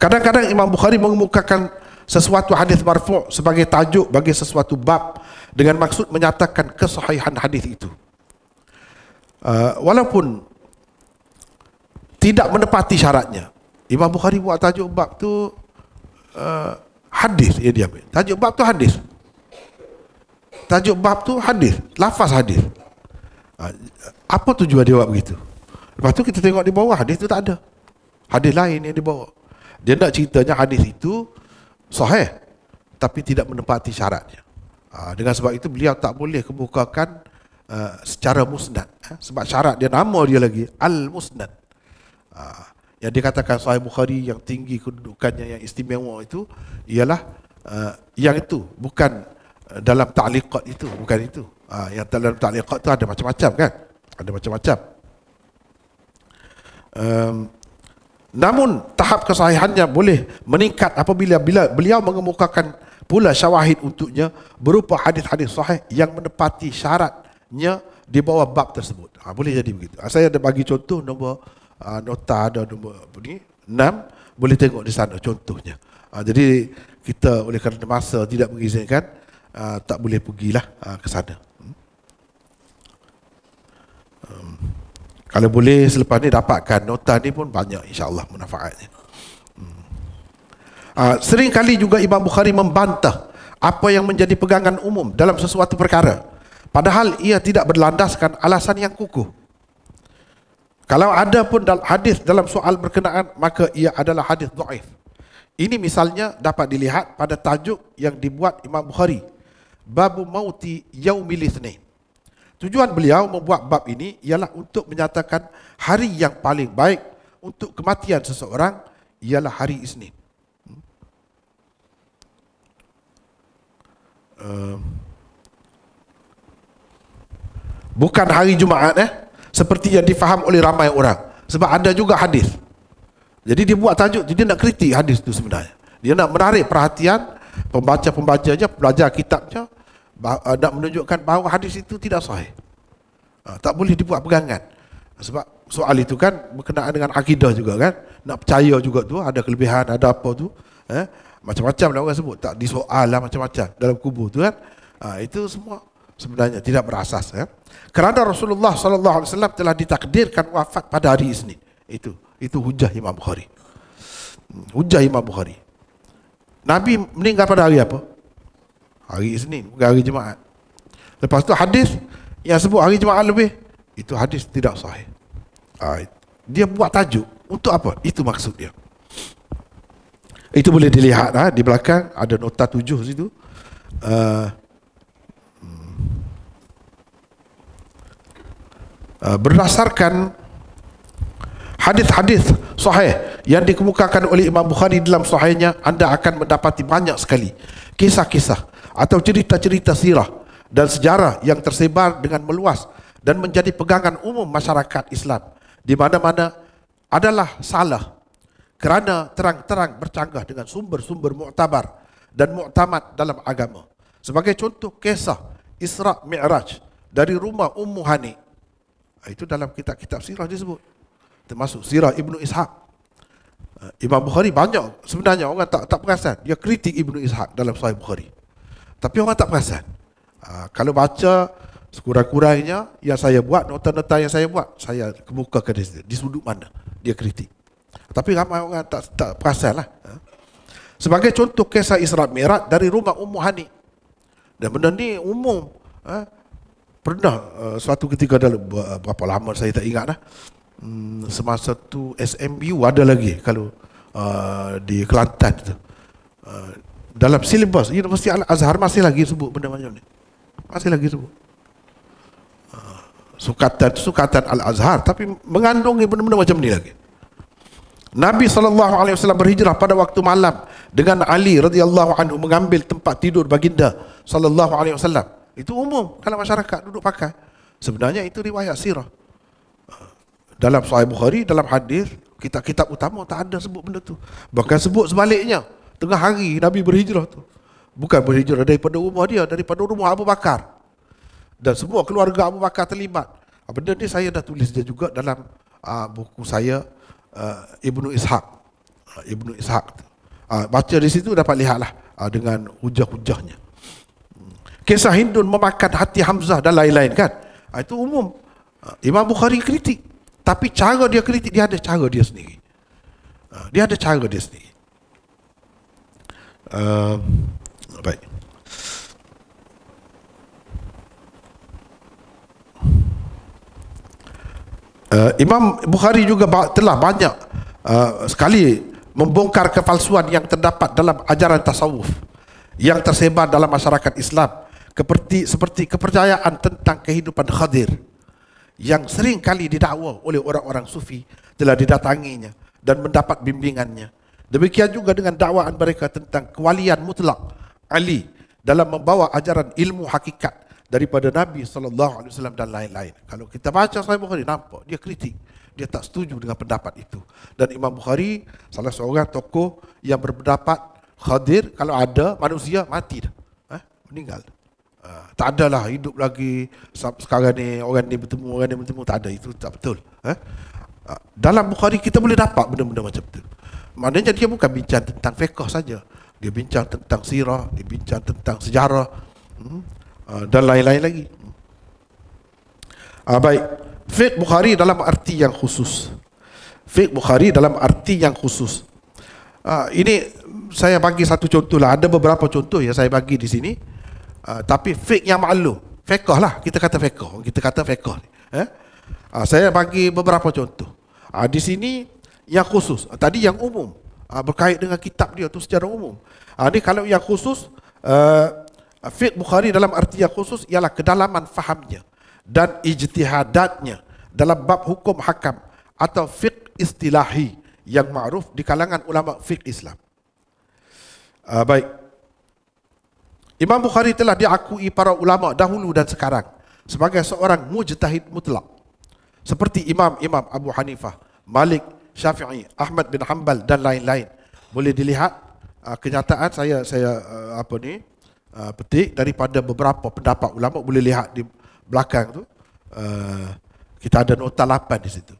Kadang-kadang Imam Bukhari mengemukakan sesuatu hadis marfu' sebagai tajuk bagi sesuatu bab dengan maksud menyatakan kesahihan hadis itu. Eh, walaupun tidak menepati syaratnya. Imam Bukhari buat tajuk bab tu uh, hadis ya dia ambil. Tajuk bab tu hadis. Tajuk bab tu hadis, lafaz hadis. Eh, apa tujuan dia buat begitu? Lepas tu kita tengok di bawah hadis tu tak ada. Hadis lain yang dibawa. Dia nak ceritanya hadis itu sahih tapi tidak menepati syaratnya. Ah, dengan sebab itu beliau tak boleh kemukakan uh, secara musnad sebab syarat dia nama dia lagi al musnad ah, yang dikatakan Sahih Bukhari yang tinggi kedudukannya yang istimewa itu ialah uh, yang itu bukan ah, dalam ta'liqat itu bukan itu uh, yang dalam ta'liqat itu ada macam-macam kan ada macam-macam um, namun tahap kesahihannya boleh meningkat apabila bila beliau mengemukakan pula syawahid untuknya berupa hadis-hadis sahih yang menepati syaratnya di bawah bab tersebut. Ha, boleh jadi begitu. Ha, saya ada bagi contoh nombor ha, nota ada nombor ni 6 boleh tengok di sana contohnya. Ha, jadi kita oleh kerana masa tidak mengizinkan ha, tak boleh pergilah ha, ke sana. Hmm. hmm. Kalau boleh selepas ni dapatkan nota ni pun banyak insya-Allah manfaatnya. Hmm. Ha, sering kali juga Imam Bukhari membantah apa yang menjadi pegangan umum dalam sesuatu perkara. Padahal ia tidak berlandaskan alasan yang kukuh. Kalau ada pun hadis dalam soal berkenaan, maka ia adalah hadis do'if. Ini misalnya dapat dilihat pada tajuk yang dibuat Imam Bukhari. Babu mauti yaumil isnin. Tujuan beliau membuat bab ini ialah untuk menyatakan hari yang paling baik untuk kematian seseorang ialah hari Isnin. Hmm. Uh. Bukan hari Jumaat eh. Seperti yang difaham oleh ramai orang. Sebab ada juga hadis. Jadi dia buat tajuk, dia nak kritik hadis itu sebenarnya. Dia nak menarik perhatian pembaca-pembacanya, pelajar kitabnya, eh, nak menunjukkan bahawa hadis itu tidak sahih. Ah, tak boleh dibuat pegangan. Sebab soal itu kan berkenaan dengan akidah juga kan. Nak percaya juga tu, ada kelebihan, ada apa tu. Eh? Macam-macam lah orang sebut. Tak disoal lah macam-macam dalam kubur tu kan. Ha, itu semua sebenarnya tidak berasas ya. Kerana Rasulullah sallallahu alaihi wasallam telah ditakdirkan wafat pada hari Isnin. Itu itu hujah Imam Bukhari. Hmm, hujah Imam Bukhari. Nabi meninggal pada hari apa? Hari Isnin, bukan hari Jumaat. Lepas tu hadis yang sebut hari Jumaat lebih itu hadis tidak sahih. Ah, dia buat tajuk untuk apa? Itu maksud dia. Itu boleh dilihat ha? di belakang ada nota tujuh situ. Uh, Ah, berdasarkan hadis-hadis sahih yang dikemukakan oleh Imam Bukhari dalam sahihnya anda akan mendapati banyak sekali kisah-kisah atau cerita-cerita sirah dan sejarah yang tersebar dengan meluas dan menjadi pegangan umum masyarakat Islam di mana-mana adalah salah kerana terang-terang bercanggah dengan sumber-sumber muktabar dan muktamad dalam agama. Sebagai contoh kisah Isra Mi'raj dari rumah Ummu Hanif Ah, itu dalam kitab-kitab sirah disebut. Termasuk sirah Ibnu Ishaq. Ah, Imam Bukhari banyak sebenarnya orang tak tak perasan dia kritik Ibnu Ishaq dalam Sahih Bukhari. Tapi orang tak perasan. Ah, kalau baca sekurang-kurangnya yang saya buat nota-nota yang saya buat saya kebuka ke dia di sudut mana dia kritik. Tapi ramai orang tak tak perasan lah. Sebagai contoh kisah Isra Mi'raj dari rumah Ummu Hani. Dan benda ni umum. Ha? pernah uh, suatu ketika dalam berapa lama saya tak ingat lah. hmm, semasa tu SMU ada lagi kalau uh, di Kelantan tu uh, dalam silibus Universiti Al-Azhar masih lagi sebut benda macam ni masih lagi sebut sukatan sukatan al-azhar tapi mengandungi benda-benda macam ni lagi. Nabi saw berhijrah pada waktu malam dengan Ali radhiyallahu anhu mengambil tempat tidur baginda sallallahu alaihi itu umum kalau masyarakat duduk pakai. Sebenarnya itu riwayat sirah. Dalam Sahih Bukhari, dalam hadis, kitab kitab utama tak ada sebut benda tu. Bahkan sebut sebaliknya. Tengah hari Nabi berhijrah tu. Bukan berhijrah daripada rumah dia, daripada rumah Abu Bakar. Dan semua keluarga Abu Bakar terlibat. Ah, benda ni saya dah tulis dia juga dalam uh, buku saya uh, Ibnu Ishaq. Uh, Ibnu Ishaq. Uh, baca di situ dapat lihatlah uh, dengan hujah-hujahnya kisah Hindun memakan hati Hamzah dan lain-lain kan ah, itu umum ah, Imam Bukhari kritik tapi cara dia kritik dia ada cara dia sendiri ah, dia ada cara dia sendiri uh, baik Uh, Imam Bukhari juga telah banyak uh, sekali membongkar kefalsuan yang terdapat dalam ajaran tasawuf yang tersebar dalam masyarakat Islam seperti seperti kepercayaan tentang kehidupan Khadir yang sering kali didakwa oleh orang-orang sufi telah didatanginya dan mendapat bimbingannya. Demikian juga dengan dakwaan mereka tentang kewalian mutlak Ali dalam membawa ajaran ilmu hakikat daripada Nabi sallallahu alaihi wasallam dan lain-lain. Kalau kita baca Sahih Bukhari nampak dia kritik, dia tak setuju dengan pendapat itu. Dan Imam Bukhari salah seorang tokoh yang berpendapat Khadir kalau ada manusia mati dah. Eh, meninggal. Dah. Ha, tak adalah hidup lagi sekarang ni orang ni bertemu orang ni bertemu tak ada itu tak betul. Eh? Ha, dalam Bukhari kita boleh dapat benda-benda macam tu. Maknanya dia bukan bincang tentang fiqh saja. Dia bincang tentang sirah, dia bincang tentang sejarah hmm, ah, dan lain-lain lagi. Ha, baik, fiqh Bukhari dalam arti yang khusus. Fiqh Bukhari dalam arti yang khusus. Ha, ini saya bagi satu contoh lah. Ada beberapa contoh yang saya bagi di sini. Ah, tapi fake yang maklum. Fekoh lah, kita kata fekoh. Kita kata fekoh. Eh? Uh, saya bagi beberapa contoh. Uh, di sini yang khusus, uh, tadi yang umum. Uh, berkait dengan kitab dia tu secara umum. Uh, ini kalau yang khusus, uh, fit Bukhari dalam arti yang khusus ialah kedalaman fahamnya dan ijtihadatnya dalam bab hukum hakam atau fit istilahi yang ma'ruf di kalangan ulama fiqh Islam. Uh, baik. Imam Bukhari telah diakui para ulama dahulu dan sekarang sebagai seorang mujtahid mutlak. Seperti Imam-Imam Abu Hanifah, Malik, Syafi'i, Ahmad bin Hanbal dan lain-lain. Boleh dilihat uh, kenyataan saya saya uh, apa ni uh, petik daripada beberapa pendapat ulama boleh lihat di belakang tu kita ada nota 8 di situ.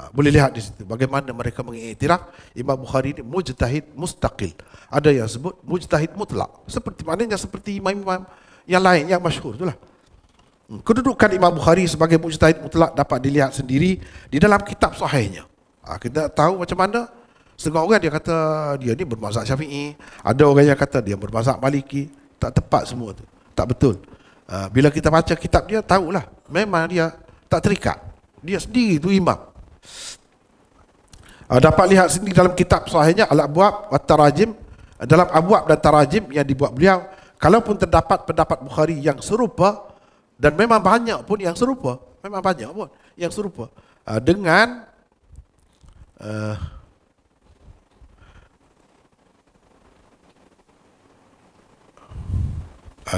Ah, boleh lihat di situ bagaimana mereka mengiktiraf Imam Bukhari ini mujtahid mustaqil. Ada yang sebut mujtahid mutlak. Seperti mana yang seperti imam-imam yang lain yang masyhur itulah. Hmm, kedudukan Imam Bukhari sebagai mujtahid mutlak dapat dilihat sendiri di dalam kitab sahihnya. Ah, kita tahu macam mana setengah orang dia kata dia ni bermazhab Syafi'i, ada orang yang kata dia bermazhab Maliki, tak tepat semua tu. Tak betul. Ah, bila kita baca kitab dia tahulah memang dia tak terikat. Dia sendiri tu imam. Uh, dapat lihat sendiri dalam kitab sahihnya alat buat at-tarajim dalam abwab dan tarajim yang dibuat beliau kalaupun terdapat pendapat Bukhari yang serupa dan memang banyak pun yang serupa memang banyak pun yang serupa uh, dengan uh,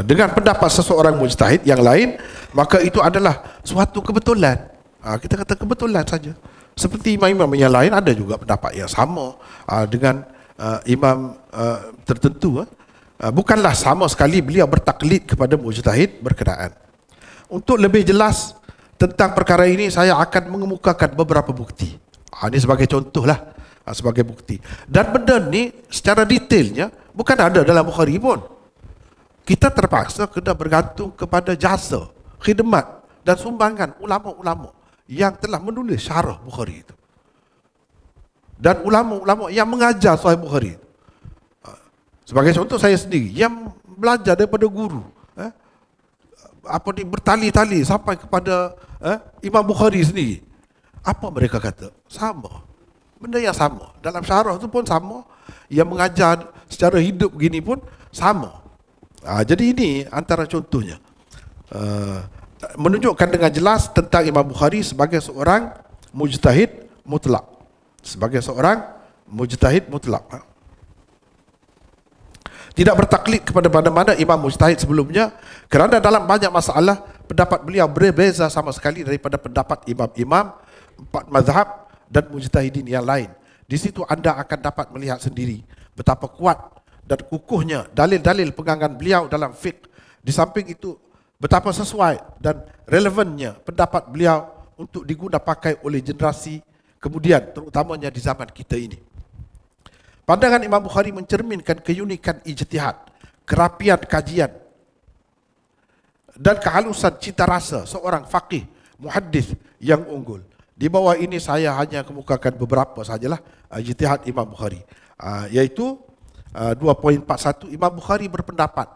dengan pendapat seseorang mujtahid yang lain maka itu adalah suatu kebetulan. kita kata kebetulan saja seperti imam-imam yang lain ada juga pendapat yang sama uh, dengan uh, imam uh, tertentu uh. Uh, bukanlah sama sekali beliau bertaklid kepada mujtahid berkenaan untuk lebih jelas tentang perkara ini saya akan mengemukakan beberapa bukti uh, ini sebagai contohlah uh, sebagai bukti dan benda ni secara detailnya bukan ada dalam Bukhari pun kita terpaksa kena bergantung kepada jasa khidmat dan sumbangan ulama-ulama yang telah menulis syarah Bukhari itu. Dan ulama-ulama yang mengajar Sahih Bukhari itu. Sebagai contoh saya sendiri yang belajar daripada guru eh, apa ni bertali-tali sampai kepada eh, Imam Bukhari sendiri. Apa mereka kata? Sama. Benda yang sama. Dalam syarah itu pun sama. Yang mengajar secara hidup begini pun sama. Ha, jadi ini antara contohnya. Uh, menunjukkan dengan jelas tentang Imam Bukhari sebagai seorang mujtahid mutlak. Sebagai seorang mujtahid mutlak. Tidak bertaklid kepada mana-mana Imam Mujtahid sebelumnya kerana dalam banyak masalah pendapat beliau berbeza sama sekali daripada pendapat imam-imam empat mazhab dan mujtahidin yang lain. Di situ anda akan dapat melihat sendiri betapa kuat dan kukuhnya dalil-dalil pegangan beliau dalam fiqh. Di samping itu, betapa sesuai dan relevannya pendapat beliau untuk diguna pakai oleh generasi kemudian terutamanya di zaman kita ini. Pandangan Imam Bukhari mencerminkan keunikan ijtihad, kerapian kajian dan kehalusan cita rasa seorang faqih muhaddis yang unggul. Di bawah ini saya hanya kemukakan beberapa sajalah uh, ijtihad Imam Bukhari. Uh, iaitu 2.41 uh, Imam Bukhari berpendapat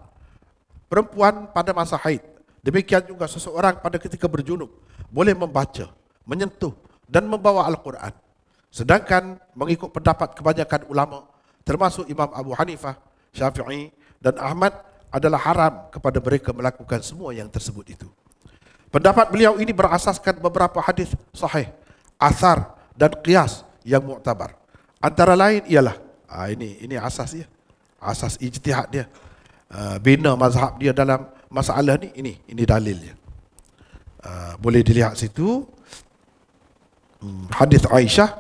perempuan pada masa haid Demikian juga seseorang pada ketika berjunub boleh membaca, menyentuh dan membawa Al-Quran. Sedangkan mengikut pendapat kebanyakan ulama termasuk Imam Abu Hanifah, Syafi'i dan Ahmad adalah haram kepada mereka melakukan semua yang tersebut itu. Pendapat beliau ini berasaskan beberapa hadis sahih, asar dan qiyas yang mu'tabar. Antara lain ialah ah, ini ini asas dia. Asas ijtihad dia. Ah, bina mazhab dia dalam masalah ni ini ini dalilnya uh, boleh dilihat situ hmm, hadis Aisyah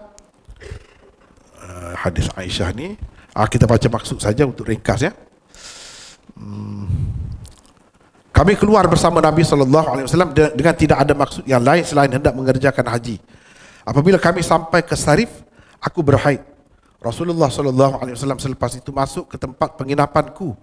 uh, hadis Aisyah ni uh, kita baca maksud saja untuk ringkas ya hmm, kami keluar bersama Nabi saw dengan tidak ada maksud yang lain selain hendak mengerjakan haji apabila kami sampai ke Sarif aku berhaid Rasulullah saw selepas itu masuk ke tempat penginapanku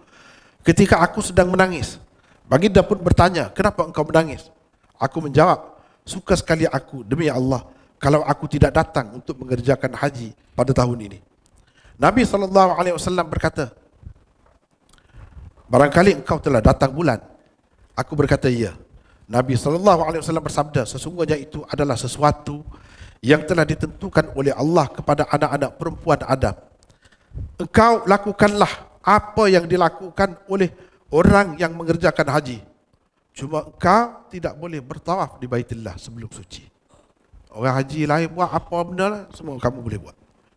ketika aku sedang menangis Baginda pun bertanya, kenapa engkau menangis? Aku menjawab, suka sekali aku demi Allah kalau aku tidak datang untuk mengerjakan haji pada tahun ini. Nabi SAW berkata, barangkali engkau telah datang bulan. Aku berkata, ya. Nabi SAW bersabda, sesungguhnya itu adalah sesuatu yang telah ditentukan oleh Allah kepada anak-anak perempuan Adam. Engkau lakukanlah apa yang dilakukan oleh orang yang mengerjakan haji. Cuma kau tidak boleh bertawaf di Baitullah sebelum suci. Orang haji lain buat apa benda lah, semua kamu boleh buat.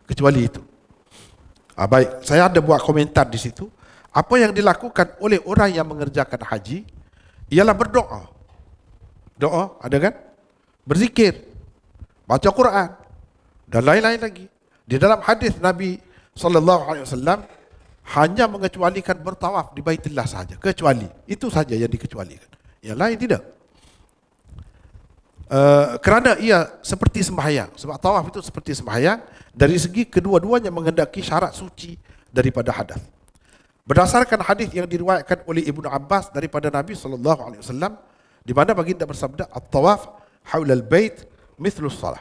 Kecuali itu. Ha, baik, saya ada buat komentar di situ. Apa yang dilakukan oleh orang yang mengerjakan haji ialah berdoa. Doa, ada kan? Berzikir. Baca Quran. Dan lain-lain lagi. Di dalam hadis Nabi sallallahu alaihi wasallam hanya mengecualikan bertawaf di Baitullah saja. Kecuali. Itu saja yang dikecualikan. Yang lain tidak. Uh, kerana ia seperti sembahyang. Sebab tawaf itu seperti sembahyang. Dari segi kedua-duanya mengendaki syarat suci daripada hadas. Berdasarkan hadis yang diriwayatkan oleh Ibnu Abbas daripada Nabi sallallahu alaihi wasallam di mana baginda bersabda at-tawaf haulal bait mithlus salah.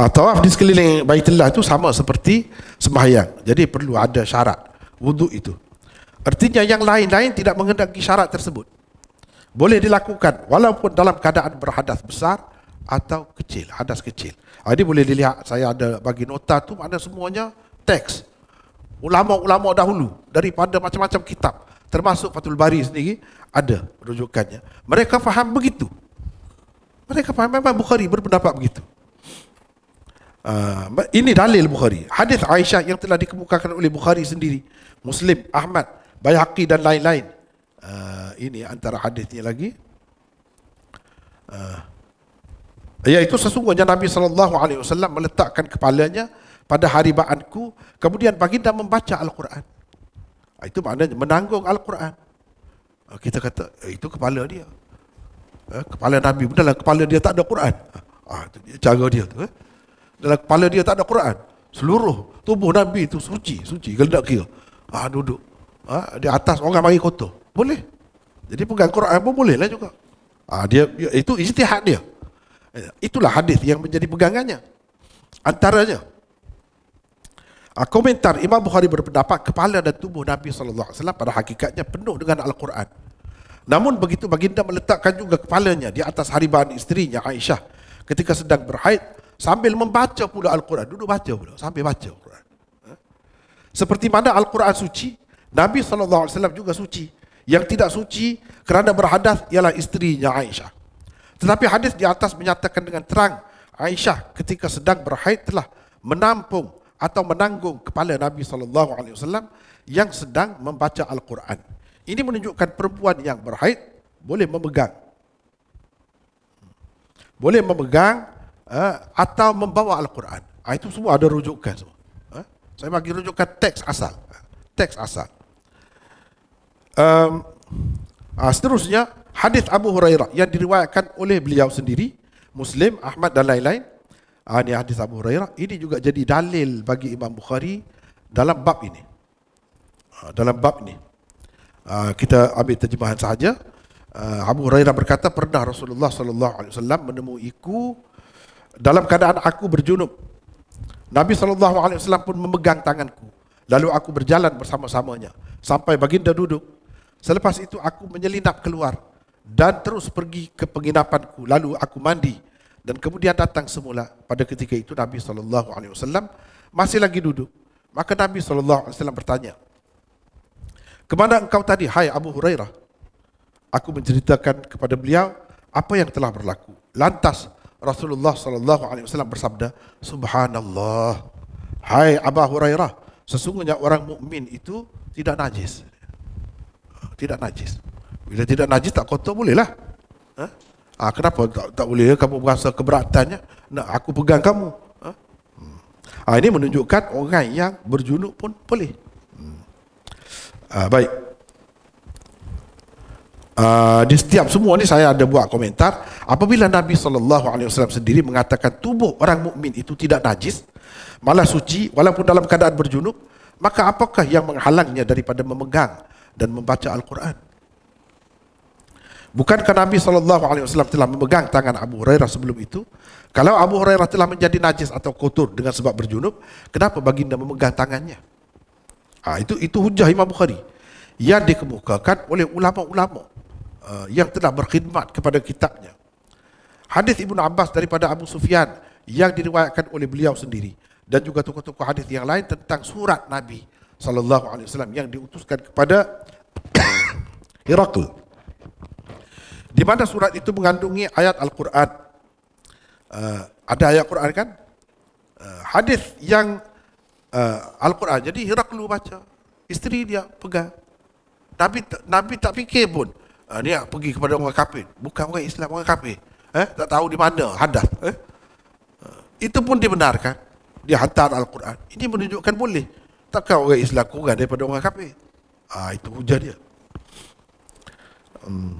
Ah ha, tawaf di sekeliling Baitullah itu sama seperti sembahyang. Jadi perlu ada syarat wuduk itu. Artinya yang lain-lain tidak mengendaki syarat tersebut. Boleh dilakukan walaupun dalam keadaan berhadas besar atau kecil, hadas kecil. Ha, ini boleh dilihat saya ada bagi nota tu mana semuanya teks. Ulama-ulama dahulu daripada macam-macam kitab termasuk Fathul Bari sendiri ada rujukannya. Mereka faham begitu. Mereka faham memang Bukhari berpendapat begitu. Uh, ini dalil Bukhari. Hadis Aisyah yang telah dikemukakan oleh Bukhari sendiri, Muslim, Ahmad, Bayhaqi dan lain-lain. Uh, ini antara hadisnya lagi. Uh, iaitu sesungguhnya Nabi sallallahu alaihi wasallam meletakkan kepalanya pada hari ba'anku, kemudian baginda membaca Al-Quran. Itu maknanya menanggung Al-Quran. Kita kata, eh, itu kepala dia. kepala Nabi, benar lah kepala dia tak ada Quran. Ah, itu dia, cara dia tu. Eh dalam kepala dia tak ada Quran. Seluruh tubuh Nabi itu suci, suci. Kalau tak kira. Ah duduk. Ah di atas orang bagi kotor. Boleh. Jadi pegang Quran pun boleh lah juga. Ah dia ya, itu ijtihad dia. Eh, itulah hadis yang menjadi pegangannya. Antaranya ah, komentar Imam Bukhari berpendapat kepala dan tubuh Nabi sallallahu alaihi wasallam pada hakikatnya penuh dengan Al-Quran. Namun begitu baginda meletakkan juga kepalanya di atas hariban isterinya Aisyah ketika sedang berhaid sambil membaca pula Al-Quran. Duduk baca pula, sambil baca Al-Quran. Eh? Seperti mana Al-Quran suci, Nabi SAW juga suci. Yang tidak suci kerana berhadas ialah isterinya Aisyah. Tetapi hadis di atas menyatakan dengan terang, Aisyah ketika sedang berhaid telah menampung atau menanggung kepala Nabi SAW yang sedang membaca Al-Quran. Ini menunjukkan perempuan yang berhaid boleh memegang. Boleh memegang Ha? atau membawa Al-Quran. Ha, itu semua ada rujukan ha? Saya bagi rujukan teks asal. Teks asal. Um, seterusnya, hadis Abu Hurairah yang diriwayatkan oleh beliau sendiri, Muslim, Ahmad dan lain-lain. Ini hadis Abu Hurairah. Ini juga jadi dalil bagi Imam Bukhari dalam bab ini. Dalam bab ini. Kita ambil terjemahan sahaja. Abu Hurairah berkata, pernah Rasulullah SAW menemuiku alaihi dalam keadaan aku berjunub. Nabi SAW pun memegang tanganku. Lalu aku berjalan bersama-samanya. Sampai baginda duduk. Selepas itu aku menyelinap keluar. Dan terus pergi ke penginapanku. Lalu aku mandi. Dan kemudian datang semula. Pada ketika itu Nabi SAW masih lagi duduk. Maka Nabi SAW bertanya. Kemana engkau tadi, hai Abu Hurairah? Aku menceritakan kepada beliau apa yang telah berlaku. Lantas, Rasulullah sallallahu alaihi wasallam bersabda, "Subhanallah. Hai Abu Hurairah, sesungguhnya orang mukmin itu tidak najis." Tidak najis. Bila tidak najis tak kotor bolehlah. Ha? Ha, kenapa tak, tak boleh kamu berasa keberatannya nak aku pegang kamu? Ha? Hmm. Ha, ini menunjukkan orang yang berjunuk pun boleh. Hmm. Ha, baik. Ah, di setiap semua ni saya ada buat komentar apabila Nabi sallallahu alaihi wasallam sendiri mengatakan tubuh orang mukmin itu tidak najis malah suci walaupun dalam keadaan berjunub maka apakah yang menghalangnya daripada memegang dan membaca al-Quran Bukankah Nabi sallallahu alaihi wasallam telah memegang tangan Abu Hurairah sebelum itu kalau Abu Hurairah telah menjadi najis atau kotor dengan sebab berjunub kenapa baginda memegang tangannya ha, itu itu hujah Imam Bukhari yang dikemukakan oleh ulama-ulama Uh, yang telah berkhidmat kepada kitabnya. Hadis Ibn Abbas daripada Abu Sufyan yang diriwayatkan oleh beliau sendiri dan juga tokoh-tokoh hadis yang lain tentang surat Nabi sallallahu alaihi wasallam yang diutuskan kepada *coughs* Herakl. Di mana surat itu mengandungi ayat Al-Quran. Uh, ada ayat Al-Quran kan? Uh, hadis yang uh, Al-Quran. Jadi Herakl baca. Isteri dia pegang. Nabi, Nabi tak fikir pun uh, dia pergi kepada orang kafir bukan orang Islam orang kafir eh tak tahu di mana hadas eh ah, itu pun dibenarkan dia hantar al-Quran ini menunjukkan boleh takkan orang Islam kurang daripada orang kafir ah itu hujah dia hmm.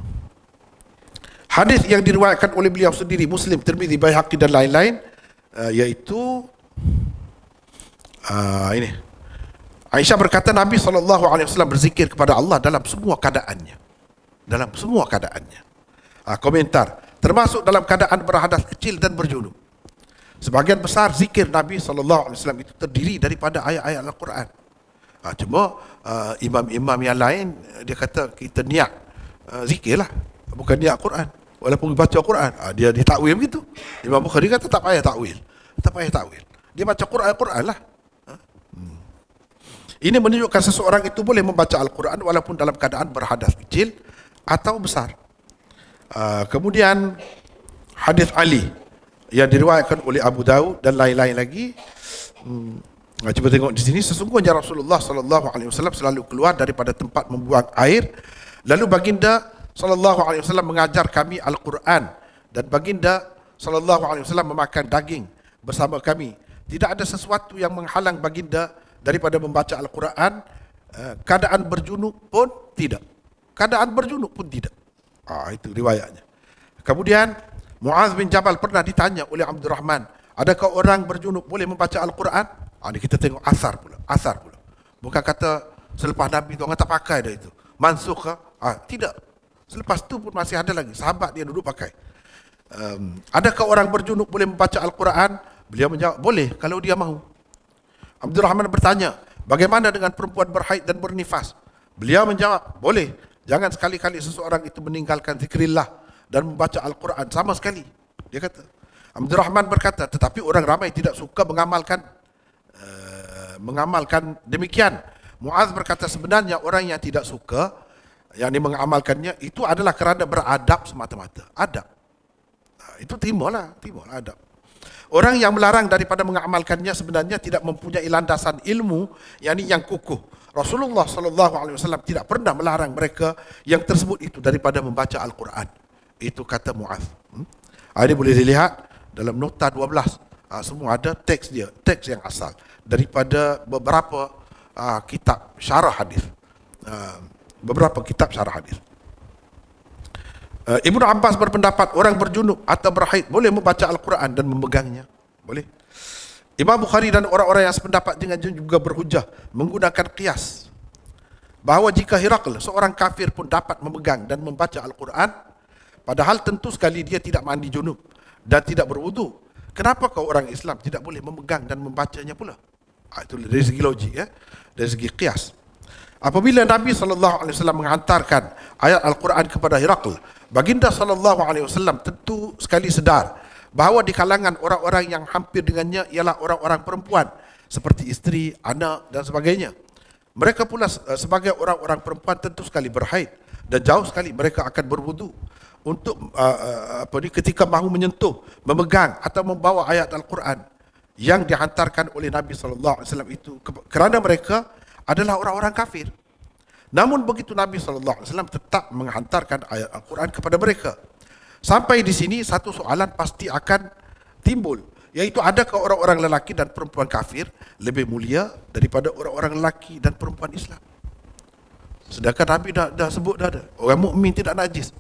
hadis yang diriwayatkan oleh beliau sendiri Muslim Tirmizi Baihaqi dan lain-lain uh, iaitu uh, ini Aisyah berkata Nabi SAW berzikir kepada Allah dalam semua keadaannya dalam semua keadaannya. Ha, komentar, termasuk dalam keadaan berhadas kecil dan berjunub. Sebagian besar zikir Nabi SAW itu terdiri daripada ayat-ayat Al-Quran. Ha, cuma uh, imam-imam yang lain, eh, dia kata kita niat uh, lah, bukan niat Al-Quran. Walaupun baca Al-Quran, ha, dia, dia takwil begitu. Imam Bukhari kata tak payah takwil. Tak payah takwil. Dia baca Quran, Al-Quran lah. Hmm. Ini menunjukkan seseorang itu boleh membaca Al-Quran walaupun dalam keadaan berhadas kecil atau besar. Uh, kemudian hadis Ali yang diriwayatkan oleh Abu Daud dan lain-lain lagi. Hmm, ah, cuba tengok di sini sesungguhnya Rasulullah sallallahu alaihi wasallam selalu keluar daripada tempat membuang air lalu baginda sallallahu alaihi wasallam mengajar kami Al-Quran dan baginda sallallahu alaihi wasallam memakan daging bersama kami. Tidak ada sesuatu yang menghalang baginda daripada membaca Al-Quran. Uh, keadaan berjunub pun tidak keadaan berjunuk pun tidak. Ah itu riwayatnya. Kemudian Muaz bin Jabal pernah ditanya oleh Abdul Rahman, adakah orang berjunuk boleh membaca Al-Quran? Ah ni kita tengok asar pula, asar pula. Bukan kata selepas Nabi tu orang tak pakai dah itu. Mansuh Ah tidak. Selepas tu pun masih ada lagi sahabat dia duduk pakai. Um, adakah orang berjunuk boleh membaca Al-Quran? Beliau menjawab, boleh kalau dia mahu. Abdul Rahman bertanya, bagaimana dengan perempuan berhaid dan bernifas? Beliau menjawab, boleh Jangan sekali-kali seseorang itu meninggalkan zikrillah dan membaca Al-Quran sama sekali. Dia kata. Abdul Rahman berkata, tetapi orang ramai tidak suka mengamalkan eh, mengamalkan demikian. Muaz berkata sebenarnya orang yang tidak suka yang mengamalkannya itu adalah kerana beradab semata-mata. Adab. Ah, itu timbullah, timbullah adab. Orang yang melarang daripada mengamalkannya sebenarnya tidak mempunyai landasan ilmu yang yang kukuh. Rasulullah sallallahu alaihi wasallam tidak pernah melarang mereka yang tersebut itu daripada membaca Al-Quran. Itu kata Muaz. Hmm? Ah, ini boleh dilihat dalam nota 12. Ah, semua ada teks dia, teks yang asal daripada beberapa ah, kitab syarah hadis. beberapa kitab syarah hadis. Ibnu Abbas berpendapat orang berjunub atau berhaid boleh membaca Al-Quran dan memegangnya. Boleh. Imam Bukhari dan orang-orang yang sependapat dengan juga berhujah menggunakan kias bahawa jika Hirakl seorang kafir pun dapat memegang dan membaca Al-Quran padahal tentu sekali dia tidak mandi junub dan tidak berwudu kenapa kau orang Islam tidak boleh memegang dan membacanya pula ah, itu dari segi logik ya dari segi kias apabila Nabi saw alaihi menghantarkan ayat Al-Quran kepada Hirakl baginda sallallahu alaihi tentu sekali sedar bahawa di kalangan orang-orang yang hampir dengannya ialah orang-orang perempuan seperti istri, anak dan sebagainya. Mereka pula eh, sebagai orang-orang perempuan tentu sekali berhaid dan jauh sekali mereka akan berwudu untuk eh, eh, apa ni ketika mahu menyentuh, memegang atau membawa ayat Al-Quran yang dihantarkan oleh Nabi sallallahu alaihi wasallam itu kerana mereka adalah orang-orang kafir. Namun begitu Nabi sallallahu alaihi wasallam tetap menghantarkan ayat Al-Quran kepada mereka. Sampai di sini satu soalan pasti akan timbul yaitu adakah orang-orang lelaki dan perempuan kafir Lebih mulia daripada orang-orang lelaki dan perempuan Islam Sedangkan Nabi dah, dah sebut dah ada Orang mukmin tidak najis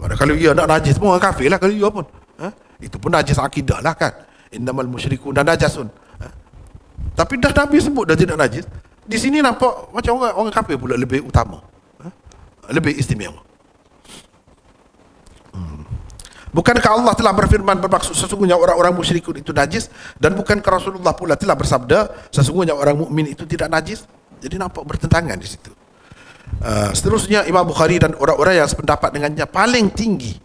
Mana kalau ia nak najis pun orang kafir lah kalau ia pun ha? Itu pun najis akidah lah kan Innamal musyriku dan najasun ha? Tapi dah Nabi sebut dah tidak najis Di sini nampak macam orang, orang kafir pula lebih utama ha? Lebih istimewa Bukankah Allah telah berfirman bermaksud sesungguhnya orang-orang musyrik itu najis dan bukankah Rasulullah pula telah bersabda sesungguhnya orang mukmin itu tidak najis? Jadi nampak bertentangan di situ. Uh, seterusnya Imam Bukhari dan orang-orang yang sependapat dengannya paling tinggi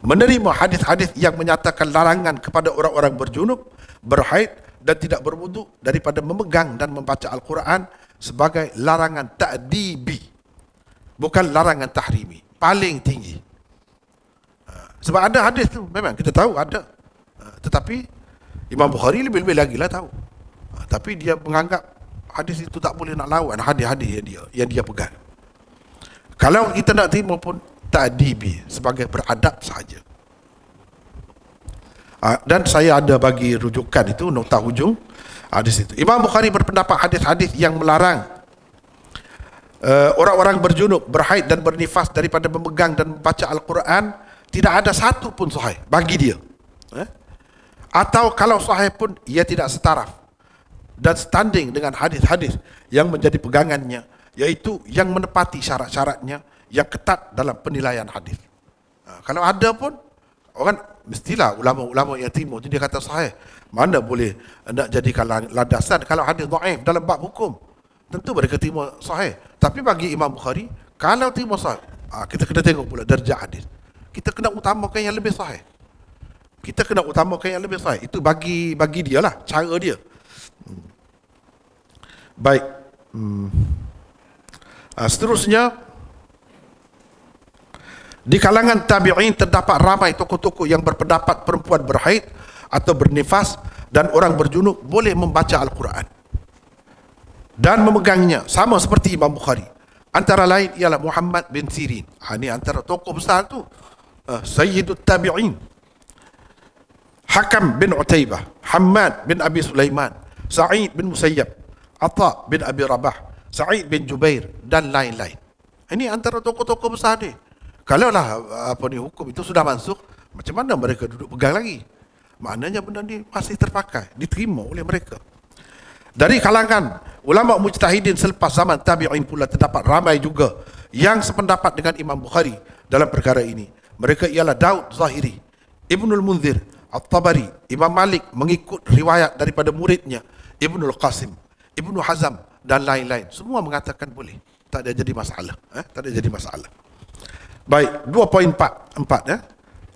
menerima hadis-hadis yang menyatakan larangan kepada orang-orang berjunub, berhaid dan tidak berwudu daripada memegang dan membaca Al-Quran sebagai larangan ta'dibi bukan larangan tahrimi paling tinggi sebab ada hadis tu memang kita tahu ada. Ah, tetapi Imam Bukhari lebih-lebih lagi lah tahu. Ah, tapi dia menganggap hadis itu tak boleh nak lawan hadis-hadis yang dia yang dia pegang. Kalau kita nak terima pun tadibi sebagai beradab sahaja. Ah, dan saya ada bagi rujukan itu nota hujung hadis itu. Imam Bukhari berpendapat hadis-hadis yang melarang Uh, orang-orang berjunub, berhaid dan bernifas daripada memegang dan membaca Al-Quran tidak ada satu pun sahih bagi dia. Eh? Atau kalau sahih pun ia tidak setaraf dan standing dengan hadis-hadis yang menjadi pegangannya yaitu yang menepati syarat-syaratnya yang ketat dalam penilaian hadis. Nah, ha, kalau ada pun orang mestilah ulama-ulama yang timur jadi kata sahih. Mana boleh nak jadikan landasan kalau hadis dhaif dalam bab hukum. Tentu mereka timur sahih. Tapi bagi Imam Bukhari kalau timur sahih ha, kita kena tengok pula derajat hadis kita kena utamakan yang lebih sahih. Kita kena utamakan yang lebih sahih. Itu bagi bagi dia lah, cara dia. Hmm. Baik. Hmm. Ha, seterusnya, di kalangan tabi'in terdapat ramai tokoh-tokoh yang berpendapat perempuan berhaid atau bernifas dan orang berjunub boleh membaca Al-Quran dan memegangnya sama seperti Imam Bukhari. Antara lain ialah Muhammad bin Sirin. Ha, ini antara tokoh besar tu uh, Sayyidut Tabi'in Hakam bin Utaibah Hamad bin Abi Sulaiman Sa'id bin Musayyab Atta bin Abi Rabah Sa'id bin Jubair dan lain-lain ini antara tokoh-tokoh besar ni kalau lah eh, apa ni hukum itu sudah masuk macam mana mereka duduk pegang lagi maknanya benda ni masih terpakai diterima oleh mereka dari kalangan ulama mujtahidin selepas zaman tabi'in pula terdapat ramai juga yang sependapat dengan Imam Bukhari dalam perkara ini. Mereka ialah Daud Zahiri, Ibnul Munzir, At-Tabari, Imam Malik mengikut riwayat daripada muridnya, Ibnul Qasim, Ibnu Hazam dan lain-lain. Semua mengatakan boleh. Tak ada jadi masalah. Eh? Tak ada jadi masalah. Baik, 2.4. Empat, eh?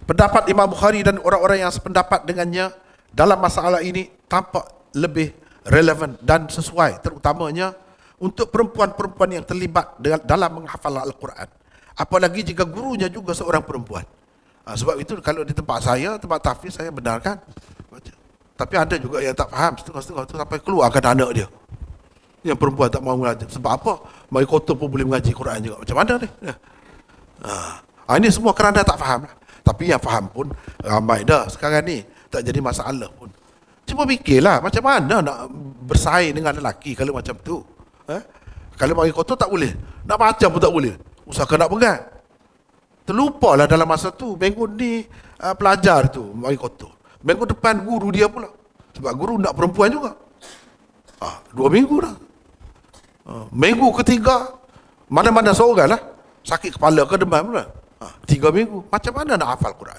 Pendapat Imam Bukhari dan orang-orang yang sependapat dengannya dalam masalah ini tampak lebih relevan dan sesuai terutamanya untuk perempuan-perempuan yang terlibat dalam menghafal Al-Quran. Apalagi jika gurunya juga seorang perempuan. Ah, sebab itu kalau di tempat saya, tempat tafiz saya benarkan. Tapi ada juga yang tak faham setengah-setengah tu sampai keluarkan anak dia. Yang perempuan tak mau mengaji. Sebab apa? Mari kotor pun boleh mengaji Quran juga. Macam mana ni? Ha. Ini semua kerana tak faham. Lah. Tapi yang faham pun ramai dah sekarang ni. Tak jadi masalah pun. Cuba fikirlah macam mana nak bersaing dengan lelaki kalau macam tu. Ha? Kalau mari kotor tak boleh. Nak macam pun tak boleh usahakan kena pegang terlupa lah dalam masa tu minggu ni uh, pelajar tu bagi kotor Minggu depan guru dia pula sebab guru nak perempuan juga ah, dua minggu dah ah, minggu ketiga mana-mana seorang lah sakit kepala ke demam pula ah, tiga minggu macam mana nak hafal Quran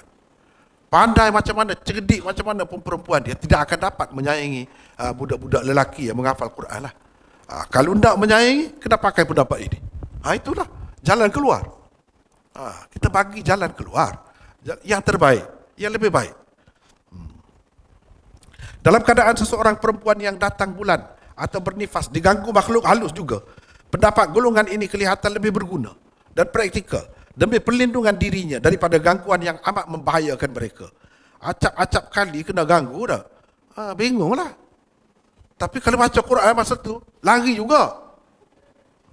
pandai macam mana cerdik macam mana pun perempuan dia tidak akan dapat menyayangi uh, budak-budak lelaki yang menghafal Quran lah ah, kalau tidak menyayangi kenapa pakai pendapat ini ah, itulah jalan keluar. Ha, kita bagi jalan keluar yang terbaik, yang lebih baik. Hmm. Dalam keadaan seseorang perempuan yang datang bulan atau bernifas diganggu makhluk halus juga, pendapat golongan ini kelihatan lebih berguna dan praktikal demi perlindungan dirinya daripada gangguan yang amat membahayakan mereka. Acap-acap kali kena ganggu dah. Ha, lah. Tapi kalau baca Quran masa tu, lari juga.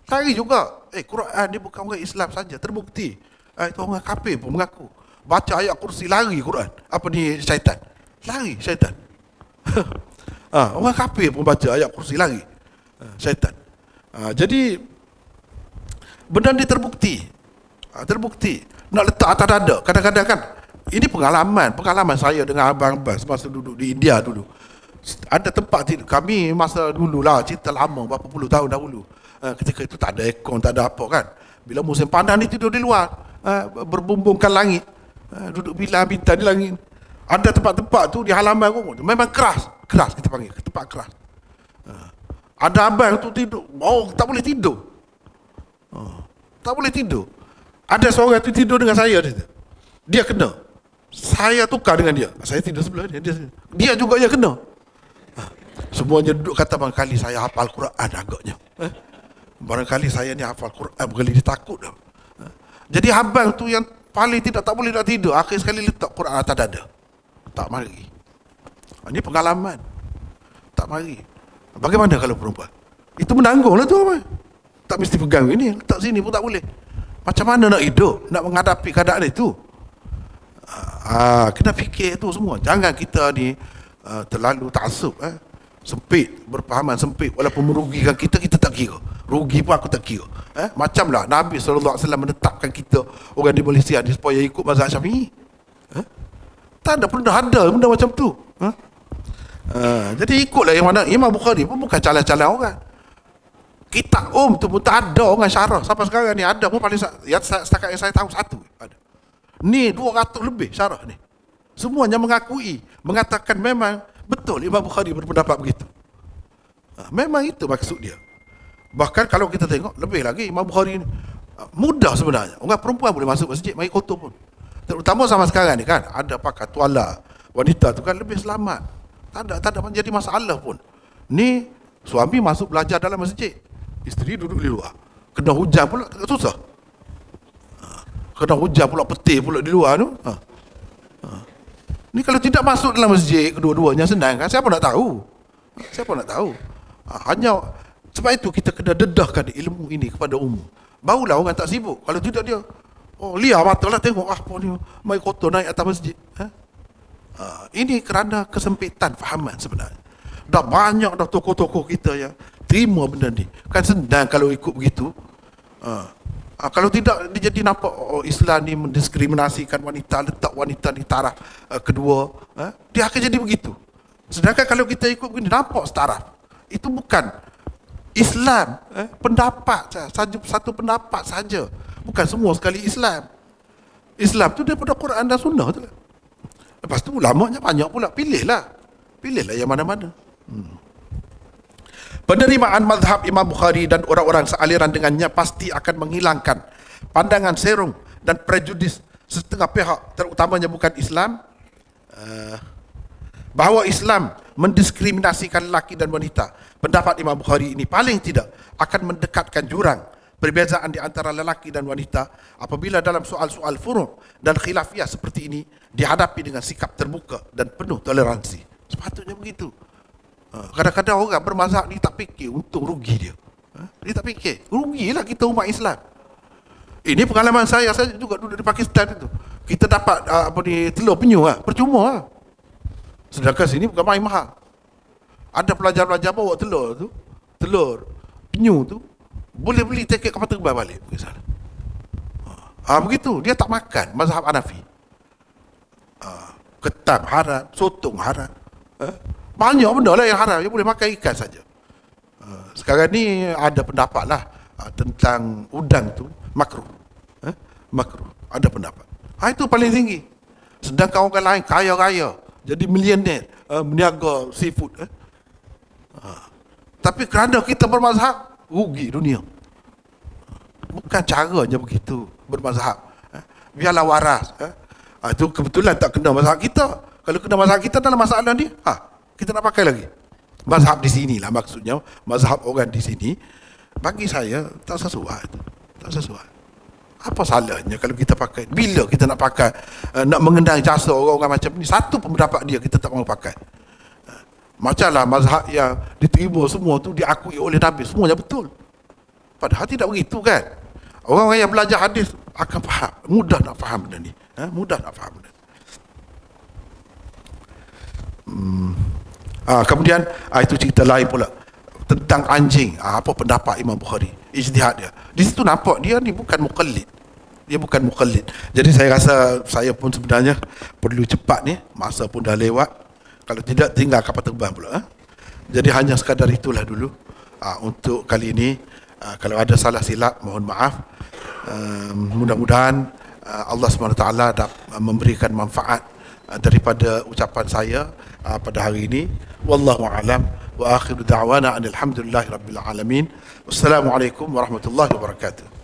Kari juga. Eh Quran dia bukan orang Islam saja terbukti. Eh, itu orang kafir pun mengaku. Baca ayat kursi lari Quran. Apa ni syaitan? Lari syaitan. ha, *laughs* orang kafir pun baca ayat kursi lari. Ah, syaitan. Ha, jadi benda ni terbukti. Ha, terbukti. Nak letak atas dada. Kadang-kadang kan ini pengalaman, pengalaman saya dengan abang-abang semasa duduk di India dulu. Ada tempat kami masa dululah cerita lama berapa puluh tahun dahulu. Eh, ketika itu tak ada ekon, tak ada apa kan. Bila musim panas ni tidur di luar, eh, berbumbungkan langit. Eh, duduk bila bintang di langit. Ada tempat-tempat tu di halaman rumah. Memang keras. Keras kita panggil. Tempat keras. ada abang tu tidur. Oh, tak boleh tidur. Oh, tak boleh tidur. Ada seorang tu tidur dengan saya. Dia, dia kena. Saya tukar dengan dia. Saya tidur sebelah dia. Dia, dia juga yang kena. Semuanya duduk kata bang kali saya hafal Quran agaknya. Eh? Barangkali saya ni hafal Quran Bukan dia takut dah. Jadi abang tu yang paling tidak tak boleh nak tidur Akhir sekali letak Quran atas dada Tak mari ah, Ini pengalaman Tak mari Bagaimana kalau perempuan Itu menanggung lah tu abang Tak mesti pegang ini Letak sini pun tak boleh Macam mana nak hidup Nak menghadapi keadaan itu Ah, ah kena fikir tu semua Jangan kita ni uh, terlalu ta'asub eh sempit berpahaman sempit walaupun merugikan kita kita tak kira rugi pun aku tak kira eh? macamlah Nabi SAW menetapkan kita orang di Malaysia ni supaya ikut mazhab syafi'i eh? tak ada pun dah ada benda macam tu eh? uh, jadi ikutlah yang mana Imam Bukhari pun bukan calon-calon orang kita um tu pun tak ada orang syarah sampai sekarang ni ada pun paling ya, setakat yang saya tahu satu ada. ni 200 lebih syarah ni semuanya mengakui mengatakan memang Betul Imam Bukhari berpendapat begitu. Ha, memang itu maksud dia. Bahkan kalau kita tengok, lebih lagi Imam Bukhari ini ha, mudah sebenarnya. Orang perempuan boleh masuk masjid, mai kotor pun. Terutama sama sekarang ni kan, ada pakat tuala wanita tu kan lebih selamat. Tak ada, tak ada menjadi masalah pun. Ni suami masuk belajar dalam masjid, isteri duduk di luar. Kena hujan pula, susah. Ha, kena hujan pula, petir pula di luar tu. Ha. Ini kalau tidak masuk dalam masjid, kedua-duanya senang kan? Siapa nak tahu? Siapa nak tahu? Ha, hanya sebab itu kita kena dedahkan ilmu ini kepada umum. Barulah orang tak sibuk. Kalau tidak dia, oh liar mata lah tengok ah, apa ni. Mari kotor naik atas masjid. Ha? ha? ini kerana kesempitan fahaman sebenarnya. Dah banyak dah tokoh-tokoh kita yang terima benda ni. Kan senang kalau ikut begitu. Ha. Ha, kalau tidak dia jadi nampak oh, Islam ni mendiskriminasikan wanita letak wanita di taraf uh, kedua ha? dia akan jadi begitu sedangkan kalau kita ikut begini nampak setaraf itu bukan Islam eh? pendapat sahaja satu pendapat saja bukan semua sekali Islam Islam tu daripada Quran dan Sunnah tu lah. lepas tu ulama banyak pula pilihlah pilihlah yang mana-mana hmm. Penerimaan Madhab Imam Bukhari dan orang-orang sealiran dengannya pasti akan menghilangkan pandangan serung dan prejudis setengah pihak terutamanya bukan Islam eh, bahawa Islam mendiskriminasikan lelaki dan wanita. Pendapat Imam Bukhari ini paling tidak akan mendekatkan jurang perbezaan di antara lelaki dan wanita apabila dalam soal-soal furuk dan khilafiah seperti ini dihadapi dengan sikap terbuka dan penuh toleransi. Sepatutnya begitu. Ha, kadang-kadang orang bermazhab ni tak fikir untung rugi dia. Ha? Dia tak fikir. Rugilah kita umat Islam. Ini eh, pengalaman saya saya juga duduk di Pakistan itu. Kita dapat ah, apa ni telur penyu ah, percuma ah. Sedangkan sini bukan main mahal. Ada pelajar-pelajar bawa telur tu, telur penyu tu boleh beli tiket kapal terbang balik ke sana. Ha, ah begitu, dia tak makan mazhab Hanafi. Ah ketam haram, sotong haram. Ha? banyak benda lah yang haram, dia boleh makan ikan saja. Ah, sekarang ni ada pendapat lah ah, tentang udang tu makro, Eh? Makruh, ada pendapat. Ha, itu paling tinggi. Sedangkan orang lain kaya kaya, jadi milioner, eh, meniaga seafood. Eh? Ha. Tapi kerana kita bermazhab, rugi dunia. Bukan caranya begitu bermazhab. Eh? Biarlah waras. Eh? Ha, itu kebetulan tak kena mazhab kita. Kalau kena mazhab kita dalam masalah ni, ha, kita nak pakai lagi. Mazhab di sini lah maksudnya, mazhab orang di sini. Bagi saya, tak sesuai. Tak sesuai. Apa salahnya kalau kita pakai? Bila kita nak pakai, eh, nak mengendang jasa orang-orang macam ni, satu pendapat dia kita tak mau pakai. Eh, macam lah mazhab yang diterima semua tu diakui oleh Nabi. Semuanya betul. Padahal tidak begitu kan? Orang-orang yang belajar hadis akan faham. Mudah nak faham benda ni. Eh, mudah nak faham benda ni. Hmm. Ah, kemudian ah, itu cerita lain pula tentang anjing. Ah, apa pendapat Imam Bukhari? Ijtihad dia. Di situ nampak dia ni bukan muqallid. Dia bukan muqallid. Jadi saya rasa saya pun sebenarnya perlu cepat ni, masa pun dah lewat. Kalau tidak tinggal kapal terbang pula. Eh? Jadi hanya sekadar itulah dulu. Ah, untuk kali ini ah, kalau ada salah silap mohon maaf. Um, mudah-mudahan ah, Allah SWT dapat memberikan manfaat ah, daripada ucapan saya uh, pada hari ini wallahu alam wa akhiru da'wana anil hamdulillahi rabbil alamin wassalamu alaikum warahmatullahi wabarakatuh